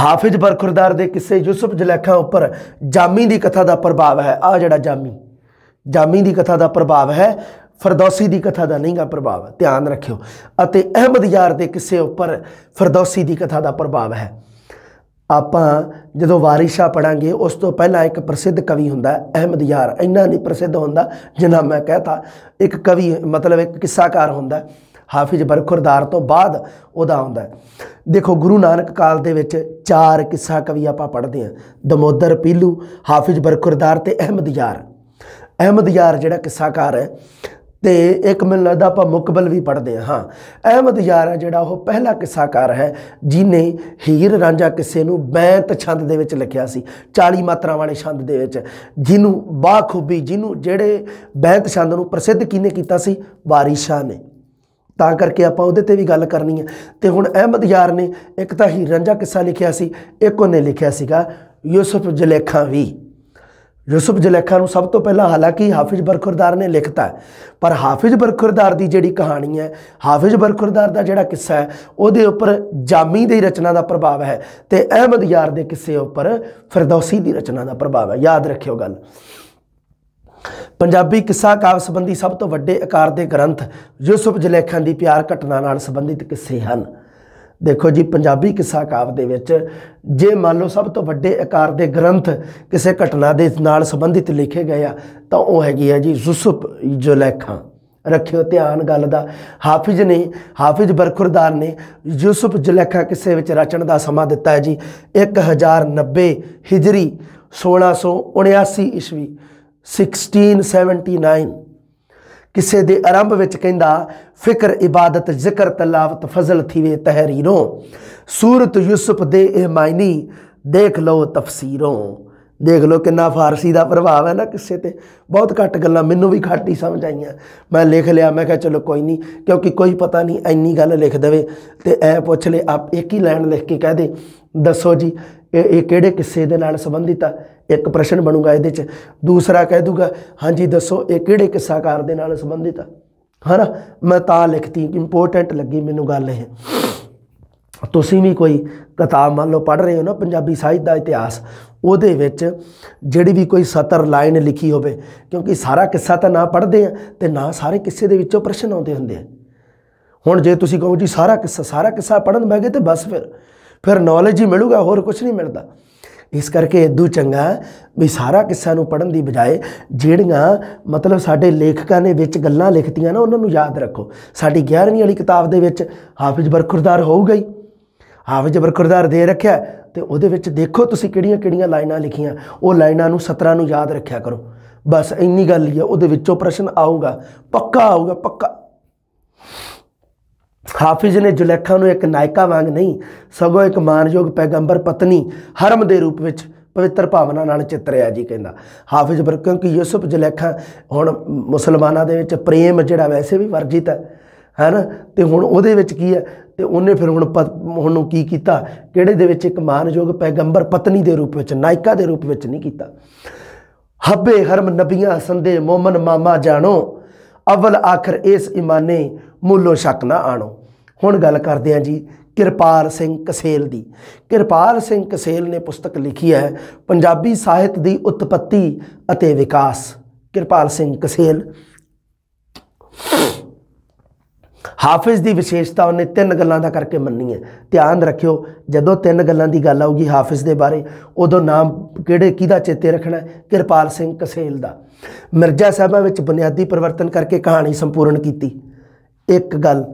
ਹਾਫਿਜ਼ ਬਰਖੁਰਦਾਰ ਦੇ ਕਿਸੇ ਯੂਸਫ ਜਲੇਖਾ ਉੱਪਰ ਜਾਮੀ ਦੀ ਕਥਾ ਦਾ ਪ੍ਰਭਾਵ ਹੈ ਆ ਜਿਹੜਾ ਜਾਮੀ ਜਾਮੀ ਦੀ ਕਥਾ ਦਾ ਪ੍ਰਭਾਵ ਹੈ ਫਰਦੌਸੀ ਦੀ ਕਥਾ ਦਾ ਨਹੀਂਗਾ ਪ੍ਰਭਾਵ ਧਿਆਨ ਰੱਖਿਓ ਅਤੇ ਅਹਿਮਦ ਯਾਰ ਦੇ ਕਿਸੇ ਉੱਪਰ ਫਰਦੌਸੀ ਦੀ ਕਥਾ ਦਾ ਪ੍ਰਭਾਵ ਹੈ ਆਪਾਂ ਜਦੋਂ ਵਾਰਿਸ਼ਾ ਪੜਾਂਗੇ ਉਸ ਤੋਂ ਪਹਿਲਾਂ ਇੱਕ ਪ੍ਰਸਿੱਧ ਕਵੀ ਹੁੰਦਾ ਅਹਿਮਦ ਯਾਰ ਇੰਨਾ ਨਹੀਂ ਪ੍ਰਸਿੱਧ ਹੁੰਦਾ ਜਿੰਨਾ ਮੈਂ ਕਹਤਾ ਇੱਕ ਕਵੀ ਮਤਲਬ ਇੱਕ ਕਿੱਸਾਕਾਰ ਹੁੰਦਾ ਹਾਫਿਜ਼ ਬਰਖੁਰਦਾਰ ਤੋਂ ਬਾਅਦ ਉਹਦਾ ਆਉਂਦਾ ਦੇਖੋ ਗੁਰੂ ਨਾਨਕ ਕਾਲ ਦੇ ਵਿੱਚ ਚਾਰ ਕਿੱਸਾ ਕਵੀ ਆਪਾਂ ਪੜ੍ਹਦੇ ਹਾਂ ਦਮੋਦਰ ਪੀਲੂ ਹਾਫਿਜ਼ ਬਰਖੁਰਦਾਰ ਤੇ ਅਹਿਮਦ ਯਾਰ ਅਹਿਮਦ ਯਾਰ ਜਿਹੜਾ ਕਿੱਸਾਕਾਰ ਹੈ ਤੇ ਇੱਕ ਮੈਨੂੰ ਲੱਗਦਾ ਆਪਾਂ ਮੁਕਬਲ ਵੀ ਪੜ੍ਹਦੇ ਹਾਂ ਹਾਂ ਅਹਿਮਦ ਯਾਰ ਹੈ ਜਿਹੜਾ ਉਹ ਪਹਿਲਾ ਕਿੱਸਾਕਾਰ ਹੈ ਜਿਨੇ ਹੀਰ ਰਾਂਝਾ ਕਿਸੇ ਨੂੰ ਬੈਂਤ ਛੰਦ ਦੇ ਵਿੱਚ ਲਿਖਿਆ ਸੀ 40 ਮਾਤਰਾ ਵਾਲੇ ਛੰਦ ਦੇ ਵਿੱਚ ਜਿਹਨੂੰ ਬਾਖੂਬੀ ਜਿਹਨੂੰ ਜਿਹੜੇ ਬੈਂਤ ਛੰਦ ਨੂੰ ਪ੍ਰਸਿੱਧ ਕਿਨੇ ਕੀਤਾ ਸੀ ਵਾਰਿਸ਼ਾ ਨੇ ਤਾਂ ਕਰਕੇ ਆਪਾਂ ਉਹਦੇ ਤੇ ਵੀ ਗੱਲ ਕਰਨੀ ਹੈ ਤੇ ਹੁਣ ਅਹਿਮਦ ਯਾਰ ਨੇ ਇੱਕ ਤਾਂ ਹੀ ਰੰਜਾ ਕਿੱਸਾ ਲਿਖਿਆ ਸੀ ਇੱਕ ਉਹਨੇ ਲਿਖਿਆ ਸੀਗਾ ਯੂਸਫ ਜਲੇਖਾ ਵੀ ਯੂਸਫ ਜਲੇਖਾ ਨੂੰ ਸਭ ਤੋਂ ਪਹਿਲਾਂ ਹਾਲਾਂਕਿ ਹਾਫਿਜ਼ ਬਰਖੁਰਦਾਰ ਨੇ ਲਿਖਤਾ ਪਰ ਹਾਫਿਜ਼ ਬਰਖੁਰਦਾਰ ਦੀ ਜਿਹੜੀ ਕਹਾਣੀ ਹੈ ਹਾਫਿਜ਼ ਬਰਖੁਰਦਾਰ ਦਾ ਜਿਹੜਾ ਕਿੱਸਾ ਹੈ ਉਹਦੇ ਉੱਪਰ ਜਾਮੀ ਦੀ ਰਚਨਾ ਦਾ ਪ੍ਰਭਾਵ ਹੈ ਤੇ ਅਹਿਮਦ ਯਾਰ ਦੇ ਕਿੱਸੇ ਉੱਪਰ ਫਿਰਦੌਸੀ ਦੀ ਰਚਨਾ ਦਾ ਪ੍ਰਭਾਵ ਹੈ ਯਾਦ ਰੱਖਿਓ ਗੱਲ ਪੰਜਾਬੀ ਕਿੱਸਾ ਕਾਵ ਸੰਬੰਧੀ ਸਭ ਤੋਂ ਵੱਡੇ ਆਕਾਰ ਦੇ ਗ੍ਰੰਥ ਯੂਸਫ ਜਲੇਖਾਂ ਦੀ ਪਿਆਰ ਘਟਨਾ ਨਾਲ ਸੰਬੰਧਿਤ ਕਿੱਸੇ ਹਨ ਦੇਖੋ ਜੀ ਪੰਜਾਬੀ ਕਿੱਸਾ ਕਾਵ ਦੇ ਵਿੱਚ ਜੇ ਮੰਨ ਲਓ ਸਭ ਤੋਂ ਵੱਡੇ ਆਕਾਰ ਦੇ ਗ੍ਰੰਥ ਕਿਸੇ ਘਟਨਾ ਦੇ ਨਾਲ ਸੰਬੰਧਿਤ ਲਿਖੇ ਗਏ ਆ ਤਾਂ ਉਹ ਹੈਗੀ ਆ ਜੀ ਯੂਸਫ ਜਲੇਖਾਂ ਰੱਖਿਓ ਧਿਆਨ ਗੱਲ ਦਾ ਹਾਫਿਜ਼ ਨੇ ਹਾਫਿਜ਼ ਬਰਖੁਰਦਾਰ ਨੇ ਯੂਸਫ ਜਲੇਖਾ ਕਿਸੇ ਵਿੱਚ ਰਚਣ ਦਾ ਸਮਾਂ ਦਿੱਤਾ ਹੈ ਜੀ 1090 ਹਿਜਰੀ 1679 ਈਸਵੀ 1679 ਕਿਸੇ ਦੇ ਆਰੰਭ ਵਿੱਚ ਕਹਿੰਦਾ ਫਿਕਰ ਇਬਾਦਤ ਜ਼ਿਕਰ ਤਲਾਵਤ ਫਜ਼ਲ ਥੀਵੇ ਤਹਿਰੀਰੋਂ ਸੂਰਤ ਯੂਸਫ ਦੇ ਇਹ ਮਾਇਨੀ ਦੇਖ ਲਓ ਤਫਸੀਰੋਂ ਦੇਖ ਲਓ ਕਿੰਨਾ ਫਾਰਸੀ ਦਾ ਪ੍ਰਭਾਵ ਹੈ ਨਾ ਕਿਸੇ ਤੇ ਬਹੁਤ ਘੱਟ ਗੱਲਾਂ ਮੈਨੂੰ ਵੀ ਘਾਟੀ ਸਮਝ ਆਈਆਂ ਮੈਂ ਲਿਖ ਲਿਆ ਮੈਂ ਕਿਹਾ ਚਲੋ ਕੋਈ ਨਹੀਂ ਕਿਉਂਕਿ ਕੋਈ ਪਤਾ ਨਹੀਂ ਐਨੀ ਗੱਲ ਲਿਖ ਦੇਵੇ ਤੇ ਐ ਪੁੱਛ ਲੈ ਆਪ ਇੱਕ ਹੀ ਲਾਈਨ ਲਿਖ ਕੇ ਕਹਿ ਦੇ ਦੱਸੋ ਜੀ ਇਹ ਕਿਹੜੇ ਕਿੱਸੇ ਦੇ ਨਾਲ ਸੰਬੰਧਿਤ ਆ ਇੱਕ ਪ੍ਰਸ਼ਨ ਬਣੂਗਾ ਇਹਦੇ 'ਚ ਦੂਸਰਾ ਕਹਿ ਦੂਗਾ ਹਾਂਜੀ ਦੱਸੋ ਇਹ ਕਿਹੜੇ ਕਿੱਸਾਕਾਰ ਦੇ ਨਾਲ ਸੰਬੰਧਿਤ ਹੈ ਹਨਾ ਮੈਂ ਤਾਂ ਲਿਖਤੀ ਇੰਪੋਰਟੈਂਟ ਲੱਗੀ ਮੈਨੂੰ ਗੱਲ ਇਹ ਤੁਸੀਂ ਵੀ ਕੋਈ ਕਿਤਾਬ ਮੰਨ ਲਓ ਪੜ੍ਹ ਰਹੇ ਹੋ ਨਾ ਪੰਜਾਬੀ ਸਾਹਿਤ ਦਾ ਇਤਿਹਾਸ ਉਹਦੇ ਵਿੱਚ ਜਿਹੜੀ ਵੀ ਕੋਈ ਸਤਰ ਲਾਈਨ ਲਿਖੀ ਹੋਵੇ ਕਿਉਂਕਿ ਸਾਰਾ ਕਿੱਸਾ ਤਾਂ ਨਾ ਪੜ੍ਹਦੇ ਆ ਤੇ ਨਾ ਸਾਰੇ ਕਿੱਸੇ ਦੇ ਵਿੱਚੋਂ ਪ੍ਰਸ਼ਨ ਆਉਂਦੇ ਹੁੰਦੇ ਆ ਹੁਣ ਜੇ ਤੁਸੀਂ ਕਹੋ ਜੀ ਸਾਰਾ ਕਿੱਸਾ ਸਾਰਾ ਕਿੱਸਾ ਪੜਨ ਬੈਗੇ ਤੇ ਬਸ ਫਿਰ ਫਿਰ ਨੌਲੇਜ ਹੀ ਮਿਲੂਗਾ ਹੋਰ ਕੁਝ ਨਹੀਂ ਮਿਲਦਾ ਇਸ ਕਰਕੇ ਇਦੂ ਚੰਗਾ ਵੀ ਸਾਰਾ ਕਿੱਸਾ ਨੂੰ ਪੜਨ ਦੀ ਬਜਾਏ ਜਿਹੜੀਆਂ ਮਤਲਬ ਸਾਡੇ ਲੇਖਕਾਂ ਨੇ ਵਿੱਚ ਗੱਲਾਂ ਲਿਖਤੀਆਂ ਨਾ ਉਹਨਾਂ ਨੂੰ ਯਾਦ ਰੱਖੋ ਸਾਡੀ 11ਵੀਂ ਵਾਲੀ ਕਿਤਾਬ ਦੇ ਵਿੱਚ ਹਾਫਿਜ਼ ਬਰਖੁਰਦਾਰ ਹੋਊਗਾ ਹੀ ਹਾਫਿਜ਼ ਬਰਖੁਰਦਾਰ ਦੇ ਰੱਖਿਆ ਤੇ ਉਹਦੇ ਵਿੱਚ ਦੇਖੋ ਤੁਸੀਂ ਕਿਹੜੀਆਂ-ਕਿਹੜੀਆਂ ਲਾਈਨਾਂ ਲਿਖੀਆਂ ਉਹ ਲਾਈਨਾਂ ਨੂੰ 17 ਨੂੰ ਯਾਦ ਰੱਖਿਆ ਕਰੋ ਬਸ ਇੰਨੀ ਗੱਲ ਹੀ ਆ ਉਹਦੇ ਵਿੱਚੋਂ ਪ੍ਰਸ਼ਨ ਆਊਗਾ ਪੱਕਾ ਆਊਗਾ ਪੱਕਾ ਹਾਫਿਜ਼ ਨੇ ਜੁਲੇਖਾ ਨੂੰ ਇੱਕ ਨਾਇਕਾ ਵਾਂਗ ਨਹੀਂ ਸਗੋਂ ਇੱਕ ਮਾਨਯੋਗ ਪੈਗੰਬਰ ਪਤਨੀ ਹਰਮ ਦੇ ਰੂਪ ਵਿੱਚ ਪਵਿੱਤਰ ਭਾਵਨਾ ਨਾਲ ਚਿੱਤਰਿਆ ਜੀ ਕਹਿੰਦਾ ਹਾਫਿਜ਼ ਬਰ ਕਿਉਂਕਿ ਯੂਸਫ ਜੁਲੇਖਾ ਹੁਣ ਮੁਸਲਮਾਨਾਂ ਦੇ ਵਿੱਚ ਪ੍ਰੇਮ ਜਿਹੜਾ ਵੈਸੇ ਵੀ ਵਰਜਿਤ ਹੈ ਨਾ ਤੇ ਹੁਣ ਉਹਦੇ ਵਿੱਚ ਕੀ ਹੈ ਤੇ ਉਹਨੇ ਫਿਰ ਹੁਣ ਹੁਣ ਨੂੰ ਕੀ ਕੀਤਾ ਕਿਹੜੇ ਦੇ ਵਿੱਚ ਇੱਕ ਮਾਨਯੋਗ ਪੈਗੰਬਰ ਪਤਨੀ ਦੇ ਰੂਪ ਵਿੱਚ ਨਾਇਕਾ ਦੇ ਰੂਪ ਵਿੱਚ ਨਹੀਂ ਕੀਤਾ ਹੱਬੇ ਹਰਮ ਨਬੀਆਂ ਸੰਦੇ ਮੂਮਨ ਮਾਮਾ ਜਾਣੋ ਅਵਲ ਆਖਰ ਇਸ ਇਮਾਨੇ ਮੁੱਲੋ ਸ਼ੱਕ ਨਾ ਆਣੋ ਹੁਣ ਗੱਲ ਕਰਦੇ ਆਂ ਜੀ ਕਿਰਪਾਲ ਸਿੰਘ ਕਸੇਲ ਦੀ ਕਿਰਪਾਲ ਸਿੰਘ ਕਸੇਲ ਨੇ ਪੁਸਤਕ ਲਿਖੀ ਹੈ ਪੰਜਾਬੀ ਸਾਹਿਤ ਦੀ ਉਤਪਤੀ ਅਤੇ ਵਿਕਾਸ ਕਿਰਪਾਲ ਸਿੰਘ ਕਸੇਲ ਹਾਫਿਜ਼ ਦੀ ਵਿਸ਼ੇਸ਼ਤਾ ਉਹਨੇ ਤਿੰਨ ਗੱਲਾਂ ਦਾ ਕਰਕੇ ਮੰਨੀ ਹੈ ਧਿਆਨ ਰੱਖਿਓ ਜਦੋਂ ਤਿੰਨ ਗੱਲਾਂ ਦੀ ਗੱਲ ਆਊਗੀ ਹਾਫਿਜ਼ ਦੇ ਬਾਰੇ ਉਦੋਂ ਨਾਮ ਕਿਹੜੇ ਕਿਹਦਾ ਚੇਤੇ ਰੱਖਣਾ ਕਿਰਪਾਲ ਸਿੰਘ ਕਸੇਲ ਦਾ ਮਿਰਜ਼ਾ ਸਾਹਿਬਾਂ ਵਿੱਚ ਬੁਨਿਆਦੀ ਪਰਿਵਰਤਨ ਕਰਕੇ ਕਹਾਣੀ ਸੰਪੂਰਨ ਕੀਤੀ ਇੱਕ ਗੱਲ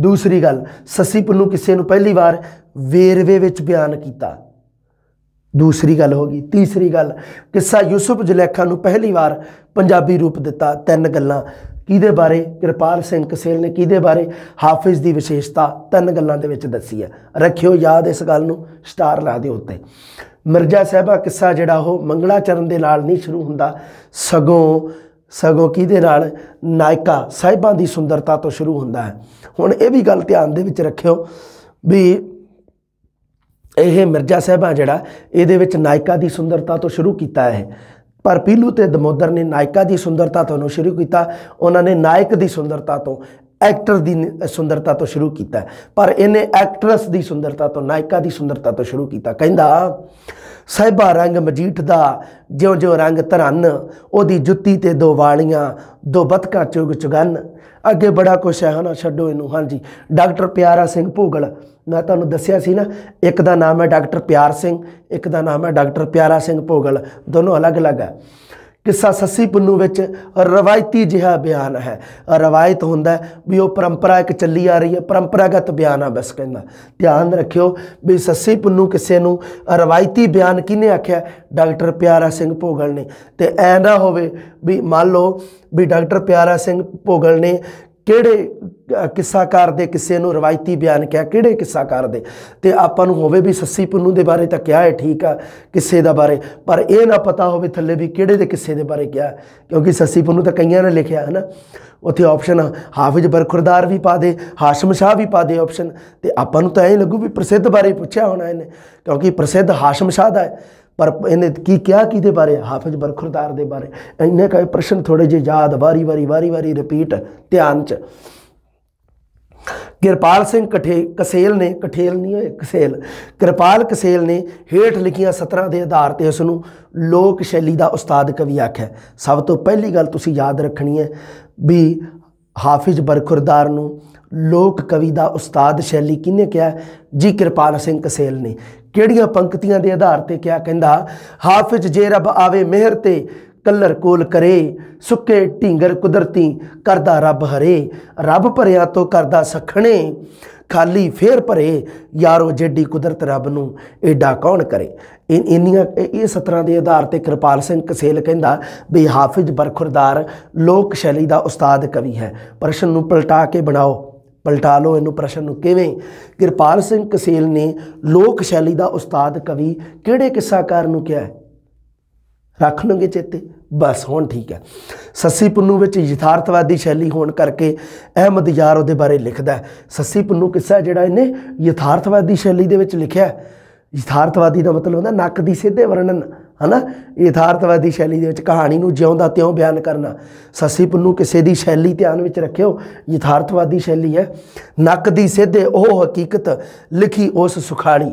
ਦੂਸਰੀ ਗੱਲ ਸੱਸੀ ਪੰਨੂ ਕਿਸੇ ਨੂੰ ਪਹਿਲੀ ਵਾਰ ਵੇਰਵੇ ਵਿੱਚ ਬਿਆਨ ਕੀਤਾ ਦੂਸਰੀ ਗੱਲ ਹੋ ਗਈ ਤੀਸਰੀ ਗੱਲ ਕਿੱਸਾ ਯੂਸਫ ਜਲੇਖਾ ਨੂੰ ਪਹਿਲੀ ਵਾਰ ਪੰਜਾਬੀ ਰੂਪ ਦਿੱਤਾ ਤਿੰਨ ਗੱਲਾਂ ਕਿਹਦੇ ਬਾਰੇ ਕਿਰਪਾਲ ਸਿੰਘ ਕਸੇਲ ਨੇ ਕਿਹਦੇ ਬਾਰੇ ਹਾਫਿਜ਼ ਦੀ ਵਿਸ਼ੇਸ਼ਤਾ ਤਿੰਨ ਗੱਲਾਂ ਦੇ ਵਿੱਚ ਦੱਸੀ ਹੈ ਰੱਖਿਓ ਯਾਦ ਇਸ ਗੱਲ ਨੂੰ ਸਟਾਰ ਲਾ ਦਿਓ ਉੱਤੇ ਮਿਰਜ਼ਾ ਸਾਹਿਬਾ ਕਿੱਸਾ ਜਿਹੜਾ ਉਹ ਮੰਗਲਾ ਚਰਨ ਦੇ ਨਾਲ ਨਹੀਂ ਸ਼ੁਰੂ ਹੁੰਦਾ ਸਗੋਂ ਸਗੋਂ ਕਿਹਦੇ ਨਾਲ ਨਾਇਕਾ ਸਾਹਿਬਾਂ ਦੀ ਸੁੰਦਰਤਾ ਤੋਂ ਸ਼ੁਰੂ ਹੁੰਦਾ ਹੈ ਹੁਣ ਇਹ ਵੀ ਗੱਲ ਧਿਆਨ ਦੇ ਵਿੱਚ ਰੱਖਿਓ ਵੀ ਇਹ ਮਿਰਜ਼ਾ ਸਾਹਿਬਾਂ ਜਿਹੜਾ ਇਹਦੇ ਵਿੱਚ ਨਾਇਕਾ ਦੀ ਸੁੰਦਰਤਾ ਤੋਂ ਸ਼ੁਰੂ ਕੀਤਾ ਹੈ ਪਰ ਪੀਲੂ ਤੇ ਦਮੋਦਰ ਨੇ ਨਾਇਕਾ ਦੀ ਸੁੰਦਰਤਾ ਤੋਂ ਸ਼ੁਰੂ ਕੀਤਾ ਉਹਨਾਂ ਨੇ ਨਾਇਕ ਦੀ ਸੁੰਦਰਤਾ ਤੋਂ ਐਕਟਰ ਦੀ ਸੁੰਦਰਤਾ ਤੋਂ ਸ਼ੁਰੂ ਕੀਤਾ ਪਰ ਇਹਨੇ ਐਕਟਰਸ ਦੀ ਸੁੰਦਰਤਾ ਤੋਂ ਨਾਇਕਾ ਦੀ ਸੁੰਦਰਤਾ ਤੋਂ ਸ਼ੁਰੂ ਕੀਤਾ ਕਹਿੰਦਾ ਸਹਿਬਾ ਰੰਗ ਮਜੀਠ ਦਾ ਜਿਉਂ ਜਿਉਂ ਰੰਗ ਧਰਨ ਉਹਦੀ ਜੁੱਤੀ ਤੇ ਦੋ ਵਾਲੀਆਂ ਦੋ ਬਤਕਾ ਚੁਗ ਚਗਨ ਅੱਗੇ ਬੜਾ ਕੁਛ ਹੈ ਨਾ ਛੱਡੋ ਇਹਨੂੰ ਹਾਂਜੀ ਡਾਕਟਰ ਪਿਆਰਾ ਸਿੰਘ ਭੋਗਲ ਮੈਂ ਤੁਹਾਨੂੰ ਦੱਸਿਆ ਸੀ ਨਾ ਇੱਕ ਦਾ ਨਾਮ ਹੈ ਡਾਕਟਰ ਪਿਆਰ ਸਿੰਘ ਇੱਕ ਦਾ ਨਾਮ ਹੈ ਡਾਕਟਰ ਪਿਆਰਾ ਸਿੰਘ ਭੋਗਲ ਦੋਨੋਂ ਅਲੱਗ-ਅਲੱਗ ਹੈ ਕਿੱਸਾ ਸੱਸੀ ਪੁੰਨੂ ਵਿੱਚ ਰਵਾਇਤੀ ਜਿਹਾ ਬਿਆਨ ਹੈ ਰਵਾਇਤ ਹੁੰਦਾ ਵੀ ਉਹ ਪਰੰਪਰਾ ਇੱਕ ਚੱਲੀ ਆ ਰਹੀ ਹੈ ਪਰੰਪਰਾਗਤ ਬਿਆਨ ਆ ਬਸ ਕਹਿੰਦਾ ਧਿਆਨ ਰੱਖਿਓ ਵੀ ਸੱਸੀ ਪੁੰਨੂ ਕਿਸੇ ਨੂੰ ਰਵਾਇਤੀ ਬਿਆਨ ਕਿਨੇ ਆਖਿਆ ਡਾਕਟਰ ਪਿਆਰਾ ਸਿੰਘ ਭੋਗਲ ਨੇ ਤੇ ਐ ਨਾ ਹੋਵੇ ਵੀ ਮੰਨ ਲਓ ਵੀ ਡਾਕਟਰ ਪਿਆਰਾ ਸਿੰਘ ਭੋਗਲ ਨੇ ਕਿਹੜੇ ਕਿੱਸਾਕਾਰ ਦੇ ਕਿਸੇ ਨੂੰ ਰਵਾਇਤੀ ਬਿਆਨ ਕਿਹਾ ਕਿਹੜੇ ਕਿੱਸਾਕਾਰ ਦੇ ਤੇ ਆਪਾਂ ਨੂੰ ਹੋਵੇ ਵੀ ਸੱਸੀ ਪੁੰਨੂ ਦੇ ਬਾਰੇ ਤਾਂ ਕਿਹਾ ਹੈ ਠੀਕ ਆ ਕਿਸੇ ਦਾ ਬਾਰੇ ਪਰ ਇਹ ਨਾ ਪਤਾ ਹੋਵੇ ਥੱਲੇ ਵੀ ਕਿਹੜੇ ਦੇ ਕਿਸੇ ਦੇ ਬਾਰੇ ਕਿਹਾ ਕਿਉਂਕਿ ਸੱਸੀ ਪੁੰਨੂ ਤਾਂ ਕਈਆਂ ਨੇ ਲਿਖਿਆ ਹੈ ਨਾ ਉੱਥੇ ਆਪਸ਼ਨ ਹਾਫਿਜ਼ ਬਰਖੁਰਦਾਰ ਵੀ ਪਾ ਦੇ ਹਾਸ਼ਮ ਸ਼ਾਹ ਵੀ ਪਾ ਦੇ ਆਪਸ਼ਨ ਤੇ ਆਪਾਂ ਨੂੰ ਤਾਂ ਐਂ ਲੱਗੂ ਵੀ ਪ੍ਰਸਿੱਧ ਬਾਰੇ ਪੁੱਛਿਆ ਹੋਣਾ ਇਹਨੇ ਕਿਉਂਕਿ ਪ੍ਰਸਿੱਧ ਹਾਸ਼ਮ ਸ਼ਾਹ ਦਾ ਹੈ ਪਰ ਇਹਨੇ ਕੀ ਕਿਹਾ ਕਿਹਦੇ ਬਾਰੇ ਹਾਫਿਜ਼ ਬਰਖੁਰਦਾਰ ਦੇ ਬਾਰੇ ਇਹਨੇ ਕਹੇ ਪ੍ਰਸ਼ਨ ਥੋੜੇ ਜਿਹਾ ਯਾਦ ਵਾਰੀ ਵਾਰੀ ਵਾਰੀ ਵਾਰੀ ਰਿਪੀਟ ਧਿਆਨ ਚ ਕਿਰਪਾਲ ਸਿੰਘ ਕਠੇ ਕਸੇਲ ਨੇ ਕਠੇਲ ਨਹੀਂ ਹੋਏ ਕਸੇਲ ਕਿਰਪਾਲ ਕਸੇਲ ਨੇ ਹੇਠ ਲਿਖੀਆਂ 17 ਦੇ ਆਧਾਰ ਤੇ ਉਸ ਨੂੰ ਲੋਕ ਸ਼ੈਲੀ ਦਾ ਉਸਤਾਦ ਕਵੀ ਆਖਿਆ ਸਭ ਤੋਂ ਪਹਿਲੀ ਗੱਲ ਤੁਸੀਂ ਯਾਦ ਰੱਖਣੀ ਹੈ ਵੀ ਹਾਫਿਜ਼ ਬਰਖੁਰਦਾਰ ਨੂੰ ਲੋਕ ਕਵੀ ਦਾ ਉਸਤਾਦ ਸ਼ੈਲੀ ਕਿਹਨੇ ਕਿਹਾ ਜੀ ਕਿਰਪਾਲ ਸਿੰਘ ਕਸੇਲ ਨੇ ਕਿਹੜੀਆਂ ਪੰਕਤੀਆਂ ਦੇ ਆਧਾਰ ਤੇ ਕਿਹਾ ਕਹਿੰਦਾ ਹਾਫਿਜ਼ ਜੇ ਰੱਬ ਆਵੇ ਮਿਹਰ ਤੇ ਕਲਰ ਕੋਲ ਕਰੇ ਸੁੱਕੇ ਢਿੰਗਰ ਕੁਦਰਤੀ ਕਰਦਾ ਰੱਬ ਹਰੇ ਰੱਬ ਭਰਿਆ ਤੋਂ ਕਰਦਾ ਸਖਣੇ ਖਾਲੀ ਫੇਰ ਭਰੇ ਯਾਰੋ ਜੱਡੀ ਕੁਦਰਤ ਰੱਬ ਨੂੰ ਐਡਾ ਕੌਣ ਕਰੇ ਇੰਨੀਆਂ ਇਹ ਸਤਰਾਂ ਦੇ ਆਧਾਰ ਤੇ ਕਿਰਪਾਲ ਸਿੰਘ ਕਸੇਲ ਕਹਿੰਦਾ ਵੀ ਹਾਫਿਜ਼ ਬਰਖੁਰਦਾਰ ਲੋਕ ਸ਼ੈਲੀ ਦਾ ਉਸਤਾਦ ਕਵੀ ਹੈ ਪ੍ਰਸ਼ਨ ਨੂੰ ਪਲਟਾ ਕੇ ਬਣਾਓ ਪਲਟਾ ਲਓ ਇਹਨੂੰ ਪ੍ਰਸ਼ਨ ਨੂੰ ਕਿਵੇਂ ਕਿਰਪਾਲ ਸਿੰਘ ਕਸੇਲ ਨੇ ਲੋਕ ਸ਼ੈਲੀ ਦਾ ਉਸਤਾਦ ਕਵੀ ਕਿਹੜੇ ਕਿੱਸਾਕਾਰ ਨੂੰ ਕਿਹਾ ਰੱਖ ਲਓਗੇ ਚੇਤੇ ਬਸ ਹੁਣ ਠੀਕ ਹੈ ਸੱਸੀ ਪੁੰਨੂ ਵਿੱਚ ਯਥਾਰਥਵਾਦੀ ਸ਼ੈਲੀ ਹੋਣ ਕਰਕੇ ਅਹਿਮਦ ਯਾਰ ਉਹਦੇ ਬਾਰੇ ਲਿਖਦਾ ਸੱਸੀ ਪੁੰਨੂ ਕਿੱਸਾ ਜਿਹੜਾ ਇਹਨੇ ਯਥਾਰਥਵਾਦੀ ਸ਼ੈਲੀ ਦੇ ਵਿੱਚ ਲਿਖਿਆ ਯਥਾਰਥਵਾਦੀ ਦਾ ਮਤਲਬ ਹੁੰਦਾ ਨੱਕ ਦੀ ਸਿੱਧੇ ਵਰਣਨ ਹਨਾ ਯਥਾਰਥਵਾਦੀ ਸ਼ੈਲੀ ਦੇ ਵਿੱਚ ਕਹਾਣੀ ਨੂੰ ਜਿਉਂਦਾ ਤਿਉਂ ਬਿਆਨ ਕਰਨਾ ਸੱਸੀ ਪੰਨੂ ਕਿਸੇ ਦੀ ਸ਼ੈਲੀ ਧਿਆਨ ਵਿੱਚ ਰੱਖਿਓ ਯਥਾਰਥਵਾਦੀ ਸ਼ੈਲੀ ਹੈ ਨੱਕ ਦੀ ਸਿੱਧੇ ਉਹ ਹਕੀਕਤ ਲਿਖੀ ਉਸ ਸੁਖਾਲੀ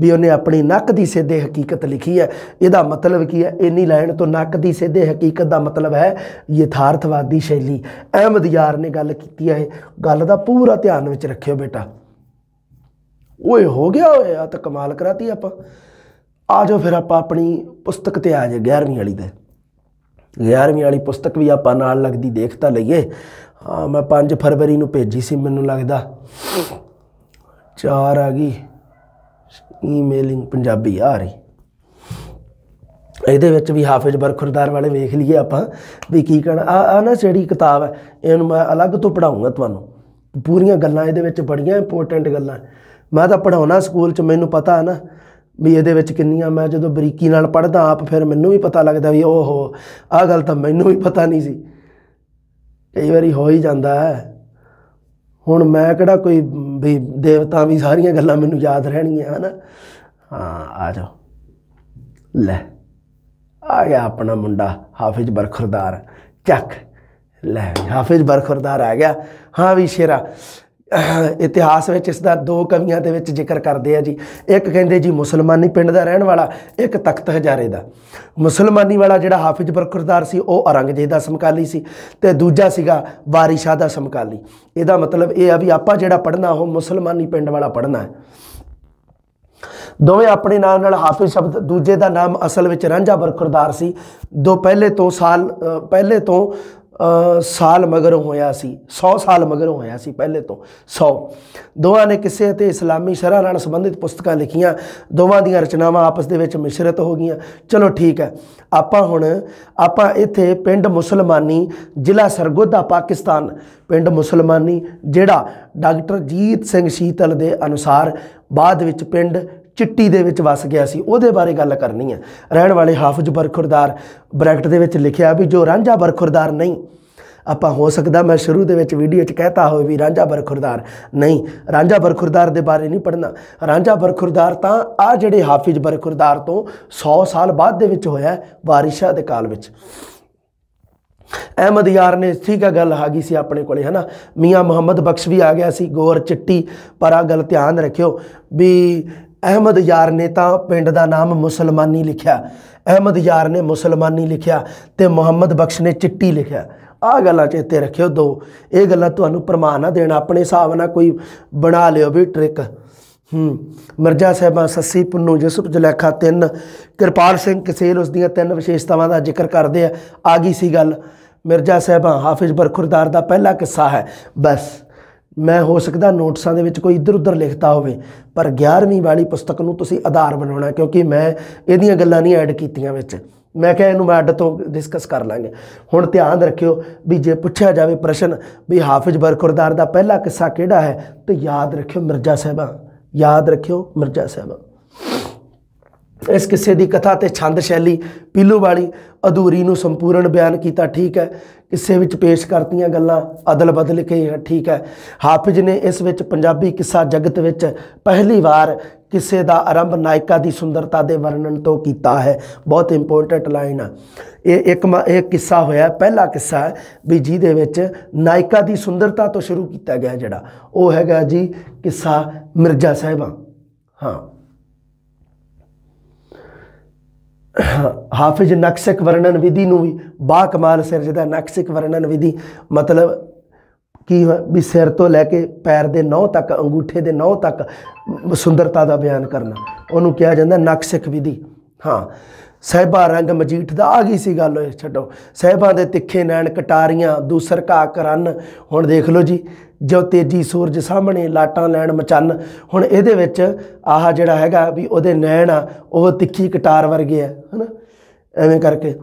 ਵੀ ਉਹਨੇ ਆਪਣੀ ਨੱਕ ਦੀ ਸਿੱਧੇ ਹਕੀਕਤ ਲਿਖੀ ਹੈ ਇਹਦਾ ਮਤਲਬ ਕੀ ਹੈ ਇੰਨੀ ਲਾਈਨ ਤੋਂ ਨੱਕ ਦੀ ਸਿੱਧੇ ਹਕੀਕਤ ਦਾ ਮਤਲਬ ਹੈ ਯਥਾਰਥਵਾਦੀ ਸ਼ੈਲੀ ਅਹਿਮਦ ਯਾਰ ਨੇ ਗੱਲ ਕੀਤੀ ਹੈ ਗੱਲ ਦਾ ਪੂਰਾ ਧਿਆਨ ਵਿੱਚ ਰੱਖਿਓ ਬੇਟਾ ਓਏ ਹੋ ਗਿਆ ਓਏ ਆ ਤਾਂ ਕਮਾਲ ਕਰਾਤੀ ਆਪਾਂ ਆ ਜਾਓ ਫਿਰ ਆਪਾਂ ਆਪਣੀ ਪੁਸਤਕ ਤੇ ਆ ਜਾ 11ਵੀਂ ਵਾਲੀ ਤੇ 11ਵੀਂ ਵਾਲੀ ਪੁਸਤਕ ਵੀ ਆਪਾਂ ਨਾਲ ਲੱਗਦੀ ਦੇਖ ਤਾਂ ਲਈਏ ਹਾਂ ਮੈਂ 5 ਫਰਵਰੀ ਨੂੰ ਭੇਜੀ ਸੀ ਮੈਨੂੰ ਲੱਗਦਾ ਚਾਰ ਆ ਗਈ ਈਮੇਲਿੰਗ ਪੰਜਾਬੀ ਆ ਰਹੀ ਇਹਦੇ ਵਿੱਚ ਵੀ ਹਾਫਿਜ਼ ਬਰਖੁਰਦਾਰ ਵਾਲੇ ਵੇਖ ਲਈਏ ਆਪਾਂ ਵੀ ਕੀ ਕਹਣਾ ਆ ਨਾ ਜਿਹੜੀ ਕਿਤਾਬ ਹੈ ਇਹਨੂੰ ਮੈਂ ਅਲੱਗ ਤੋਂ ਪੜਾਉਂਗਾ ਤੁਹਾਨੂੰ ਪੂਰੀਆਂ ਗੱਲਾਂ ਇਹਦੇ ਵਿੱਚ ਬੜੀਆਂ ਇੰਪੋਰਟੈਂਟ ਗੱਲਾਂ ਮੈਂ ਤਾਂ ਪੜਾਉਣਾ ਸਕੂਲ 'ਚ ਮੈਨੂੰ ਪਤਾ ਹੈ ਨਾ ਵੀ ਇਹਦੇ ਵਿੱਚ ਕਿੰਨੀਆਂ ਮੈਂ ਜਦੋਂ ਬਰੀਕੀ ਨਾਲ ਪੜਦਾ ਆਪ ਫਿਰ ਮੈਨੂੰ ਵੀ ਪਤਾ ਲੱਗਦਾ ਵੀ ਓਹੋ ਆਹ ਗੱਲ ਤਾਂ ਮੈਨੂੰ ਵੀ ਪਤਾ ਨਹੀਂ ਸੀ ਕਈ ਵਾਰੀ ਹੋ ਹੀ ਜਾਂਦਾ ਹੈ ਹੁਣ ਮੈਂ ਕਿਹੜਾ ਕੋਈ ਵੀ ਦੇਵਤਾ ਵੀ ਸਾਰੀਆਂ ਗੱਲਾਂ ਮੈਨੂੰ ਯਾਦ ਰਹਿਣੀਆਂ ਹਨ ਹਾਂ ਆ ਜਾਓ ਲੈ ਆ ਗਿਆ ਆਪਣਾ ਮੁੰਡਾ ਹਾਫਿਜ਼ ਬਰਖਰਦਾਰ ਚੱਕ ਲੈ ਹਾਫਿਜ਼ ਬਰਖਰਦਾਰ ਆ ਗਿਆ ਹਾਂ ਵੀ ਸ਼ੇਰਾ ਇਤਿਹਾਸ ਵਿੱਚ ਇਸ ਦਾ ਦੋ ਕਵੀਆਂ ਦੇ ਵਿੱਚ ਜ਼ਿਕਰ ਕਰਦੇ ਆ ਜੀ ਇੱਕ ਕਹਿੰਦੇ ਜੀ ਮੁਸਲਮਾਨੀ ਪਿੰਡ ਦਾ ਰਹਿਣ ਵਾਲਾ ਇੱਕ ਤਖਤ ਹਜ਼ਾਰੇ ਦਾ ਮੁਸਲਮਾਨੀ ਵਾਲਾ ਜਿਹੜਾ ਹਾਫਿਜ਼ ਬਰਖੁਰਦਾਰ ਸੀ ਉਹ ਔਰੰਗਜ਼ੇਬ ਦਾ ਸਮਕਾਲੀ ਸੀ ਤੇ ਦੂਜਾ ਸੀਗਾ ਵਾਰੀ ਸ਼ਾਹ ਦਾ ਸਮਕਾਲੀ ਇਹਦਾ ਮਤਲਬ ਇਹ ਆ ਵੀ ਆਪਾਂ ਜਿਹੜਾ ਪੜਨਾ ਉਹ ਮੁਸਲਮਾਨੀ ਪਿੰਡ ਵਾਲਾ ਪੜਨਾ ਹੈ ਦੋਵੇਂ ਆਪਣੇ ਨਾਮ ਨਾਲ ਹਾਫਿਜ਼ ਸ਼ਬਦ ਦੂਜੇ ਦਾ ਨਾਮ ਅਸਲ ਵਿੱਚ ਰਾਂਝਾ ਬਰਖੁਰਦਾਰ ਸੀ ਦੋ ਪਹਿਲੇ ਤੋਂ ਸਾਲ ਪਹਿਲੇ ਤੋਂ ਸਾਲ ਮਗਰੋਂ ਹੋਇਆ ਸੀ 100 ਸਾਲ ਮਗਰੋਂ ਹੋਇਆ ਸੀ ਪਹਿਲੇ ਤੋਂ 100 ਦੋਵਾਂ ਨੇ ਕਿਸੇ ਅਤੇ ਇਸਲਾਮੀ ਸ਼ਰਾ ਨਾਲ ਸੰਬੰਧਿਤ ਪੁਸਤਕਾਂ ਲਿਖੀਆਂ ਦੋਵਾਂ ਦੀਆਂ ਰਚਨਾਵਾਂ ਆਪਸ ਦੇ ਵਿੱਚ ਮਿਸ਼ਰਤ ਹੋ ਗਈਆਂ ਚਲੋ ਠੀਕ ਹੈ ਆਪਾਂ ਹੁਣ ਆਪਾਂ ਇੱਥੇ ਪਿੰਡ ਮੁਸਲਮਾਨੀ ਜ਼ਿਲ੍ਹਾ ਸਰਗੋਧਾ ਪਾਕਿਸਤਾਨ ਪਿੰਡ ਮੁਸਲਮਾਨੀ ਜਿਹੜਾ ਡਾਕਟਰ ਜੀਤ ਸਿੰਘ ਸ਼ੀਤਲ ਦੇ ਅਨੁਸਾਰ ਬਾਅਦ ਵਿੱਚ ਪਿੰਡ ਚਿੱਟੀ ਦੇ ਵਿੱਚ ਵਸ ਗਿਆ ਸੀ ਉਹਦੇ ਬਾਰੇ ਗੱਲ ਕਰਨੀ ਹੈ ਰਹਿਣ ਵਾਲੇ ਹਾਫਿਜ਼ ਬਰਖੁਰਦਾਰ ਬ੍ਰੈਕਟ ਦੇ ਵਿੱਚ ਲਿਖਿਆ ਵੀ ਜੋ ਰਾਂਝਾ ਬਰਖੁਰਦਾਰ ਨਹੀਂ ਆਪਾਂ ਹੋ ਸਕਦਾ ਮੈਂ ਸ਼ੁਰੂ ਦੇ ਵਿੱਚ ਵੀਡੀਓ 'ਚ ਕਹਿਤਾ ਹੋਵੇ ਵੀ ਰਾਂਝਾ ਬਰਖੁਰਦਾਰ ਨਹੀਂ ਰਾਂਝਾ ਬਰਖੁਰਦਾਰ ਦੇ ਬਾਰੇ ਨਹੀਂ ਪੜਨਾ ਰਾਂਝਾ ਬਰਖੁਰਦਾਰ ਤਾਂ ਆ ਜਿਹੜੇ ਹਾਫਿਜ਼ ਬਰਖੁਰਦਾਰ ਤੋਂ 100 ਸਾਲ ਬਾਅਦ ਦੇ ਵਿੱਚ ਹੋਇਆ ਵਾਰਿਸ਼ਾ ਦੇ ਕਾਲ ਵਿੱਚ ਅਹਿਮਦ ਯਾਰ ਨੇ ਠੀਕ ਆ ਗੱਲ ਆ ਗਈ ਸੀ ਆਪਣੇ ਕੋਲੇ ਹਨਾ ਮੀਆਂ ਮੁਹੰਮਦ ਬਖਸ਼ ਵੀ ਆ ਗਿਆ ਸੀ ਗੋਰ ਚਿੱਟੀ ਪਰ ਆ ਗੱਲ ਧਿਆਨ ਰੱਖਿਓ ਵੀ ਅਹਿਮਦ ਯਾਰ ਨੇ ਤਾਂ ਪਿੰਡ ਦਾ ਨਾਮ ਮੁਸਲਮਾਨੀ ਲਿਖਿਆ ਅਹਿਮਦ ਯਾਰ ਨੇ ਮੁਸਲਮਾਨੀ ਲਿਖਿਆ ਤੇ ਮੁਹੰਮਦ ਬਖਸ਼ ਨੇ ਚਿੱਟੀ ਲਿਖਿਆ ਆ ਗੱਲਾਂ ਚੇਤੇ ਰੱਖਿਓ ਦੋ ਇਹ ਗੱਲਾਂ ਤੁਹਾਨੂੰ ਪਰਮਾਹ ਨਾ ਦੇਣਾ ਆਪਣੇ ਹਿਸਾਬ ਨਾਲ ਕੋਈ ਬਣਾ ਲਿਓ ਵੀ ਟ੍ਰਿਕ ਹੂੰ ਮਰਜਾ ਸਾਹਿਬਾ ਸੱਸੀ ਪੁੰਨੂ ਜਸਪ ਜਲੇਖਾ ਤਿੰਨ ਕਿਰਪਾਲ ਸਿੰਘ ਕਸੇਲ ਉਸ ਦੀਆਂ ਤਿੰਨ ਵਿਸ਼ੇਸ਼ਤਾਵਾਂ ਦਾ ਜ਼ਿਕਰ ਕਰਦੇ ਆ ਆ ਗਈ ਸੀ ਗੱਲ ਮਿਰਜਾ ਸਾਹਿਬਾ ਹਾਫਿਜ਼ ਬਰਖੁਰਦਾਰ ਦਾ ਪਹਿਲਾ ਕਿੱਸਾ ਹੈ ਬਸ ਮੈਂ ਹੋ ਸਕਦਾ ਨੋਟਸਾਂ ਦੇ ਵਿੱਚ ਕੋਈ ਇੱਧਰ ਉੱਧਰ ਲਿਖਤਾ ਹੋਵੇ ਪਰ 11ਵੀਂ ਵਾਲੀ ਪੁਸਤਕ ਨੂੰ ਤੁਸੀਂ ਆਧਾਰ ਬਣਾਉਣਾ ਕਿਉਂਕਿ ਮੈਂ ਇਹਦੀਆਂ ਗੱਲਾਂ ਨਹੀਂ ਐਡ ਕੀਤੀਆਂ ਵਿੱਚ ਮੈਂ ਕਿਹਾ ਇਹਨੂੰ ਮੈਂ ਅੱਡ ਤੋਂ ਡਿਸਕਸ ਕਰ ਲਾਂਗੇ ਹੁਣ ਧਿਆਨ ਰੱਖਿਓ ਵੀ ਜੇ ਪੁੱਛਿਆ ਜਾਵੇ ਪ੍ਰਸ਼ਨ ਵੀ ਹਾਫਿਜ਼ ਬਰਕੁਰਦਾਰ ਦਾ ਪਹਿਲਾ ਕਿੱਸਾ ਕਿਹੜਾ ਹੈ ਤੇ ਯਾਦ ਰੱਖਿਓ ਮਿਰਜ਼ਾ ਸਾਹਿਬਾ ਯਾਦ ਰੱਖਿਓ ਮਿਰਜ਼ਾ ਸਾਹਿਬਾ ਇਸ ਕਿੱਸੇ ਦੀ ਕਥਾ ਤੇ ਛੰਦ ਸ਼ੈਲੀ ਪੀਲੂ ਵਾਲੀ ਅਧੂਰੀ ਨੂੰ ਸੰਪੂਰਨ ਬਿਆਨ ਕੀਤਾ ਠੀਕ ਹੈ ਕਿੱਸੇ ਵਿੱਚ ਪੇਸ਼ ਕਰਤੀਆਂ ਗੱਲਾਂ ਅਦਲ ਬਦਲ ਕੇ ਠੀਕ ਹੈ ਹਾਫਿਜ਼ ਨੇ ਇਸ ਵਿੱਚ ਪੰਜਾਬੀ ਕਿੱਸਾ ਜਗਤ ਵਿੱਚ ਪਹਿਲੀ ਵਾਰ ਕਿਸੇ ਦਾ ਆਰੰਭ ਨਾਇਕਾ ਦੀ ਸੁੰਦਰਤਾ ਦੇ ਵਰਣਨ ਤੋਂ ਕੀਤਾ ਹੈ ਬਹੁਤ ਇੰਪੋਰਟੈਂਟ ਲਾਈਨ ਆ ਇਹ ਇੱਕ ਇਹ ਕਿੱਸਾ ਹੋਇਆ ਪਹਿਲਾ ਕਿੱਸਾ ਵੀ ਜਿਹਦੇ ਵਿੱਚ ਨਾਇਕਾ ਦੀ ਸੁੰਦਰਤਾ ਤੋਂ ਸ਼ੁਰੂ ਕੀਤਾ ਗਿਆ ਜਿਹੜਾ ਉਹ ਹੈਗਾ ਜੀ ਕਿੱਸਾ ਮਿਰਜ਼ਾ ਸਾਹਿਬਾਂ ਹਾਂ ਹਾਫਿਜ਼ ਨਕਸ਼ਕ ਵਰਣਨ ਵਿਧੀ ਨੂੰ ਵੀ ਬਾ ਕਮਾਲ ਜਿਹਦਾ ਨਕਸ਼ਕ ਵਰਣਨ ਵਿਧੀ ਮਤਲਬ ਕੀ ਵੀ ਸਿਰ ਤੋਂ ਲੈ ਕੇ ਪੈਰ ਦੇ ਨੌ ਤੱਕ ਅੰਗੂਠੇ ਦੇ ਨੌ ਤੱਕ ਸੁੰਦਰਤਾ ਦਾ ਬਿਆਨ ਕਰਨਾ ਉਹਨੂੰ ਕਿਹਾ ਜਾਂਦਾ ਨਕਸ਼ਕ ਵਿਧੀ ਹਾਂ ਸਹਿਬਾ ਰੰਗ ਮਜੀਠ ਦਾ ਆ ਗਈ ਸੀ ਗੱਲ ਛੱਡੋ ਸਹਿਬਾ ਦੇ ਤਿੱਖੇ ਨੈਣ ਕਟਾਰੀਆਂ ਦੂਸਰ ਘਾ ਕਰਨ ਹੁਣ ਦੇਖ ਲਓ ਜੀ ਜੋ ਤੇਜੀ ਸੂਰਜ ਸਾਹਮਣੇ ਲਾਟਾਂ ਲੈਣ ਮਚੰਨ ਹੁਣ ਇਹਦੇ ਵਿੱਚ ਆਹ ਜਿਹੜਾ ਹੈਗਾ ਵੀ ਉਹਦੇ ਨੈਣ ਆ ਉਹ ਤਿੱਖੀ ਕਟਾਰ ਵਰਗੇ ਆ ਹਨਾ ਐਵੇਂ ਕਰਕੇ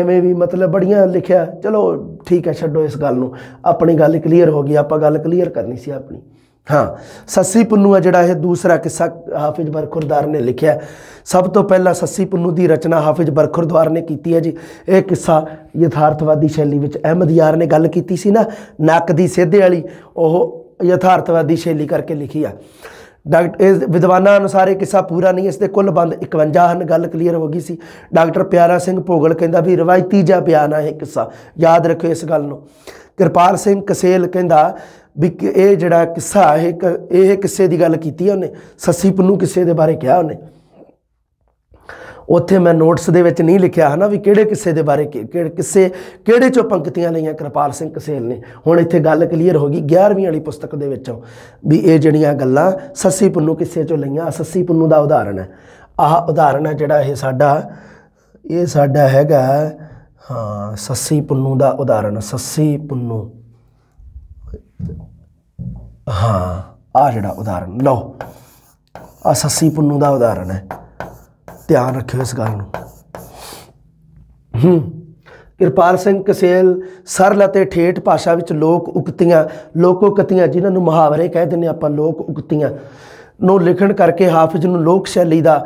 ਐਵੇਂ ਵੀ ਮਤਲਬ ਬੜੀਆਂ ਲਿਖਿਆ ਚਲੋ ਠੀਕ ਹੈ ਛੱਡੋ ਇਸ ਗੱਲ ਨੂੰ ਆਪਣੀ ਗੱਲ ਕਲੀਅਰ ਹੋ ਗਈ ਆਪਾਂ ਗੱਲ ਕਲੀਅਰ ਕਰਨੀ ਸੀ ਆਪਣੀ ਹਾਂ ਸੱਸੀ ਪੁੰਨੂ ਹੈ ਜਿਹੜਾ ਇਹ ਦੂਸਰਾ ਕਿੱਸਾ ਹਾਫਿਜ਼ ਬਰਖੁਰਦਾਰ ਨੇ ਲਿਖਿਆ ਸਭ ਤੋਂ ਪਹਿਲਾਂ ਸੱਸੀ ਪੁੰਨੂ ਦੀ ਰਚਨਾ ਹਾਫਿਜ਼ ਬਰਖੁਰਦਾਰ ਨੇ ਕੀਤੀ ਹੈ ਜੀ ਇਹ ਕਿੱਸਾ ਯਥਾਰਥਵਾਦੀ ਸ਼ੈਲੀ ਵਿੱਚ ਅਹਿਮਦ ਯਾਰ ਨੇ ਗੱਲ ਕੀਤੀ ਸੀ ਨਾ ਨੱਕ ਦੀ ਸਿੱਧੇ ਵਾਲੀ ਉਹ ਯਥਾਰਥਵਾਦੀ ਸ਼ੈਲੀ ਕਰਕੇ ਲਿਖੀ ਆ ਡਾਕਟਰ ਇਸ ਵਿਦਵਾਨਾਂ ਅਨੁਸਾਰ ਇਹ ਕਿੱਸਾ ਪੂਰਾ ਨਹੀਂ ਇਸ ਦੇ ਕੁੱਲ ਬੰਦ 51 ਹਨ ਗੱਲ ਕਲੀਅਰ ਹੋ ਗਈ ਸੀ ਡਾਕਟਰ ਪਿਆਰਾ ਸਿੰਘ ਭੋਗਲ ਕਹਿੰਦਾ ਵੀ ਰਵਾਇਤੀ ਜਿਹਾ ਬਿਆਨ ਹੈ ਇਹ ਕਿੱਸਾ ਯਾਦ ਰੱਖਿਓ ਇਸ ਗੱਲ ਨੂੰ ਕਿਰਪਾਲ ਸਿੰਘ ਕਸੇਲ ਕਹਿੰਦਾ ਵੀ ਇਹ ਜਿਹੜਾ ਕਿੱਸਾ ਇਹ ਇਹ ਕਿਸੇ ਦੀ ਗੱਲ ਕੀਤੀ ਉਹਨੇ ਸੱਸੀ ਪੰਨੂ ਕਿਸੇ ਦੇ ਬਾਰੇ ਕਿਹਾ ਉਹਨੇ ਉੱਥੇ ਮੈਂ ਨੋਟਸ ਦੇ ਵਿੱਚ ਨਹੀਂ ਲਿਖਿਆ ਹਨਾ ਵੀ ਕਿਹੜੇ ਕਿਸੇ ਦੇ ਬਾਰੇ ਕਿਹੜੇ ਕਿਸੇ ਕਿਹੜੇ ਚੋਂ ਪੰਕਤੀਆਂ ਲਈਆਂ ਕਿਰਪਾਲ ਸਿੰਘ ਕਸੇਲ ਨੇ ਹੁਣ ਇੱਥੇ ਗੱਲ ਕਲੀਅਰ ਹੋ ਗਈ 11ਵੀਂ ਵਾਲੀ ਪੁਸਤਕ ਦੇ ਵਿੱਚੋਂ ਵੀ ਇਹ ਜਿਹੜੀਆਂ ਗੱਲਾਂ ਸੱਸੀ ਪੰਨੂ ਕਿਸੇ ਚੋਂ ਲਈਆਂ ਸੱਸੀ ਪੰਨੂ ਦਾ ਉਦਾਹਰਣ ਹੈ ਆਹ ਉਦਾਹਰਣ ਹੈ ਜਿਹੜਾ ਇਹ ਸਾਡਾ ਇਹ ਸਾਡਾ ਹੈਗਾ ਹਾਂ ਸੱਸੀ ਪੰਨੂ ਦਾ ਉਦਾਹਰਣ ਸੱਸੀ ਪੰਨੂ ਹਾਂ ਆ ਜਿਹੜਾ ਉਦਾਹਰਨ ਲਓ ਆ ਸੱਸੀ ਪੁੰਨੂ ਦਾ ਉਦਾਹਰਨ ਹੈ ਧਿਆਨ ਰੱਖਿਓ ਇਸ ਗੱਲ ਨੂੰ ਹੂੰ ਕਿਰਪਾਲ ਸਿੰਘ ਕਸੇਲ ਸਰਲ ਅਤੇ ਠੇਠ ਭਾਸ਼ਾ ਵਿੱਚ ਲੋਕ ਉਕਤੀਆਂ ਲੋਕੋਕਤੀਆਂ ਜਿਨ੍ਹਾਂ ਨੂੰ ਮੁਹਾਵਰੇ ਕਹਿ ਦਿੰਨੇ ਆਪਾਂ ਲੋਕ ਉਕਤੀਆਂ ਨੂੰ ਲਿਖਣ ਕਰਕੇ ਹਾਫਿਜ਼ ਨੂੰ ਲੋਕ ਸ਼ੈਲੀ ਦਾ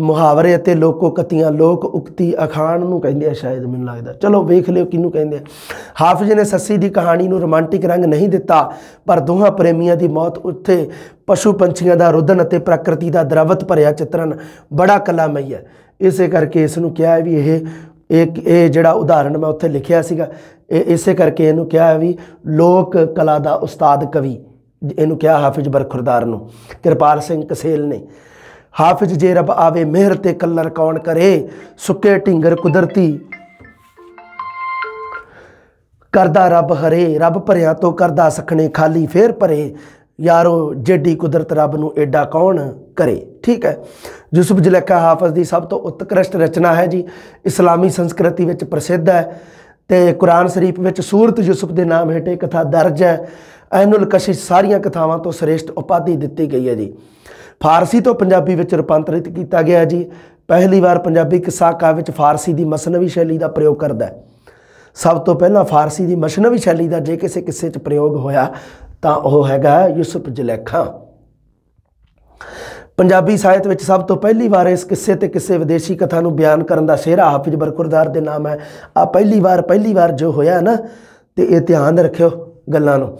ਮੁਹਾਵਰੇ ਅਤੇ ਲੋਕੋ ਕਤੀਆਂ ਲੋਕ ਉਕਤੀ ਅਖਾਣ ਨੂੰ ਕਹਿੰਦੇ ਆ ਸ਼ਾਇਦ ਮੈਨੂੰ ਲੱਗਦਾ ਚਲੋ ਵੇਖ ਲਿਓ ਕਿਹਨੂੰ ਕਹਿੰਦੇ ਆ ਹਾਫਿਜ਼ ਨੇ ਸੱਸੀ ਦੀ ਕਹਾਣੀ ਨੂੰ ਰੋਮਾਂਟਿਕ ਰੰਗ ਨਹੀਂ ਦਿੱਤਾ ਪਰ ਦੋਹਾਂ ਪ੍ਰੇਮੀਆਂ ਦੀ ਮੌਤ ਉੱਥੇ ਪਸ਼ੂ ਪੰਛੀਆਂ ਦਾ ਰੁਦਨ ਅਤੇ ਪ੍ਰਕਿਰਤੀ ਦਾ ਦਰਵਤ ਭਰਿਆ ਚਿੱਤਰਨ ਬੜਾ ਕਲਾਮਈ ਹੈ ਇਸੇ ਕਰਕੇ ਇਸ ਨੂੰ ਕਿਹਾ ਵੀ ਇਹ ਇੱਕ ਇਹ ਜਿਹੜਾ ਉਦਾਹਰਣ ਮੈਂ ਉੱਥੇ ਲਿਖਿਆ ਸੀਗਾ ਇਸੇ ਕਰਕੇ ਇਹਨੂੰ ਕਿਹਾ ਵੀ ਲੋਕ ਕਲਾ ਦਾ ਉਸਤਾਦ ਕਵੀ ਇਹਨੂੰ ਕਿਹਾ ਹਾਫਿਜ਼ ਬਰਖੁਰਦਾਰ ਨੂੰ ਕਿਰਪਾਲ ਸਿੰਘ ਕਸੇਲ ਨੇ ਹਾਫਿਜ਼ ਜੇ ਰੱਬ ਆਵੇ ਮਿਹਰ ਤੇ ਕਲਰ ਕੌਣ ਕਰੇ ਸੁੱਕੇ ਢਿੰਗਰ ਕੁਦਰਤੀ ਕਰਦਾ ਰੱਬ ਹਰੇ ਰੱਬ ਭਰਿਆ ਤੋਂ ਕਰਦਾ ਸਖਣੇ ਖਾਲੀ ਫੇਰ ਭਰੇ ਯਾਰੋ ਜੱਡੀ ਕੁਦਰਤ ਰੱਬ ਨੂੰ ਐਡਾ ਕੌਣ ਕਰੇ ਠੀਕ ਹੈ ਯੂਸਫ ਜਲੇਖਾ ਹਾਫਿਜ਼ ਦੀ ਸਭ ਤੋਂ ਉਤਕ੍ਰਿਸ਼ਟ ਰਚਨਾ ਹੈ ਜੀ ਇਸਲਾਮੀ ਸੰਸਕ੍ਰਿਤੀ ਵਿੱਚ ਪ੍ਰਸਿੱਧ ਹੈ ਤੇ ਕੁਰਾਨ ਸ਼ਰੀਫ ਵਿੱਚ ਸੂਰਤ ਯੂਸਫ ਦੇ ਨਾਮ ਹੇਠੇ ਕਥਾ ਦਰਜ ਹੈ ਐਨੁਲ ਕਸ਼ਿਸ਼ ਸਾਰੀਆਂ ਕਥਾਵਾਂ ਤੋਂ ਸ੍ਰੇਸ਼ਟ ਉਪਾਧੀ ਦਿੱਤੀ ਗਈ ਹੈ ਜੀ ਫਾਰਸੀ ਤੋਂ ਪੰਜਾਬੀ ਵਿੱਚ ਰੂਪਾਂਤਰਿਤ ਕੀਤਾ ਗਿਆ ਜੀ ਪਹਿਲੀ ਵਾਰ ਪੰਜਾਬੀ ਕਿਸਾਕਾ ਵਿੱਚ ਫਾਰਸੀ ਦੀ ਮਸਨਵੀ ਸ਼ੈਲੀ ਦਾ ਪ੍ਰਯੋਗ ਕਰਦਾ ਹੈ ਸਭ ਤੋਂ ਪਹਿਲਾਂ ਫਾਰਸੀ ਦੀ ਮਸਨਵੀ ਸ਼ੈਲੀ ਦਾ ਜੇ ਕਿਸੇ ਕਿਸੇ 'ਚ ਪ੍ਰਯੋਗ ਹੋਇਆ ਤਾਂ ਉਹ ਹੈਗਾ ਯੂਸਫ ਜਲੇਖਾ ਪੰਜਾਬੀ ਸਾਹਿਤ ਵਿੱਚ ਸਭ ਤੋਂ ਪਹਿਲੀ ਵਾਰ ਇਸ ਕਿੱਸੇ ਤੇ ਕਿਸੇ ਵਿਦੇਸ਼ੀ ਕਥਾ ਨੂੰ ਬਿਆਨ ਕਰਨ ਦਾ ਸਿਹਰਾ ਹਾਫਿਜ਼ ਬਰਕੁਰਦਾਰ ਦੇ ਨਾਮ ਹੈ ਆ ਪਹਿਲੀ ਵਾਰ ਪਹਿਲੀ ਵਾਰ ਜੋ ਹੋਇਆ ਨਾ ਤੇ ਇਹ ਧਿਆਨ ਰੱਖਿਓ ਗੱਲਾਂ ਨੂੰ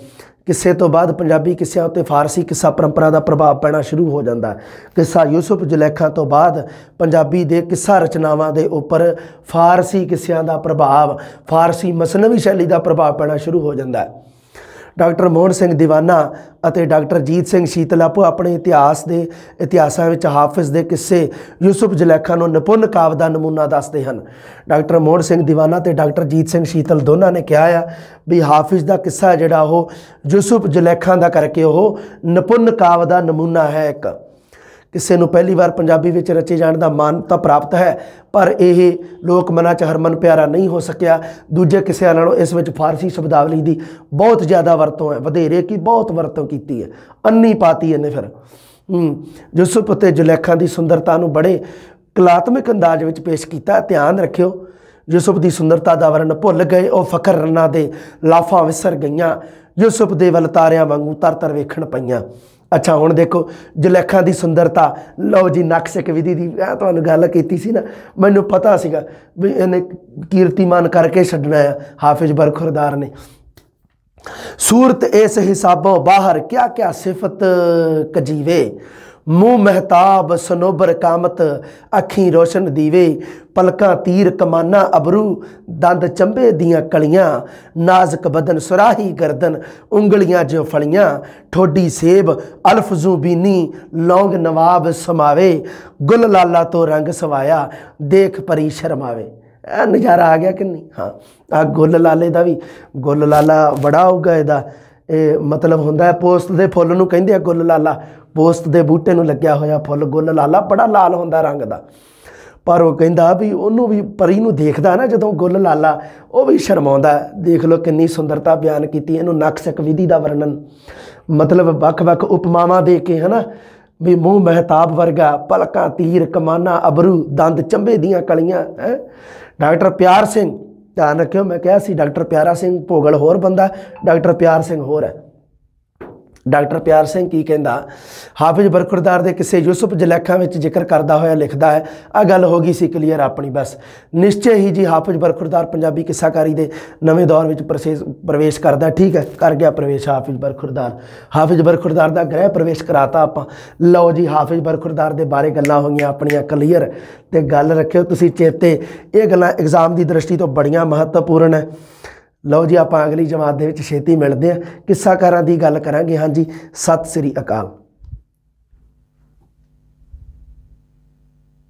ਕਿਸੇ ਤੋਂ ਬਾਅਦ ਪੰਜਾਬੀ ਕਿੱਸਿਆਂ ਉੱਤੇ ਫਾਰਸੀ ਕਿੱਸਾ ਪਰੰਪਰਾ ਦਾ ਪ੍ਰਭਾਵ ਪੈਣਾ ਸ਼ੁਰੂ ਹੋ ਜਾਂਦਾ ਕਿੱਸਾ ਯੂਸਫ ਜੁਲੇਖਾ ਤੋਂ ਬਾਅਦ ਪੰਜਾਬੀ ਦੇ ਕਿੱਸਾ ਰਚਨਾਵਾਂ ਦੇ ਉੱਪਰ ਫਾਰਸੀ ਕਿੱਸਿਆਂ ਦਾ ਪ੍ਰਭਾਵ ਫਾਰਸੀ ਮਸਨਵੀ ਸ਼ੈਲੀ ਦਾ ਪ੍ਰਭਾਵ ਪੈਣਾ ਸ਼ੁਰੂ ਹੋ ਜਾਂਦਾ ਹੈ ਡਾਕਟਰ ਮੋਹਨ ਸਿੰਘ دیਵਾਨਾ ਅਤੇ ਡਾਕਟਰ ਜੀਤ ਸਿੰਘ ਸ਼ੀਤਲਾਪੂ ਆਪਣੇ ਇਤਿਹਾਸ ਦੇ ਇਤਿਹਾਸਾਂ ਵਿੱਚ ਹਾਫਿਜ਼ ਦੇ ਕਿੱਸੇ ਯੂਸਫ ਜਲੇਖਾ ਨੂੰ ਨਿਪੁੰਨ ਕਾਵ ਦਾ ਨਮੂਨਾ ਦੱਸਦੇ ਹਨ ਡਾਕਟਰ ਮੋਹਨ ਸਿੰਘ دیਵਾਨਾ ਤੇ ਡਾਕਟਰ ਜੀਤ ਸਿੰਘ ਸ਼ੀਤਲ ਦੋਨਾਂ ਨੇ ਕਿਹਾ ਆ ਵੀ ਹਾਫਿਜ਼ ਦਾ ਕਿੱਸਾ ਜਿਹੜਾ ਉਹ ਯੂਸਫ ਜਲੇਖਾ ਦਾ ਕਰਕੇ ਉਹ ਨਿਪੁੰਨ ਕਾਵ ਦਾ ਨਮੂਨਾ ਹੈ ਇੱਕ ਕਿਸੇ ਨੂੰ ਪਹਿਲੀ ਵਾਰ ਪੰਜਾਬੀ ਵਿੱਚ ਰਚੇ ਜਾਣ ਦਾ ਮਾਨ ਤਾਂ ਪ੍ਰਾਪਤ ਹੈ ਪਰ ਇਹ ਲੋਕ ਮਨਾਂ 'ਚ ਹਰਮਨ ਪਿਆਰਾ ਨਹੀਂ ਹੋ ਸਕਿਆ ਦੂਜੇ ਕਿਸੇ ਨਾਲੋਂ ਇਸ ਵਿੱਚ ਫਾਰਸੀ ਸ਼ਬਦਾਵਲੀ ਦੀ ਬਹੁਤ ਜ਼ਿਆਦਾ ਵਰਤੋਂ ਹੈ ਵਧੇਰੇ ਕੀ ਬਹੁਤ ਵਰਤੋਂ ਕੀਤੀ ਹੈ ਅੰਨੀ ਪਾਤੀ ਇਹਨੇ ਫਿਰ ਯੂਸਫ ਤੇ ਜੁਲੇਖਾਂ ਦੀ ਸੁੰਦਰਤਾ ਨੂੰ ਬੜੇ ਕਲਾਤਮਕ ਅੰਦਾਜ਼ ਵਿੱਚ ਪੇਸ਼ ਕੀਤਾ ਧਿਆਨ ਰੱਖਿਓ ਯੂਸਫ ਦੀ ਸੁੰਦਰਤਾ ਦਾ ਵਰਣ ਭੁੱਲ ਗਏ ਉਹ ਫਕਰ ਰੰਨਾ ਦੇ ਲਾਫਾਂ ਵਿਸਰ ਗਈਆਂ ਯੂਸਫ ਦੇ ਵਲਤਾਰਿਆਂ ਵਾਂਗੂ ਤਰ ਤਰ ਵੇਖਣ ਪਈਆਂ ਅੱਛਾ ਹੁਣ ਦੇਖੋ ਜੁਲੇਖਾਂ ਦੀ ਸੁੰਦਰਤਾ ਲਓ ਜੀ ਨਕਸ਼ਿਕ ਵਿਧੀ ਦੀ ਮੈਂ ਤੁਹਾਨੂੰ ਗੱਲ ਕੀਤੀ ਸੀ ਨਾ ਮੈਨੂੰ ਪਤਾ ਸੀਗਾ ਵੀ ਇਹਨੇ ਕੀਰਤੀਮਾਨ ਕਰਕੇ ਛੱਡਣਾ ਹੈ ਹਾਫਿਜ਼ ਬਰਖੁਰਦਾਰ ਨੇ ਸੂਰਤ ਇਸ ਹਿਸਾਬੋਂ ਬਾਹਰ ਕਿਆ ਕਿਆ ਸਿਫਤ ਕਜੀਵੇ ਮੂੰਹ ਮਹਿਤਾਬ ਸਨੋਬਰ ਕਾਮਤ ਅੱਖੀ ਰੋਸ਼ਨ ਦੀਵੇ ਪਲਕਾਂ ਤੀਰ ਕਮਾਨਾ ਅਬਰੂ ਦੰਦ ਚੰਬੇ ਦੀਆਂ ਕਲੀਆਂ ਨਾਜ਼ਕ ਬਦਨ ਸੁਰਾਹੀ ਗਰਦਨ ਉਂਗਲੀਆਂ ਜੋ ਫਲੀਆਂ ਠੋਡੀ ਸੇਬ ਅਲਫ ਜ਼ੂਬੀਨੀ ਲੌਂਗ ਨਵਾਬ ਸਮਾਵੇ ਗੁਲ ਲਾਲਾ ਤੋਂ ਰੰਗ ਸਵਾਇਆ ਦੇਖ ਪਰੀ ਸ਼ਰਮਾਵੇ ਇਹ ਨਜ਼ਾਰਾ ਆ ਗਿਆ ਕਿ ਨਹੀਂ ਹਾਂ ਆ ਗੁੱਲ ਲਾਲੇ ਦਾ ਵੀ ਗੁੱਲ ਲਾਲਾ ਬੜਾ ਉਗਾ ਇਹਦਾ ਮਤਲਬ ਹੁੰਦਾ ਹੈ ਪੋਸਤ ਦੇ ਫੁੱਲ ਨੂੰ ਕਹਿੰਦੇ ਆ ਗੁੱਲ ਲਾਲਾ ਪੋਸਤ ਦੇ ਬੂਟੇ ਨੂੰ ਲੱਗਿਆ ਹੋਇਆ ਫੁੱਲ ਗੁੱਲ ਲਾਲਾ ਬੜਾ ਲਾਲ ਹੁੰਦਾ ਰੰਗ ਦਾ ਪਰ ਉਹ ਕਹਿੰਦਾ ਵੀ ਉਹਨੂੰ ਵੀ ਪਰੀ ਨੂੰ ਦੇਖਦਾ ਨਾ ਜਦੋਂ ਗੁੱਲ ਲਾਲਾ ਉਹ ਵੀ ਸ਼ਰਮਾਉਂਦਾ ਦੇਖ ਲਓ ਕਿੰਨੀ ਸੁੰਦਰਤਾ ਬਿਆਨ ਕੀਤੀ ਇਹਨੂੰ ਨਕਸ਼ਕ ਵਿਧੀ ਦਾ ਵਰਣਨ ਮਤਲਬ ਵੱਖ-ਵੱਖ ਉਪਮਾਵਾਂ ਦੇ ਕੇ ਹਨਾ ਵੀ ਮੂੰਹ ਮਹਿਤਾਬ ਵਰਗਾ ਪਲਕਾਂ ਤੀਰ ਕਮਾਨਾ ਅਬਰੂ ਦੰਦ ਚੰਬੇ ਦੀਆਂ ਕਲੀਆਂ ਹੈ ਡਾਕਟਰ ਪਿਆਰ ਸਿੰਘ ਧਿਆਨ ਰੱਖਿਓ ਮੈਂ ਕਿਹਾ ਸੀ ਡਾਕਟਰ ਪਿਆਰਾ ਸਿੰਘ ਭੋਗਲ ਹੋਰ ਬੰਦਾ ਡਾਕਟਰ ਪਿਆਰ ਸਿੰਘ ਹੋਰ ਹੈ ਡਾਕਟਰ ਪਿਆਰ ਸਿੰਘ ਕੀ ਕਹਿੰਦਾ ਹਾਫਿਜ਼ ਬਰਖੁਰਦਾਰ ਦੇ ਕਿਸੇ ਯੂਸਫ ਜਲੇਖਾਂ ਵਿੱਚ ਜ਼ਿਕਰ ਕਰਦਾ ਹੋਇਆ ਲਿਖਦਾ ਹੈ ਆ ਗੱਲ ਹੋ ਗਈ ਸੀ ਕਲੀਅਰ ਆਪਣੀ ਬਸ ਨਿਸ਼ਚੈ ਹੀ ਜੀ ਹਾਫਿਜ਼ ਬਰਖੁਰਦਾਰ ਪੰਜਾਬੀ ਕਿੱਸਾਕਾਰੀ ਦੇ ਨਵੇਂ ਦੌਰ ਵਿੱਚ ਪ੍ਰਵੇਸ਼ ਕਰਦਾ ਠੀਕ ਹੈ ਕਰ ਗਿਆ ਪ੍ਰਵੇਸ਼ ਹਾਫਿਜ਼ ਬਰਖੁਰਦਾਰ ਹਾਫਿਜ਼ ਬਰਖੁਰਦਾਰ ਦਾ ਗ੍ਰਹਿ ਪ੍ਰਵੇਸ਼ ਕਰਾਤਾ ਆਪਾਂ ਲਓ ਜੀ ਹਾਫਿਜ਼ ਬਰਖੁਰਦਾਰ ਦੇ ਬਾਰੇ ਗੱਲਾਂ ਹੋਈਆਂ ਆਪਣੀਆਂ ਕਲੀਅਰ ਤੇ ਗੱਲ ਰੱਖਿਓ ਤੁਸੀਂ ਚੇਤੇ ਇਹ ਗੱਲਾਂ ਐਗਜ਼ਾਮ ਦੀ ਦ੍ਰਿਸ਼ਟੀ ਤੋਂ ਬੜੀਆਂ ਮਹੱਤਵਪੂਰਨ ਹੈ ਲਓ ਜੀ ਆਪਾਂ ਅਗਲੀ ਜਮਾਤ ਦੇ ਵਿੱਚ ਛੇਤੀ ਮਿਲਦੇ ਹਾਂ ਕਿੱਸਾਕਾਰਾਂ ਦੀ ਗੱਲ ਕਰਾਂਗੇ ਹਾਂਜੀ ਸਤਿ ਸ੍ਰੀ ਅਕਾਲ